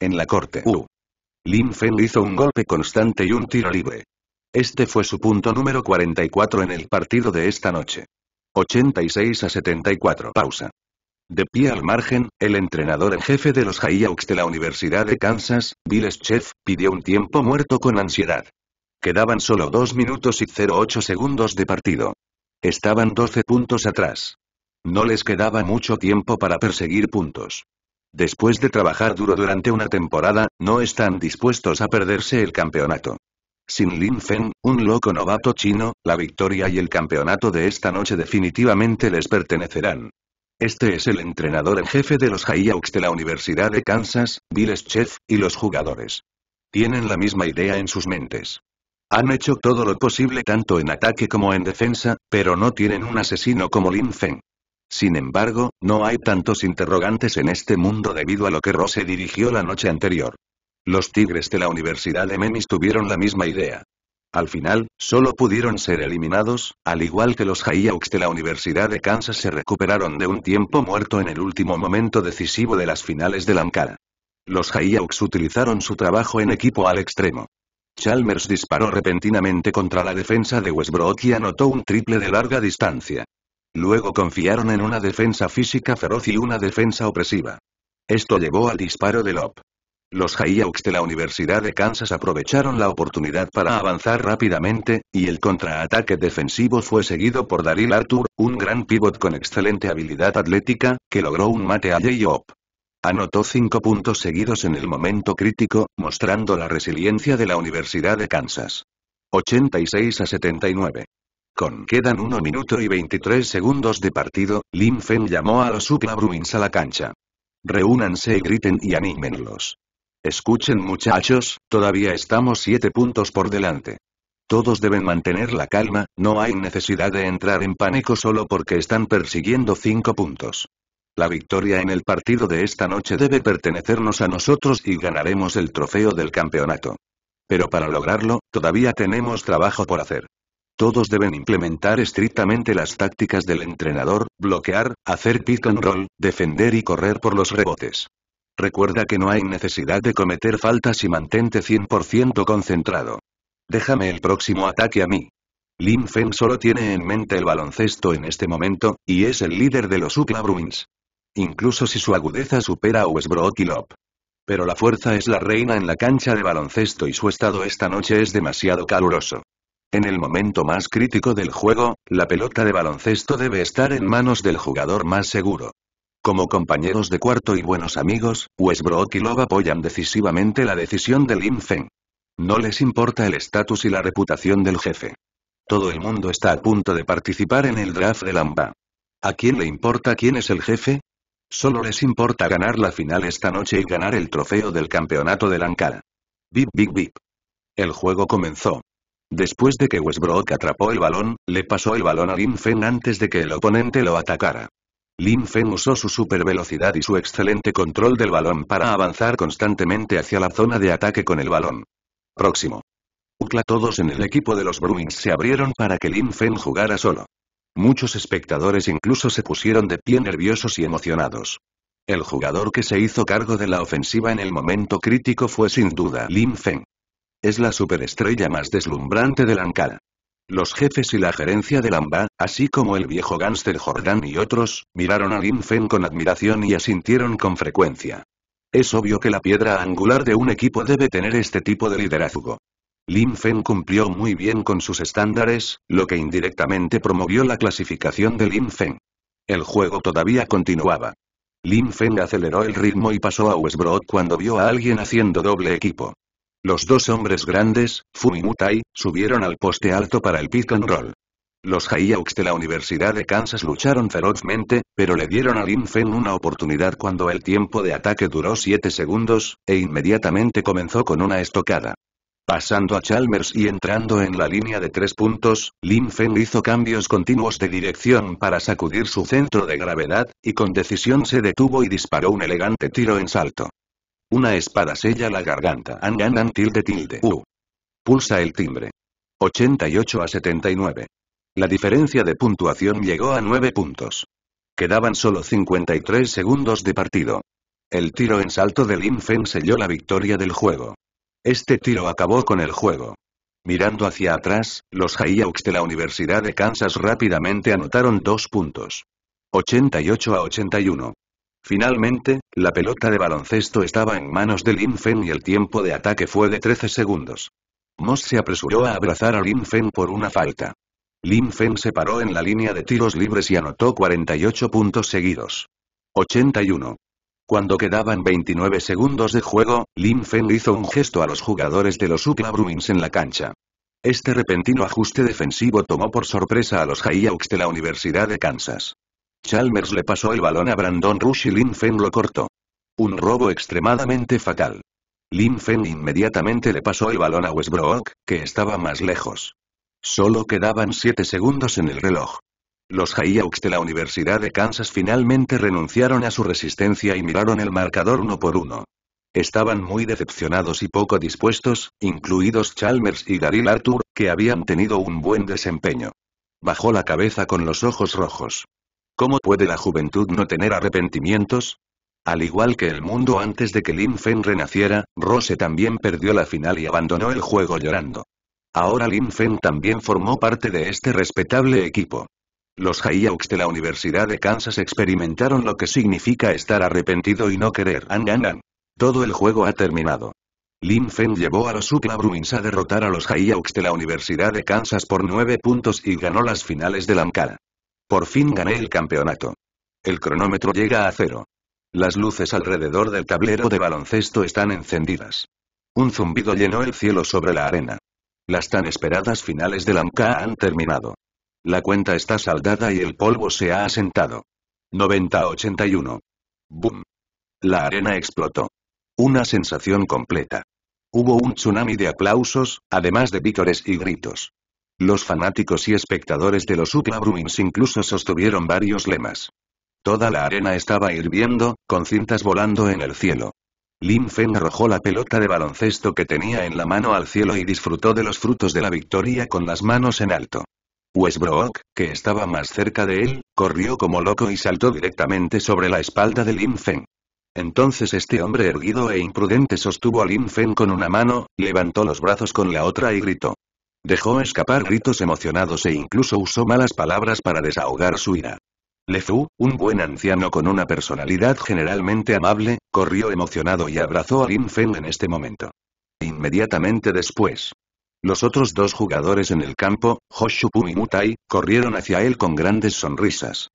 En la corte U. Lin hizo un golpe constante y un tiro libre. Este fue su punto número 44 en el partido de esta noche. 86 a 74. Pausa. De pie al margen, el entrenador en jefe de los Jayhawks de la Universidad de Kansas, Bill Chef, pidió un tiempo muerto con ansiedad. Quedaban solo 2 minutos y 08 segundos de partido. Estaban 12 puntos atrás. No les quedaba mucho tiempo para perseguir puntos. Después de trabajar duro durante una temporada, no están dispuestos a perderse el campeonato. Sin Lin Feng, un loco novato chino, la victoria y el campeonato de esta noche definitivamente les pertenecerán. Este es el entrenador en jefe de los Jayhawks de la Universidad de Kansas, Bill Chef, y los jugadores. Tienen la misma idea en sus mentes. Han hecho todo lo posible tanto en ataque como en defensa, pero no tienen un asesino como Lin Feng. Sin embargo, no hay tantos interrogantes en este mundo debido a lo que Rose dirigió la noche anterior. Los tigres de la Universidad de Memis tuvieron la misma idea. Al final, solo pudieron ser eliminados, al igual que los Jayhawks de la Universidad de Kansas se recuperaron de un tiempo muerto en el último momento decisivo de las finales de Ankara. Los Jayhawks utilizaron su trabajo en equipo al extremo. Chalmers disparó repentinamente contra la defensa de Westbrook y anotó un triple de larga distancia. Luego confiaron en una defensa física feroz y una defensa opresiva. Esto llevó al disparo de Lop. Los Jayhawks de la Universidad de Kansas aprovecharon la oportunidad para avanzar rápidamente, y el contraataque defensivo fue seguido por Daryl Arthur, un gran pívot con excelente habilidad atlética, que logró un mate a J-Op. Anotó cinco puntos seguidos en el momento crítico, mostrando la resiliencia de la Universidad de Kansas. 86 a 79. Con quedan 1 minuto y 23 segundos de partido, Lin Fen llamó a los Super Bruins a la cancha. Reúnanse y griten y anímenlos. Escuchen muchachos, todavía estamos 7 puntos por delante. Todos deben mantener la calma, no hay necesidad de entrar en pánico solo porque están persiguiendo 5 puntos. La victoria en el partido de esta noche debe pertenecernos a nosotros y ganaremos el trofeo del campeonato. Pero para lograrlo, todavía tenemos trabajo por hacer. Todos deben implementar estrictamente las tácticas del entrenador, bloquear, hacer pick and roll, defender y correr por los rebotes. Recuerda que no hay necesidad de cometer faltas y mantente 100% concentrado. Déjame el próximo ataque a mí. Lin Feng solo tiene en mente el baloncesto en este momento, y es el líder de los Ucla Bruins incluso si su agudeza supera a Westbrook y Lop. Pero la fuerza es la reina en la cancha de baloncesto y su estado esta noche es demasiado caluroso. En el momento más crítico del juego, la pelota de baloncesto debe estar en manos del jugador más seguro. Como compañeros de cuarto y buenos amigos, Westbrook y Love apoyan decisivamente la decisión de Lin Feng. No les importa el estatus y la reputación del jefe. Todo el mundo está a punto de participar en el draft de Lamba. ¿A quién le importa quién es el jefe? Solo les importa ganar la final esta noche y ganar el trofeo del campeonato del Ankara. Bip bip bip. El juego comenzó. Después de que Westbrook atrapó el balón, le pasó el balón a Lin Fen antes de que el oponente lo atacara. Lin Fen usó su super velocidad y su excelente control del balón para avanzar constantemente hacia la zona de ataque con el balón. Próximo. Ucla todos en el equipo de los Bruins se abrieron para que Lin Fen jugara solo. Muchos espectadores incluso se pusieron de pie nerviosos y emocionados. El jugador que se hizo cargo de la ofensiva en el momento crítico fue sin duda Lin Feng. Es la superestrella más deslumbrante de Lancal. Los jefes y la gerencia de Lamba, así como el viejo gánster Jordan y otros, miraron a Lin Feng con admiración y asintieron con frecuencia. Es obvio que la piedra angular de un equipo debe tener este tipo de liderazgo. Lin Feng cumplió muy bien con sus estándares, lo que indirectamente promovió la clasificación de Lin Feng. El juego todavía continuaba. Lin Feng aceleró el ritmo y pasó a Westbrook cuando vio a alguien haciendo doble equipo. Los dos hombres grandes, Fu y Mutai, subieron al poste alto para el pick and roll. Los Hayouks de la Universidad de Kansas lucharon ferozmente, pero le dieron a Lin Feng una oportunidad cuando el tiempo de ataque duró 7 segundos, e inmediatamente comenzó con una estocada. Pasando a Chalmers y entrando en la línea de tres puntos, Lin Feng hizo cambios continuos de dirección para sacudir su centro de gravedad, y con decisión se detuvo y disparó un elegante tiro en salto. Una espada sella la garganta. An, ganan tilde tilde. U. Pulsa el timbre. 88 a 79. La diferencia de puntuación llegó a 9 puntos. Quedaban solo 53 segundos de partido. El tiro en salto de Lin Feng selló la victoria del juego. Este tiro acabó con el juego. Mirando hacia atrás, los Jayhawks de la Universidad de Kansas rápidamente anotaron dos puntos. 88 a 81. Finalmente, la pelota de baloncesto estaba en manos de Lin Feng y el tiempo de ataque fue de 13 segundos. Moss se apresuró a abrazar a Lin Feng por una falta. Lin Feng se paró en la línea de tiros libres y anotó 48 puntos seguidos. 81. Cuando quedaban 29 segundos de juego, Lin Fen hizo un gesto a los jugadores de los Ucla Bruins en la cancha. Este repentino ajuste defensivo tomó por sorpresa a los Jayhawks de la Universidad de Kansas. Chalmers le pasó el balón a Brandon Rush y Lin Fen lo cortó. Un robo extremadamente fatal. Lin Fen inmediatamente le pasó el balón a Westbrook, que estaba más lejos. Solo quedaban 7 segundos en el reloj. Los Hayouks de la Universidad de Kansas finalmente renunciaron a su resistencia y miraron el marcador uno por uno. Estaban muy decepcionados y poco dispuestos, incluidos Chalmers y Daryl Arthur, que habían tenido un buen desempeño. Bajó la cabeza con los ojos rojos. ¿Cómo puede la juventud no tener arrepentimientos? Al igual que el mundo antes de que Lin Fen renaciera, Rose también perdió la final y abandonó el juego llorando. Ahora Lin Fen también formó parte de este respetable equipo. Los Jayhawks de la Universidad de Kansas experimentaron lo que significa estar arrepentido y no querer. An, an, Todo el juego ha terminado. Lin Feng llevó a los Super Bruins a derrotar a los Jayhawks de la Universidad de Kansas por nueve puntos y ganó las finales del NCAA. Por fin gané el campeonato. El cronómetro llega a cero. Las luces alrededor del tablero de baloncesto están encendidas. Un zumbido llenó el cielo sobre la arena. Las tan esperadas finales la NCAA han terminado. La cuenta está saldada y el polvo se ha asentado. 90-81. ¡Bum! La arena explotó. Una sensación completa. Hubo un tsunami de aplausos, además de vítores y gritos. Los fanáticos y espectadores de los Super Bruins incluso sostuvieron varios lemas. Toda la arena estaba hirviendo, con cintas volando en el cielo. Lin Feng arrojó la pelota de baloncesto que tenía en la mano al cielo y disfrutó de los frutos de la victoria con las manos en alto. Wesbrook, pues que estaba más cerca de él, corrió como loco y saltó directamente sobre la espalda de Lin Feng. Entonces este hombre erguido e imprudente sostuvo a Lin Feng con una mano, levantó los brazos con la otra y gritó. Dejó escapar gritos emocionados e incluso usó malas palabras para desahogar su ira. Fu, un buen anciano con una personalidad generalmente amable, corrió emocionado y abrazó a Lin Feng en este momento. Inmediatamente después, los otros dos jugadores en el campo, Hoshupu y Mutai, corrieron hacia él con grandes sonrisas.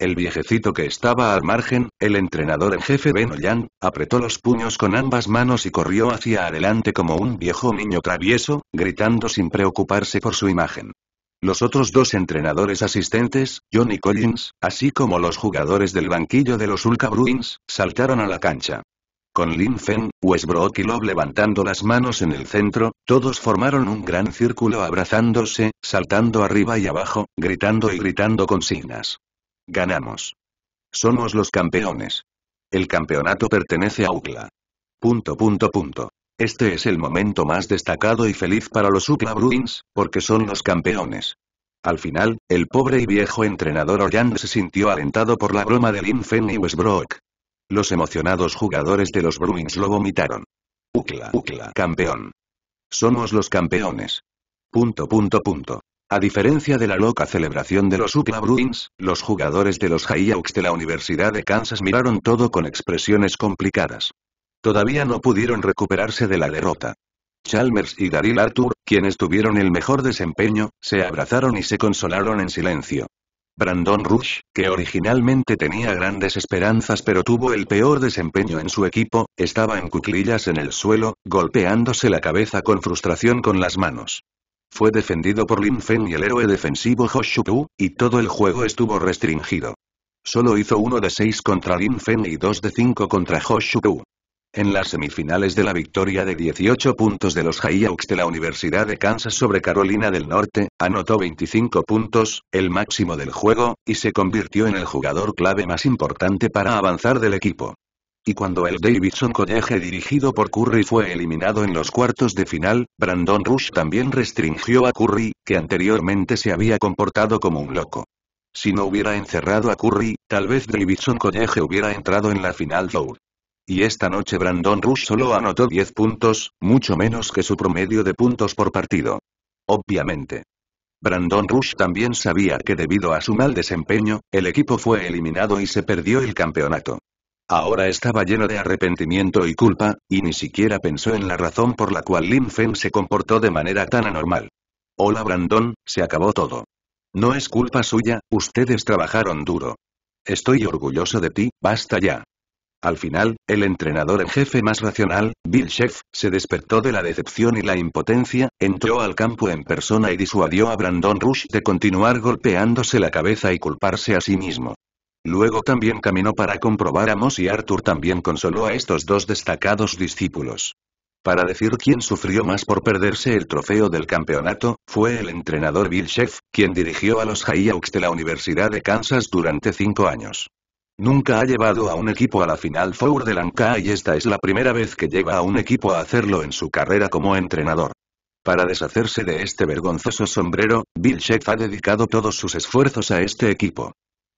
El viejecito que estaba al margen, el entrenador en jefe Benoyan, apretó los puños con ambas manos y corrió hacia adelante como un viejo niño travieso, gritando sin preocuparse por su imagen. Los otros dos entrenadores asistentes, Johnny Collins, así como los jugadores del banquillo de los Ulka Bruins, saltaron a la cancha con Lin Fen, Westbrook y Love levantando las manos en el centro, todos formaron un gran círculo abrazándose, saltando arriba y abajo, gritando y gritando consignas. Ganamos. Somos los campeones. El campeonato pertenece a UCLA. Punto punto punto. Este es el momento más destacado y feliz para los UCLA Bruins, porque son los campeones. Al final, el pobre y viejo entrenador Ollant se sintió alentado por la broma de Lin Fen y Westbrook. Los emocionados jugadores de los Bruins lo vomitaron. Ucla, ucla, campeón. Somos los campeones. Punto, punto, punto. A diferencia de la loca celebración de los Ucla Bruins, los jugadores de los Jayhawks de la Universidad de Kansas miraron todo con expresiones complicadas. Todavía no pudieron recuperarse de la derrota. Chalmers y Daryl Arthur, quienes tuvieron el mejor desempeño, se abrazaron y se consolaron en silencio. Brandon Rush, que originalmente tenía grandes esperanzas pero tuvo el peor desempeño en su equipo, estaba en cuclillas en el suelo, golpeándose la cabeza con frustración con las manos. Fue defendido por Lin Fen y el héroe defensivo Hoshuku, y todo el juego estuvo restringido. Solo hizo uno de 6 contra Lin Fen y 2 de 5 contra Hoshuku. En las semifinales de la victoria de 18 puntos de los Jayhawks de la Universidad de Kansas sobre Carolina del Norte, anotó 25 puntos, el máximo del juego, y se convirtió en el jugador clave más importante para avanzar del equipo. Y cuando el Davidson College dirigido por Curry fue eliminado en los cuartos de final, Brandon Rush también restringió a Curry, que anteriormente se había comportado como un loco. Si no hubiera encerrado a Curry, tal vez Davidson College hubiera entrado en la final tour. Y esta noche Brandon Rush solo anotó 10 puntos, mucho menos que su promedio de puntos por partido. Obviamente. Brandon Rush también sabía que debido a su mal desempeño, el equipo fue eliminado y se perdió el campeonato. Ahora estaba lleno de arrepentimiento y culpa, y ni siquiera pensó en la razón por la cual Lin Feng se comportó de manera tan anormal. Hola Brandon, se acabó todo. No es culpa suya, ustedes trabajaron duro. Estoy orgulloso de ti, basta ya. Al final, el entrenador en jefe más racional, Bill Sheff, se despertó de la decepción y la impotencia, entró al campo en persona y disuadió a Brandon Rush de continuar golpeándose la cabeza y culparse a sí mismo. Luego también caminó para comprobar a Moss y Arthur también consoló a estos dos destacados discípulos. Para decir quién sufrió más por perderse el trofeo del campeonato, fue el entrenador Bill Sheff, quien dirigió a los Hayhawks de la Universidad de Kansas durante cinco años. Nunca ha llevado a un equipo a la final Four de Lanka y esta es la primera vez que lleva a un equipo a hacerlo en su carrera como entrenador. Para deshacerse de este vergonzoso sombrero, Bill Sheff ha dedicado todos sus esfuerzos a este equipo.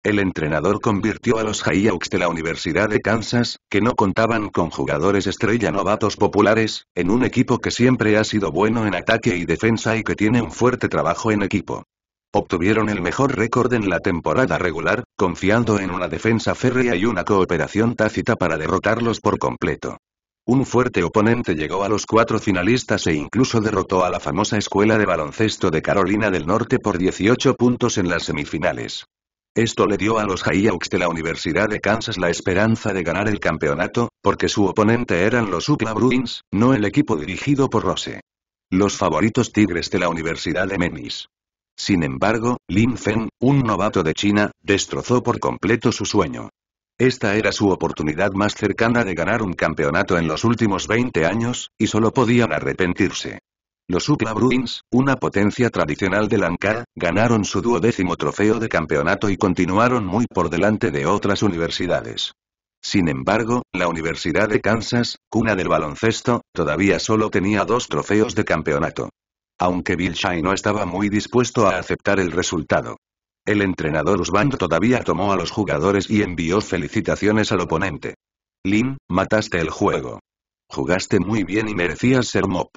El entrenador convirtió a los Jayhawks de la Universidad de Kansas, que no contaban con jugadores estrella novatos populares, en un equipo que siempre ha sido bueno en ataque y defensa y que tiene un fuerte trabajo en equipo. Obtuvieron el mejor récord en la temporada regular, confiando en una defensa férrea y una cooperación tácita para derrotarlos por completo. Un fuerte oponente llegó a los cuatro finalistas e incluso derrotó a la famosa escuela de baloncesto de Carolina del Norte por 18 puntos en las semifinales. Esto le dio a los Jayhawks de la Universidad de Kansas la esperanza de ganar el campeonato, porque su oponente eran los Ucla Bruins, no el equipo dirigido por Rose. Los favoritos Tigres de la Universidad de Memphis. Sin embargo, Lin Feng, un novato de China, destrozó por completo su sueño. Esta era su oportunidad más cercana de ganar un campeonato en los últimos 20 años, y solo podían arrepentirse. Los Ucla Bruins, una potencia tradicional de Lanka, ganaron su duodécimo trofeo de campeonato y continuaron muy por delante de otras universidades. Sin embargo, la Universidad de Kansas, cuna del baloncesto, todavía solo tenía dos trofeos de campeonato aunque Bill Shai no estaba muy dispuesto a aceptar el resultado. El entrenador Usband todavía tomó a los jugadores y envió felicitaciones al oponente. Lin, mataste el juego. Jugaste muy bien y merecías ser mop.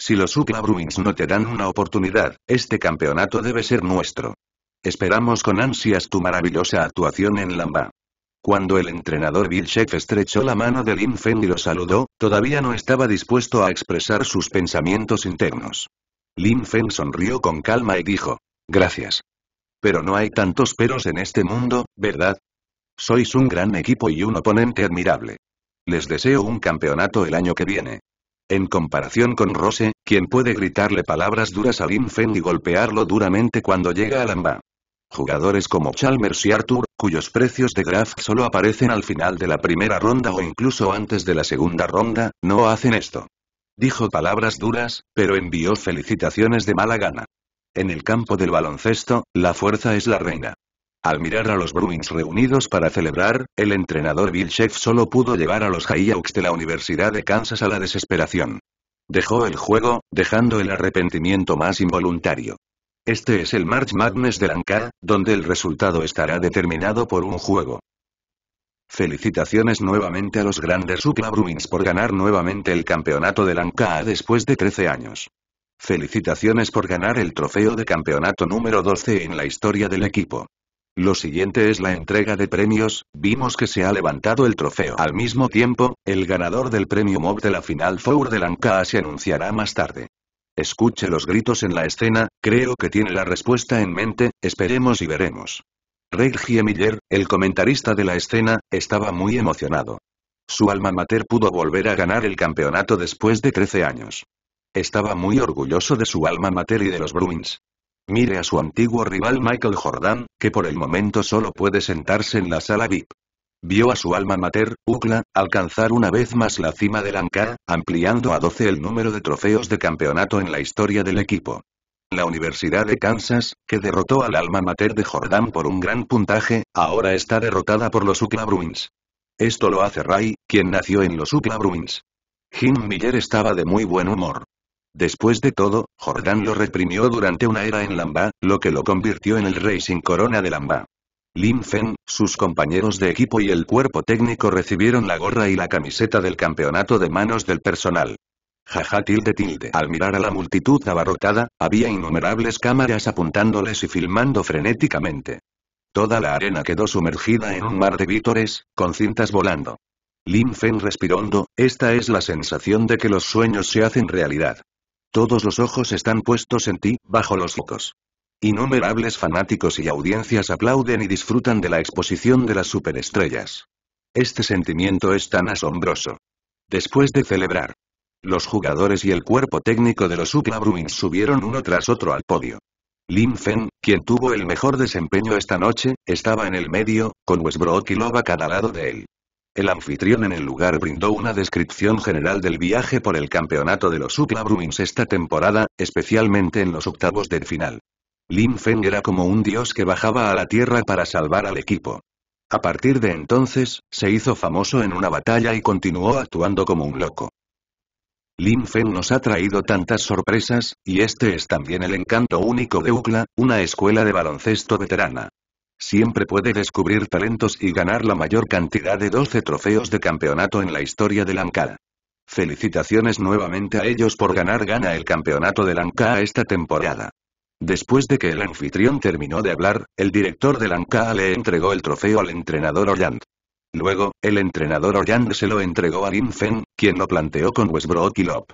Si los Ukla Bruins no te dan una oportunidad, este campeonato debe ser nuestro. Esperamos con ansias tu maravillosa actuación en Lamba. Cuando el entrenador Bill estrechó la mano de Lin Feng y lo saludó, todavía no estaba dispuesto a expresar sus pensamientos internos. Lin sonrió con calma y dijo. Gracias. Pero no hay tantos peros en este mundo, ¿verdad? Sois un gran equipo y un oponente admirable. Les deseo un campeonato el año que viene. En comparación con Rose, quien puede gritarle palabras duras a Lin y golpearlo duramente cuando llega al Lamba. Jugadores como Chalmers y Arthur, cuyos precios de Graf solo aparecen al final de la primera ronda o incluso antes de la segunda ronda, no hacen esto. Dijo palabras duras, pero envió felicitaciones de mala gana. En el campo del baloncesto, la fuerza es la reina. Al mirar a los Bruins reunidos para celebrar, el entrenador Bill Sheff solo pudo llevar a los Jayhawks de la Universidad de Kansas a la desesperación. Dejó el juego, dejando el arrepentimiento más involuntario. Este es el March Madness de Lancar, donde el resultado estará determinado por un juego. Felicitaciones nuevamente a los grandes Super Bruins por ganar nuevamente el campeonato de Lancaa después de 13 años. Felicitaciones por ganar el trofeo de campeonato número 12 en la historia del equipo. Lo siguiente es la entrega de premios, vimos que se ha levantado el trofeo. Al mismo tiempo, el ganador del premio MOB de la final Four de Lanka se anunciará más tarde. Escuche los gritos en la escena, creo que tiene la respuesta en mente, esperemos y veremos. Reggie Miller, el comentarista de la escena, estaba muy emocionado. Su alma mater pudo volver a ganar el campeonato después de 13 años. Estaba muy orgulloso de su alma mater y de los Bruins. Mire a su antiguo rival Michael Jordan, que por el momento solo puede sentarse en la sala VIP. Vio a su alma mater, UCLA, alcanzar una vez más la cima del ANCA, ampliando a 12 el número de trofeos de campeonato en la historia del equipo la Universidad de Kansas, que derrotó al alma mater de Jordan por un gran puntaje, ahora está derrotada por los UCLA Bruins. Esto lo hace Ray, quien nació en los UCLA Bruins. Jim Miller estaba de muy buen humor. Después de todo, Jordan lo reprimió durante una era en Lamba, lo que lo convirtió en el rey sin corona de Lamba. Lin Feng, sus compañeros de equipo y el cuerpo técnico recibieron la gorra y la camiseta del campeonato de manos del personal. Jaja tilde tilde. Al mirar a la multitud abarrotada, había innumerables cámaras apuntándoles y filmando frenéticamente. Toda la arena quedó sumergida en un mar de vítores, con cintas volando. Lin Fen respirando, esta es la sensación de que los sueños se hacen realidad. Todos los ojos están puestos en ti, bajo los focos. Innumerables fanáticos y audiencias aplauden y disfrutan de la exposición de las superestrellas. Este sentimiento es tan asombroso. Después de celebrar los jugadores y el cuerpo técnico de los UCLA Bruins subieron uno tras otro al podio. Lin Feng, quien tuvo el mejor desempeño esta noche, estaba en el medio, con Westbrook y Lova cada lado de él. El anfitrión en el lugar brindó una descripción general del viaje por el campeonato de los UCLA Bruins esta temporada, especialmente en los octavos del final. Lin Feng era como un dios que bajaba a la tierra para salvar al equipo. A partir de entonces, se hizo famoso en una batalla y continuó actuando como un loco. Lin nos ha traído tantas sorpresas, y este es también el encanto único de UCLA, una escuela de baloncesto veterana. Siempre puede descubrir talentos y ganar la mayor cantidad de 12 trofeos de campeonato en la historia del ANCAA. Felicitaciones nuevamente a ellos por ganar gana el campeonato del ANCAA esta temporada. Después de que el anfitrión terminó de hablar, el director del ANCAA le entregó el trofeo al entrenador Orland. Luego, el entrenador Oyang se lo entregó a Lin Feng, quien lo planteó con Westbrook y Lop.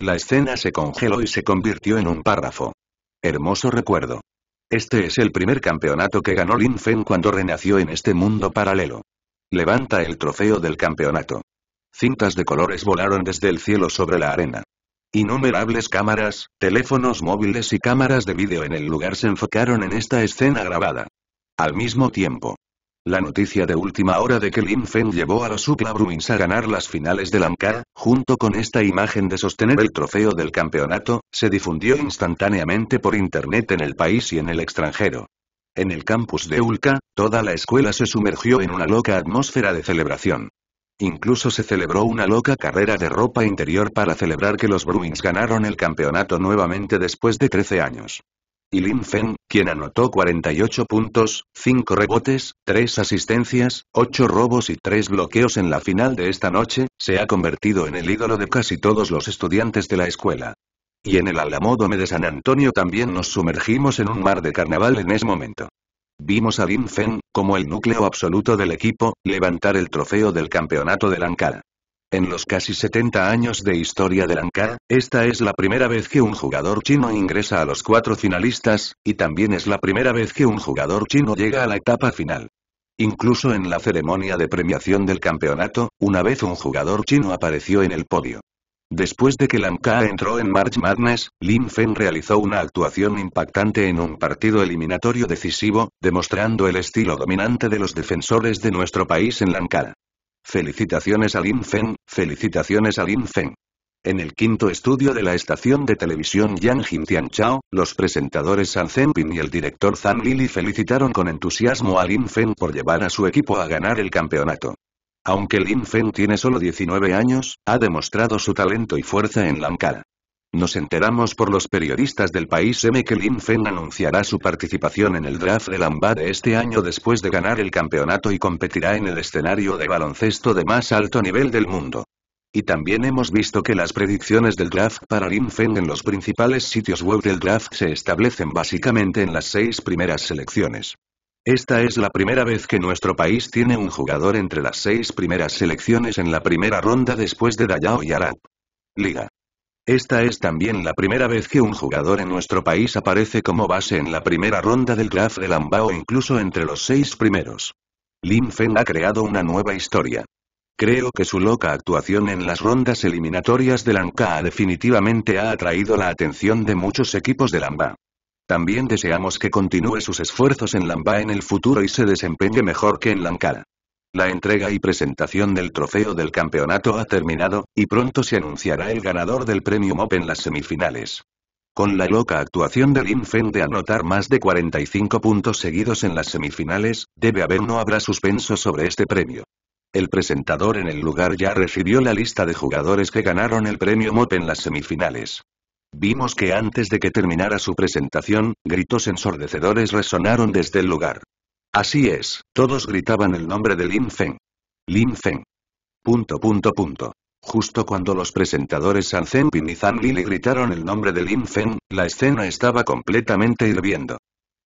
La escena se congeló y se convirtió en un párrafo. Hermoso recuerdo. Este es el primer campeonato que ganó Lin Feng cuando renació en este mundo paralelo. Levanta el trofeo del campeonato. Cintas de colores volaron desde el cielo sobre la arena. Innumerables cámaras, teléfonos móviles y cámaras de vídeo en el lugar se enfocaron en esta escena grabada. Al mismo tiempo, la noticia de última hora de que Lin Feng llevó a los Supla Bruins a ganar las finales del Ankara, junto con esta imagen de sostener el trofeo del campeonato, se difundió instantáneamente por internet en el país y en el extranjero. En el campus de Ulca, toda la escuela se sumergió en una loca atmósfera de celebración. Incluso se celebró una loca carrera de ropa interior para celebrar que los Bruins ganaron el campeonato nuevamente después de 13 años. Y Lin Feng, quien anotó 48 puntos, 5 rebotes, 3 asistencias, 8 robos y 3 bloqueos en la final de esta noche, se ha convertido en el ídolo de casi todos los estudiantes de la escuela. Y en el Alamodome de San Antonio también nos sumergimos en un mar de carnaval en ese momento. Vimos a Lin Feng, como el núcleo absoluto del equipo, levantar el trofeo del campeonato del Ankara. En los casi 70 años de historia de Lanka, esta es la primera vez que un jugador chino ingresa a los cuatro finalistas, y también es la primera vez que un jugador chino llega a la etapa final. Incluso en la ceremonia de premiación del campeonato, una vez un jugador chino apareció en el podio. Después de que Lanka entró en March Madness, Lin Fen realizó una actuación impactante en un partido eliminatorio decisivo, demostrando el estilo dominante de los defensores de nuestro país en Lanka. Felicitaciones a Lin Feng, felicitaciones a Lin Feng. En el quinto estudio de la estación de televisión Yang Tian Chao, los presentadores San Pin y el director Zhang Lili felicitaron con entusiasmo a Lin Feng por llevar a su equipo a ganar el campeonato. Aunque Lin Feng tiene solo 19 años, ha demostrado su talento y fuerza en Lankara. Nos enteramos por los periodistas del país M que Lin Fen anunciará su participación en el draft de Lamba de este año después de ganar el campeonato y competirá en el escenario de baloncesto de más alto nivel del mundo. Y también hemos visto que las predicciones del draft para Lin en los principales sitios web del draft se establecen básicamente en las seis primeras selecciones. Esta es la primera vez que nuestro país tiene un jugador entre las seis primeras selecciones en la primera ronda después de Dayao y Arab. Liga. Esta es también la primera vez que un jugador en nuestro país aparece como base en la primera ronda del draft de Lambao o incluso entre los seis primeros. Lin Fen ha creado una nueva historia. Creo que su loca actuación en las rondas eliminatorias de Lanka definitivamente ha atraído la atención de muchos equipos de Lamba. También deseamos que continúe sus esfuerzos en Lamba en el futuro y se desempeñe mejor que en Lanka. La entrega y presentación del trofeo del campeonato ha terminado, y pronto se anunciará el ganador del premio MOP en las semifinales. Con la loca actuación de Lin de anotar más de 45 puntos seguidos en las semifinales, debe haber no habrá suspenso sobre este premio. El presentador en el lugar ya recibió la lista de jugadores que ganaron el premio MOP en las semifinales. Vimos que antes de que terminara su presentación, gritos ensordecedores resonaron desde el lugar. Así es, todos gritaban el nombre de Lin Feng. Lin Feng. Punto punto punto. Justo cuando los presentadores San y Zhang Lili gritaron el nombre de Lin Feng, la escena estaba completamente hirviendo.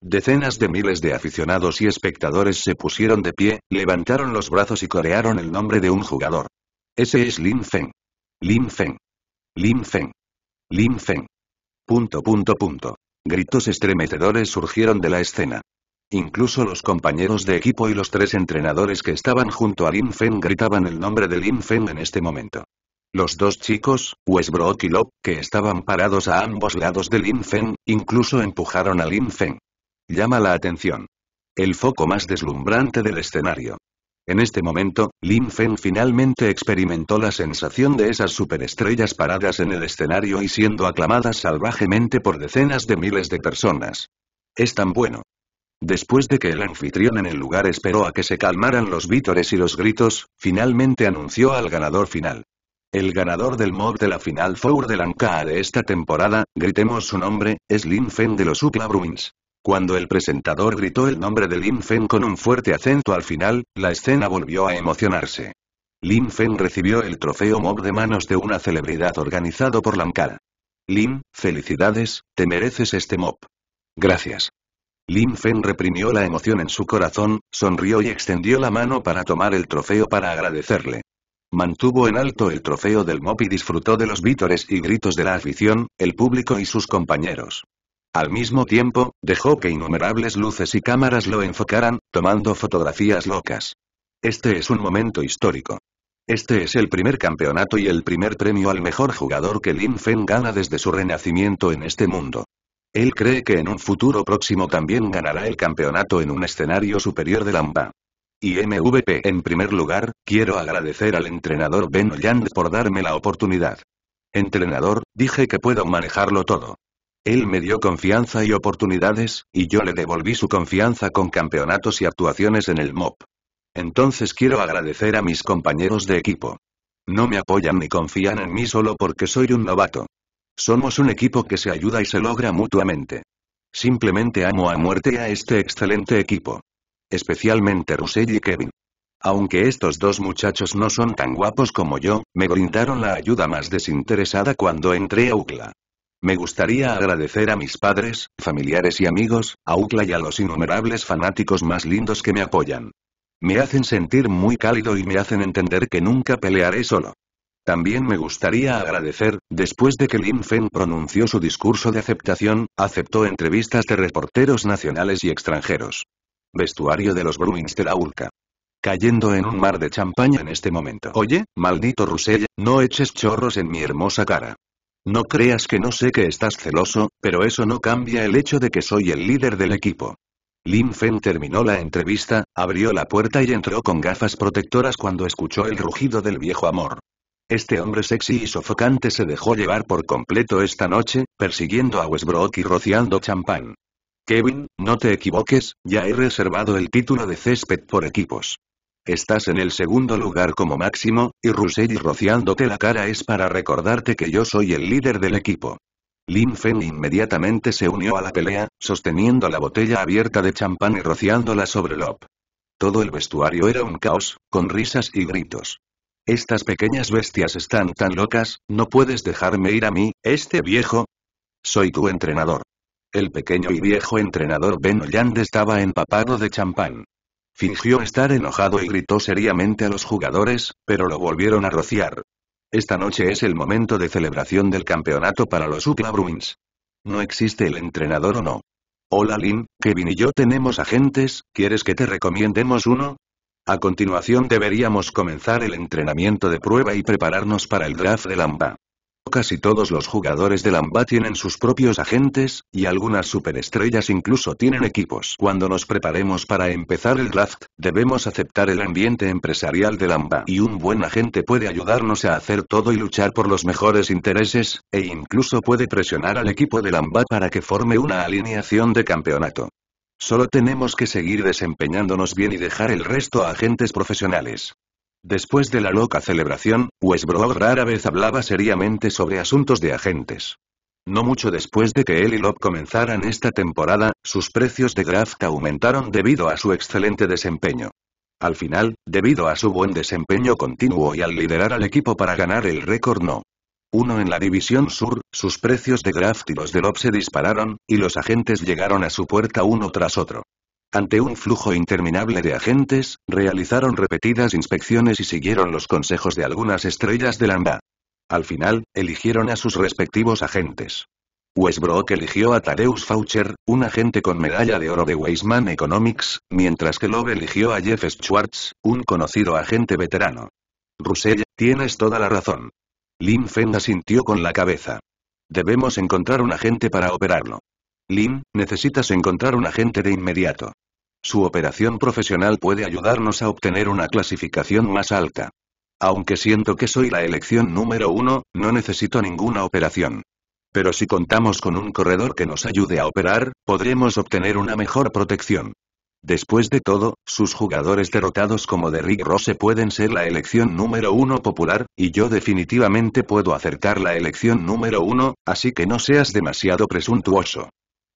Decenas de miles de aficionados y espectadores se pusieron de pie, levantaron los brazos y corearon el nombre de un jugador. Ese es Lin Feng. Lin Feng. Lin Feng. Lin Feng. Punto punto punto. Gritos estremecedores surgieron de la escena. Incluso los compañeros de equipo y los tres entrenadores que estaban junto a Lin Feng gritaban el nombre de Lin Feng en este momento. Los dos chicos, Westbrook y Lop, que estaban parados a ambos lados de Lin Feng, incluso empujaron a Lin Feng. Llama la atención. El foco más deslumbrante del escenario. En este momento, Lin Feng finalmente experimentó la sensación de esas superestrellas paradas en el escenario y siendo aclamadas salvajemente por decenas de miles de personas. Es tan bueno. Después de que el anfitrión en el lugar esperó a que se calmaran los vítores y los gritos, finalmente anunció al ganador final. El ganador del mob de la final Four de Lanka de esta temporada, gritemos su nombre, es Lin Fen de los Ukla Bruins. Cuando el presentador gritó el nombre de Lin Fen con un fuerte acento al final, la escena volvió a emocionarse. Lin Feng recibió el trofeo mob de manos de una celebridad organizado por Lankara. Lin, felicidades, te mereces este mob. Gracias. Lin Fen reprimió la emoción en su corazón, sonrió y extendió la mano para tomar el trofeo para agradecerle. Mantuvo en alto el trofeo del MOP y disfrutó de los vítores y gritos de la afición, el público y sus compañeros. Al mismo tiempo, dejó que innumerables luces y cámaras lo enfocaran, tomando fotografías locas. Este es un momento histórico. Este es el primer campeonato y el primer premio al mejor jugador que Lin Feng gana desde su renacimiento en este mundo. Él cree que en un futuro próximo también ganará el campeonato en un escenario superior de Lamba. Y MVP en primer lugar, quiero agradecer al entrenador Ben Holland por darme la oportunidad. Entrenador, dije que puedo manejarlo todo. Él me dio confianza y oportunidades, y yo le devolví su confianza con campeonatos y actuaciones en el MOP. Entonces quiero agradecer a mis compañeros de equipo. No me apoyan ni confían en mí solo porque soy un novato. Somos un equipo que se ayuda y se logra mutuamente. Simplemente amo a muerte a este excelente equipo. Especialmente Rusell y Kevin. Aunque estos dos muchachos no son tan guapos como yo, me brindaron la ayuda más desinteresada cuando entré a UCLA. Me gustaría agradecer a mis padres, familiares y amigos, a UCLA y a los innumerables fanáticos más lindos que me apoyan. Me hacen sentir muy cálido y me hacen entender que nunca pelearé solo. También me gustaría agradecer, después de que Lin Feng pronunció su discurso de aceptación, aceptó entrevistas de reporteros nacionales y extranjeros. Vestuario de los Bruins de la Ulca. Cayendo en un mar de champaña en este momento. Oye, maldito Rusella, no eches chorros en mi hermosa cara. No creas que no sé que estás celoso, pero eso no cambia el hecho de que soy el líder del equipo. Lin Feng terminó la entrevista, abrió la puerta y entró con gafas protectoras cuando escuchó el rugido del viejo amor. Este hombre sexy y sofocante se dejó llevar por completo esta noche, persiguiendo a Westbrook y rociando champán. Kevin, no te equivoques, ya he reservado el título de césped por equipos. Estás en el segundo lugar como máximo, y Russell rociándote la cara es para recordarte que yo soy el líder del equipo. Lin Fen inmediatamente se unió a la pelea, sosteniendo la botella abierta de champán y rociándola sobre Lop. Todo el vestuario era un caos, con risas y gritos. Estas pequeñas bestias están tan locas, no puedes dejarme ir a mí, este viejo. Soy tu entrenador. El pequeño y viejo entrenador Ben Holland estaba empapado de champán. Fingió estar enojado y gritó seriamente a los jugadores, pero lo volvieron a rociar. Esta noche es el momento de celebración del campeonato para los Utah Bruins. No existe el entrenador o no. Hola Lin, Kevin y yo tenemos agentes, ¿quieres que te recomendemos uno? A continuación deberíamos comenzar el entrenamiento de prueba y prepararnos para el draft de Lamba. Casi todos los jugadores de Lamba tienen sus propios agentes, y algunas superestrellas incluso tienen equipos. Cuando nos preparemos para empezar el draft, debemos aceptar el ambiente empresarial de Lamba. Y un buen agente puede ayudarnos a hacer todo y luchar por los mejores intereses, e incluso puede presionar al equipo de Lamba para que forme una alineación de campeonato. Solo tenemos que seguir desempeñándonos bien y dejar el resto a agentes profesionales. Después de la loca celebración, Westbrook rara vez hablaba seriamente sobre asuntos de agentes. No mucho después de que él y Lop comenzaran esta temporada, sus precios de draft aumentaron debido a su excelente desempeño. Al final, debido a su buen desempeño continuo y al liderar al equipo para ganar el récord no. Uno en la División Sur, sus precios de Graft y los de Lob se dispararon, y los agentes llegaron a su puerta uno tras otro. Ante un flujo interminable de agentes, realizaron repetidas inspecciones y siguieron los consejos de algunas estrellas de Lambda. Al final, eligieron a sus respectivos agentes. Westbrook eligió a Tadeusz Faucher, un agente con medalla de oro de Weisman Economics, mientras que Love eligió a Jeff Schwartz, un conocido agente veterano. Russell, tienes toda la razón. Lin Feng asintió con la cabeza. Debemos encontrar un agente para operarlo. Lin, necesitas encontrar un agente de inmediato. Su operación profesional puede ayudarnos a obtener una clasificación más alta. Aunque siento que soy la elección número uno, no necesito ninguna operación. Pero si contamos con un corredor que nos ayude a operar, podremos obtener una mejor protección. Después de todo, sus jugadores derrotados como de Rick Rose pueden ser la elección número uno popular, y yo definitivamente puedo acertar la elección número uno, así que no seas demasiado presuntuoso.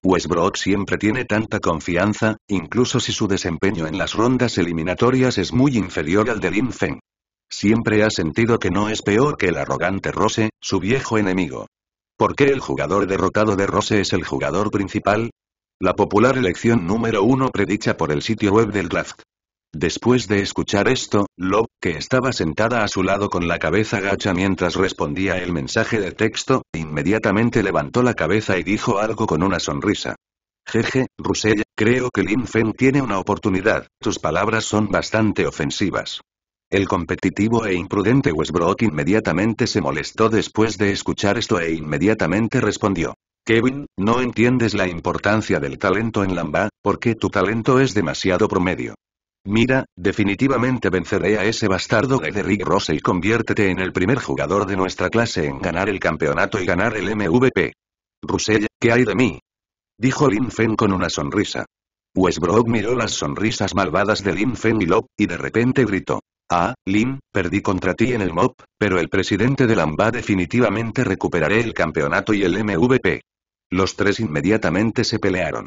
Westbrook siempre tiene tanta confianza, incluso si su desempeño en las rondas eliminatorias es muy inferior al de Lin Feng. Siempre ha sentido que no es peor que el arrogante Rose, su viejo enemigo. ¿Por qué el jugador derrotado de Rose es el jugador principal? La popular elección número uno predicha por el sitio web del draft. Después de escuchar esto, Love, que estaba sentada a su lado con la cabeza gacha mientras respondía el mensaje de texto, inmediatamente levantó la cabeza y dijo algo con una sonrisa. Jeje, Rusella, creo que Lin Feng tiene una oportunidad, tus palabras son bastante ofensivas. El competitivo e imprudente Westbrook inmediatamente se molestó después de escuchar esto e inmediatamente respondió. Kevin, no entiendes la importancia del talento en Lamba, porque tu talento es demasiado promedio. Mira, definitivamente venceré a ese bastardo de Derrick Rose y conviértete en el primer jugador de nuestra clase en ganar el campeonato y ganar el MVP. Russell, ¿qué hay de mí? Dijo Lin Fen con una sonrisa. Westbrook miró las sonrisas malvadas de Lin Fen y Lop, y de repente gritó. Ah, Lin, perdí contra ti en el MOP, pero el presidente de Lamba definitivamente recuperaré el campeonato y el MVP. Los tres inmediatamente se pelearon.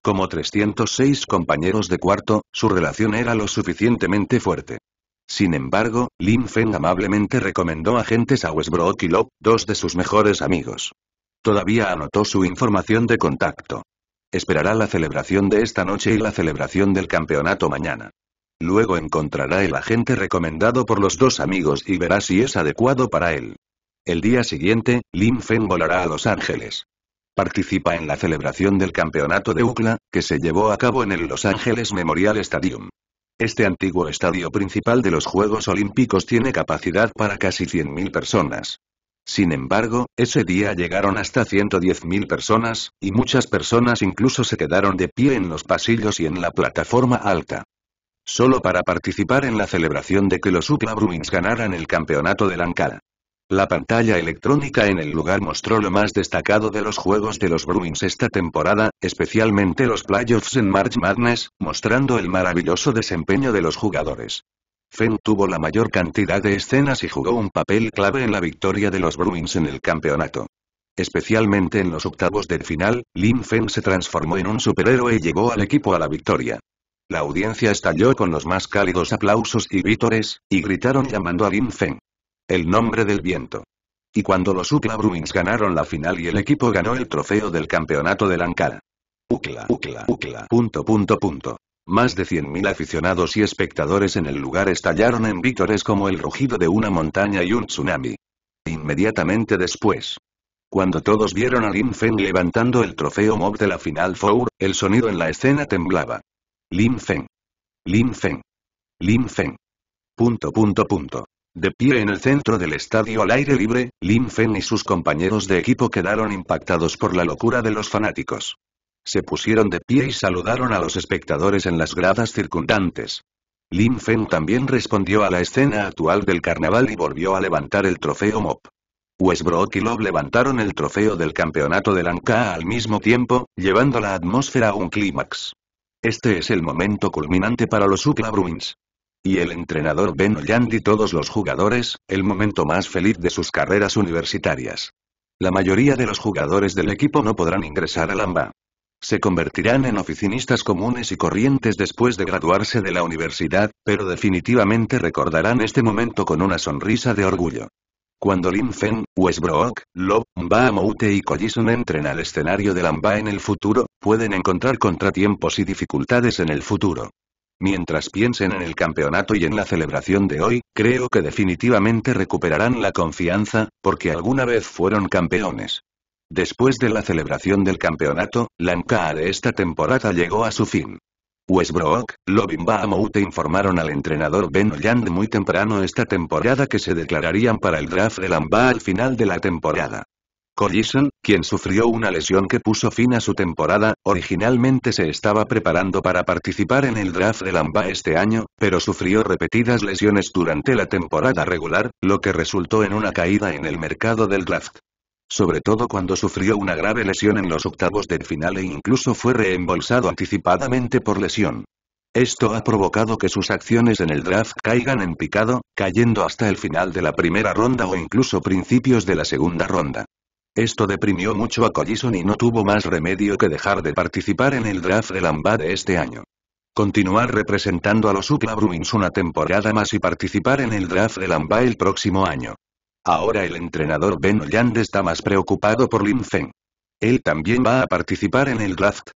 Como 306 compañeros de cuarto, su relación era lo suficientemente fuerte. Sin embargo, Lin Feng amablemente recomendó agentes a Westbrook y Lop, dos de sus mejores amigos. Todavía anotó su información de contacto. Esperará la celebración de esta noche y la celebración del campeonato mañana. Luego encontrará el agente recomendado por los dos amigos y verá si es adecuado para él. El día siguiente, Lin Feng volará a Los Ángeles participa en la celebración del campeonato de UCLA, que se llevó a cabo en el Los Ángeles Memorial Stadium. Este antiguo estadio principal de los Juegos Olímpicos tiene capacidad para casi 100.000 personas. Sin embargo, ese día llegaron hasta 110.000 personas, y muchas personas incluso se quedaron de pie en los pasillos y en la plataforma alta. Solo para participar en la celebración de que los UCLA Bruins ganaran el campeonato de Lancala. La pantalla electrónica en el lugar mostró lo más destacado de los juegos de los Bruins esta temporada, especialmente los playoffs en March Madness, mostrando el maravilloso desempeño de los jugadores. Fenn tuvo la mayor cantidad de escenas y jugó un papel clave en la victoria de los Bruins en el campeonato. Especialmente en los octavos del final, Lin Fenn se transformó en un superhéroe y llevó al equipo a la victoria. La audiencia estalló con los más cálidos aplausos y vítores, y gritaron llamando a Lin Fenn. El nombre del viento. Y cuando los UCLA Bruins ganaron la final y el equipo ganó el trofeo del campeonato del Ankara. UCLA, UCLA, UCLA, punto, punto, punto. Más de 100.000 aficionados y espectadores en el lugar estallaron en vítores como el rugido de una montaña y un tsunami. Inmediatamente después. Cuando todos vieron a Lin Feng levantando el trofeo MOB de la final Four, el sonido en la escena temblaba. Lin Feng. Lin Feng. Lin Feng. Punto punto punto. De pie en el centro del estadio al aire libre, Lin Fen y sus compañeros de equipo quedaron impactados por la locura de los fanáticos. Se pusieron de pie y saludaron a los espectadores en las gradas circundantes. Lin Fen también respondió a la escena actual del carnaval y volvió a levantar el trofeo MOP. Westbrook y Love levantaron el trofeo del campeonato de Lanka al mismo tiempo, llevando la atmósfera a un clímax. Este es el momento culminante para los Ukla Bruins y el entrenador Ben y todos los jugadores, el momento más feliz de sus carreras universitarias. La mayoría de los jugadores del equipo no podrán ingresar al AMBA. Se convertirán en oficinistas comunes y corrientes después de graduarse de la universidad, pero definitivamente recordarán este momento con una sonrisa de orgullo. Cuando Lin Fen, Westbrook, Lob, Amoute y Collison entren al escenario del AMBA en el futuro, pueden encontrar contratiempos y dificultades en el futuro. Mientras piensen en el campeonato y en la celebración de hoy, creo que definitivamente recuperarán la confianza, porque alguna vez fueron campeones. Después de la celebración del campeonato, la NCAA de esta temporada llegó a su fin. Westbrook, Lobin informaron al entrenador Ben Holland muy temprano esta temporada que se declararían para el draft de Lamba al final de la temporada. Collison, quien sufrió una lesión que puso fin a su temporada, originalmente se estaba preparando para participar en el draft de Lamba este año, pero sufrió repetidas lesiones durante la temporada regular, lo que resultó en una caída en el mercado del draft. Sobre todo cuando sufrió una grave lesión en los octavos del final e incluso fue reembolsado anticipadamente por lesión. Esto ha provocado que sus acciones en el draft caigan en picado, cayendo hasta el final de la primera ronda o incluso principios de la segunda ronda. Esto deprimió mucho a Collison y no tuvo más remedio que dejar de participar en el draft de Lamba de este año. Continuar representando a los Ucla Bruins una temporada más y participar en el draft de Lamba el próximo año. Ahora el entrenador Ben Holland está más preocupado por Lin Feng. Él también va a participar en el draft.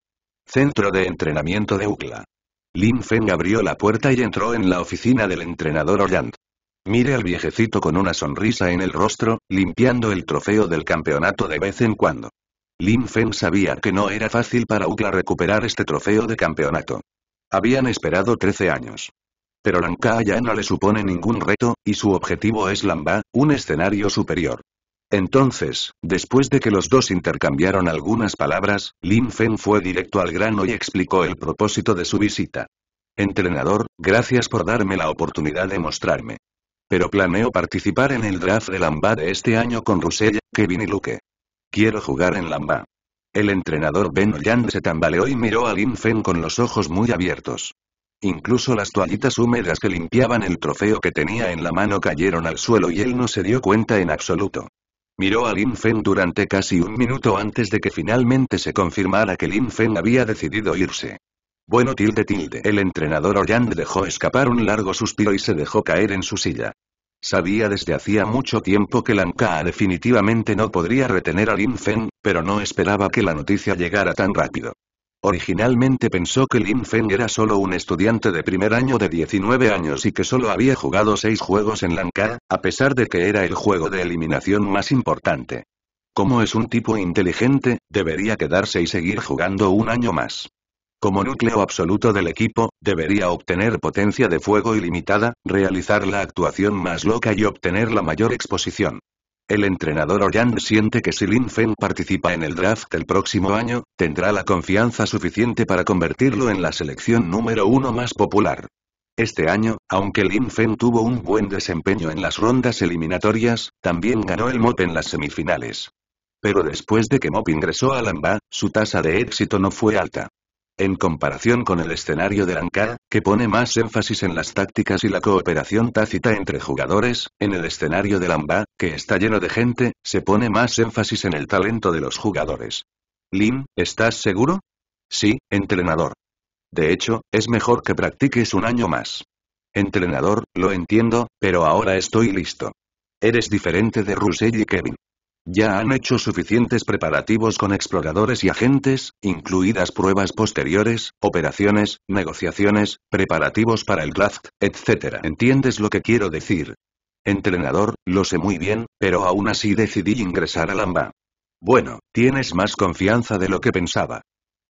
Centro de entrenamiento de UCLA. Lin Feng abrió la puerta y entró en la oficina del entrenador Holland. Mire al viejecito con una sonrisa en el rostro, limpiando el trofeo del campeonato de vez en cuando. Lin Fen sabía que no era fácil para Ukla recuperar este trofeo de campeonato. Habían esperado 13 años. Pero Lanka ya no le supone ningún reto, y su objetivo es Lamba, un escenario superior. Entonces, después de que los dos intercambiaron algunas palabras, Lin Fen fue directo al grano y explicó el propósito de su visita. Entrenador, gracias por darme la oportunidad de mostrarme pero planeo participar en el draft de Lamba de este año con rusella Kevin y Luke. Quiero jugar en Lamba. El entrenador Ben Holland se tambaleó y miró a Lin Feng con los ojos muy abiertos. Incluso las toallitas húmedas que limpiaban el trofeo que tenía en la mano cayeron al suelo y él no se dio cuenta en absoluto. Miró a Lin Fen durante casi un minuto antes de que finalmente se confirmara que Lin Fen había decidido irse. Bueno tilde tilde. El entrenador Oyand, dejó escapar un largo suspiro y se dejó caer en su silla. Sabía desde hacía mucho tiempo que Lanka definitivamente no podría retener a Lin Feng, pero no esperaba que la noticia llegara tan rápido. Originalmente pensó que Lin Feng era solo un estudiante de primer año de 19 años y que solo había jugado seis juegos en Lanka, a pesar de que era el juego de eliminación más importante. Como es un tipo inteligente, debería quedarse y seguir jugando un año más. Como núcleo absoluto del equipo, debería obtener potencia de fuego ilimitada, realizar la actuación más loca y obtener la mayor exposición. El entrenador Oyan siente que si Lin Fen participa en el draft el próximo año, tendrá la confianza suficiente para convertirlo en la selección número uno más popular. Este año, aunque Lin Fen tuvo un buen desempeño en las rondas eliminatorias, también ganó el MOP en las semifinales. Pero después de que MOP ingresó a Lamba, su tasa de éxito no fue alta en comparación con el escenario de Ankara, que pone más énfasis en las tácticas y la cooperación tácita entre jugadores, en el escenario de Lamba, que está lleno de gente, se pone más énfasis en el talento de los jugadores. Lin, ¿estás seguro? Sí, entrenador. De hecho, es mejor que practiques un año más. Entrenador, lo entiendo, pero ahora estoy listo. Eres diferente de Russell y Kevin. Ya han hecho suficientes preparativos con exploradores y agentes, incluidas pruebas posteriores, operaciones, negociaciones, preparativos para el draft, etc. ¿Entiendes lo que quiero decir? Entrenador, lo sé muy bien, pero aún así decidí ingresar a Lamba. Bueno, tienes más confianza de lo que pensaba.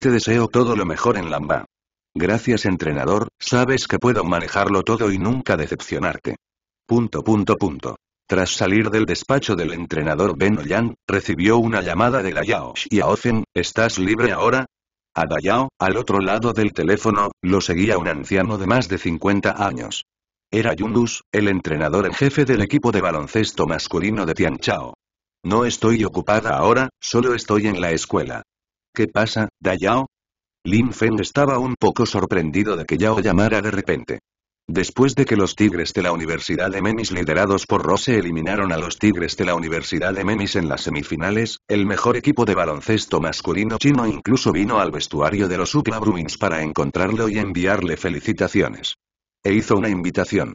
Te deseo todo lo mejor en Lamba. Gracias entrenador, sabes que puedo manejarlo todo y nunca decepcionarte. Punto punto punto. Tras salir del despacho del entrenador Ben Oyan, recibió una llamada de Dayao Xiaozen, ¿estás libre ahora? A Dayao, al otro lado del teléfono, lo seguía un anciano de más de 50 años. Era Yundus, el entrenador en jefe del equipo de baloncesto masculino de Tianchao. No estoy ocupada ahora, solo estoy en la escuela. ¿Qué pasa, Dayao? Lin Feng estaba un poco sorprendido de que Yao llamara de repente. Después de que los Tigres de la Universidad de Memis liderados por Rose eliminaron a los Tigres de la Universidad de Memis en las semifinales, el mejor equipo de baloncesto masculino chino incluso vino al vestuario de los Ucla Bruins para encontrarlo y enviarle felicitaciones. E hizo una invitación.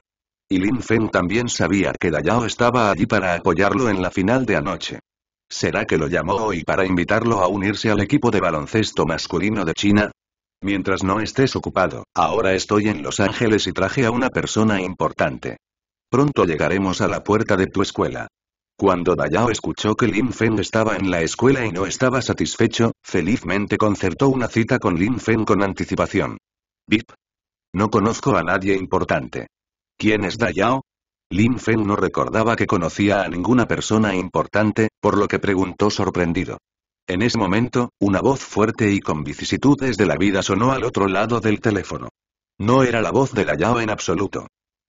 Y Lin Feng también sabía que Dayao estaba allí para apoyarlo en la final de anoche. ¿Será que lo llamó hoy para invitarlo a unirse al equipo de baloncesto masculino de China? Mientras no estés ocupado, ahora estoy en Los Ángeles y traje a una persona importante. Pronto llegaremos a la puerta de tu escuela. Cuando Dayao escuchó que Lin Fen estaba en la escuela y no estaba satisfecho, felizmente concertó una cita con Lin Fen con anticipación. Bip. No conozco a nadie importante. ¿Quién es Dayao? Lin Feng no recordaba que conocía a ninguna persona importante, por lo que preguntó sorprendido. En ese momento, una voz fuerte y con vicisitudes de la vida sonó al otro lado del teléfono. No era la voz de la en absoluto.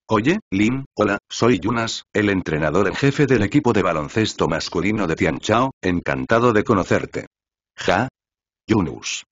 Oye, Lin, hola, soy Yunas, el entrenador en jefe del equipo de baloncesto masculino de Tianchao, encantado de conocerte. Ja. Yunus.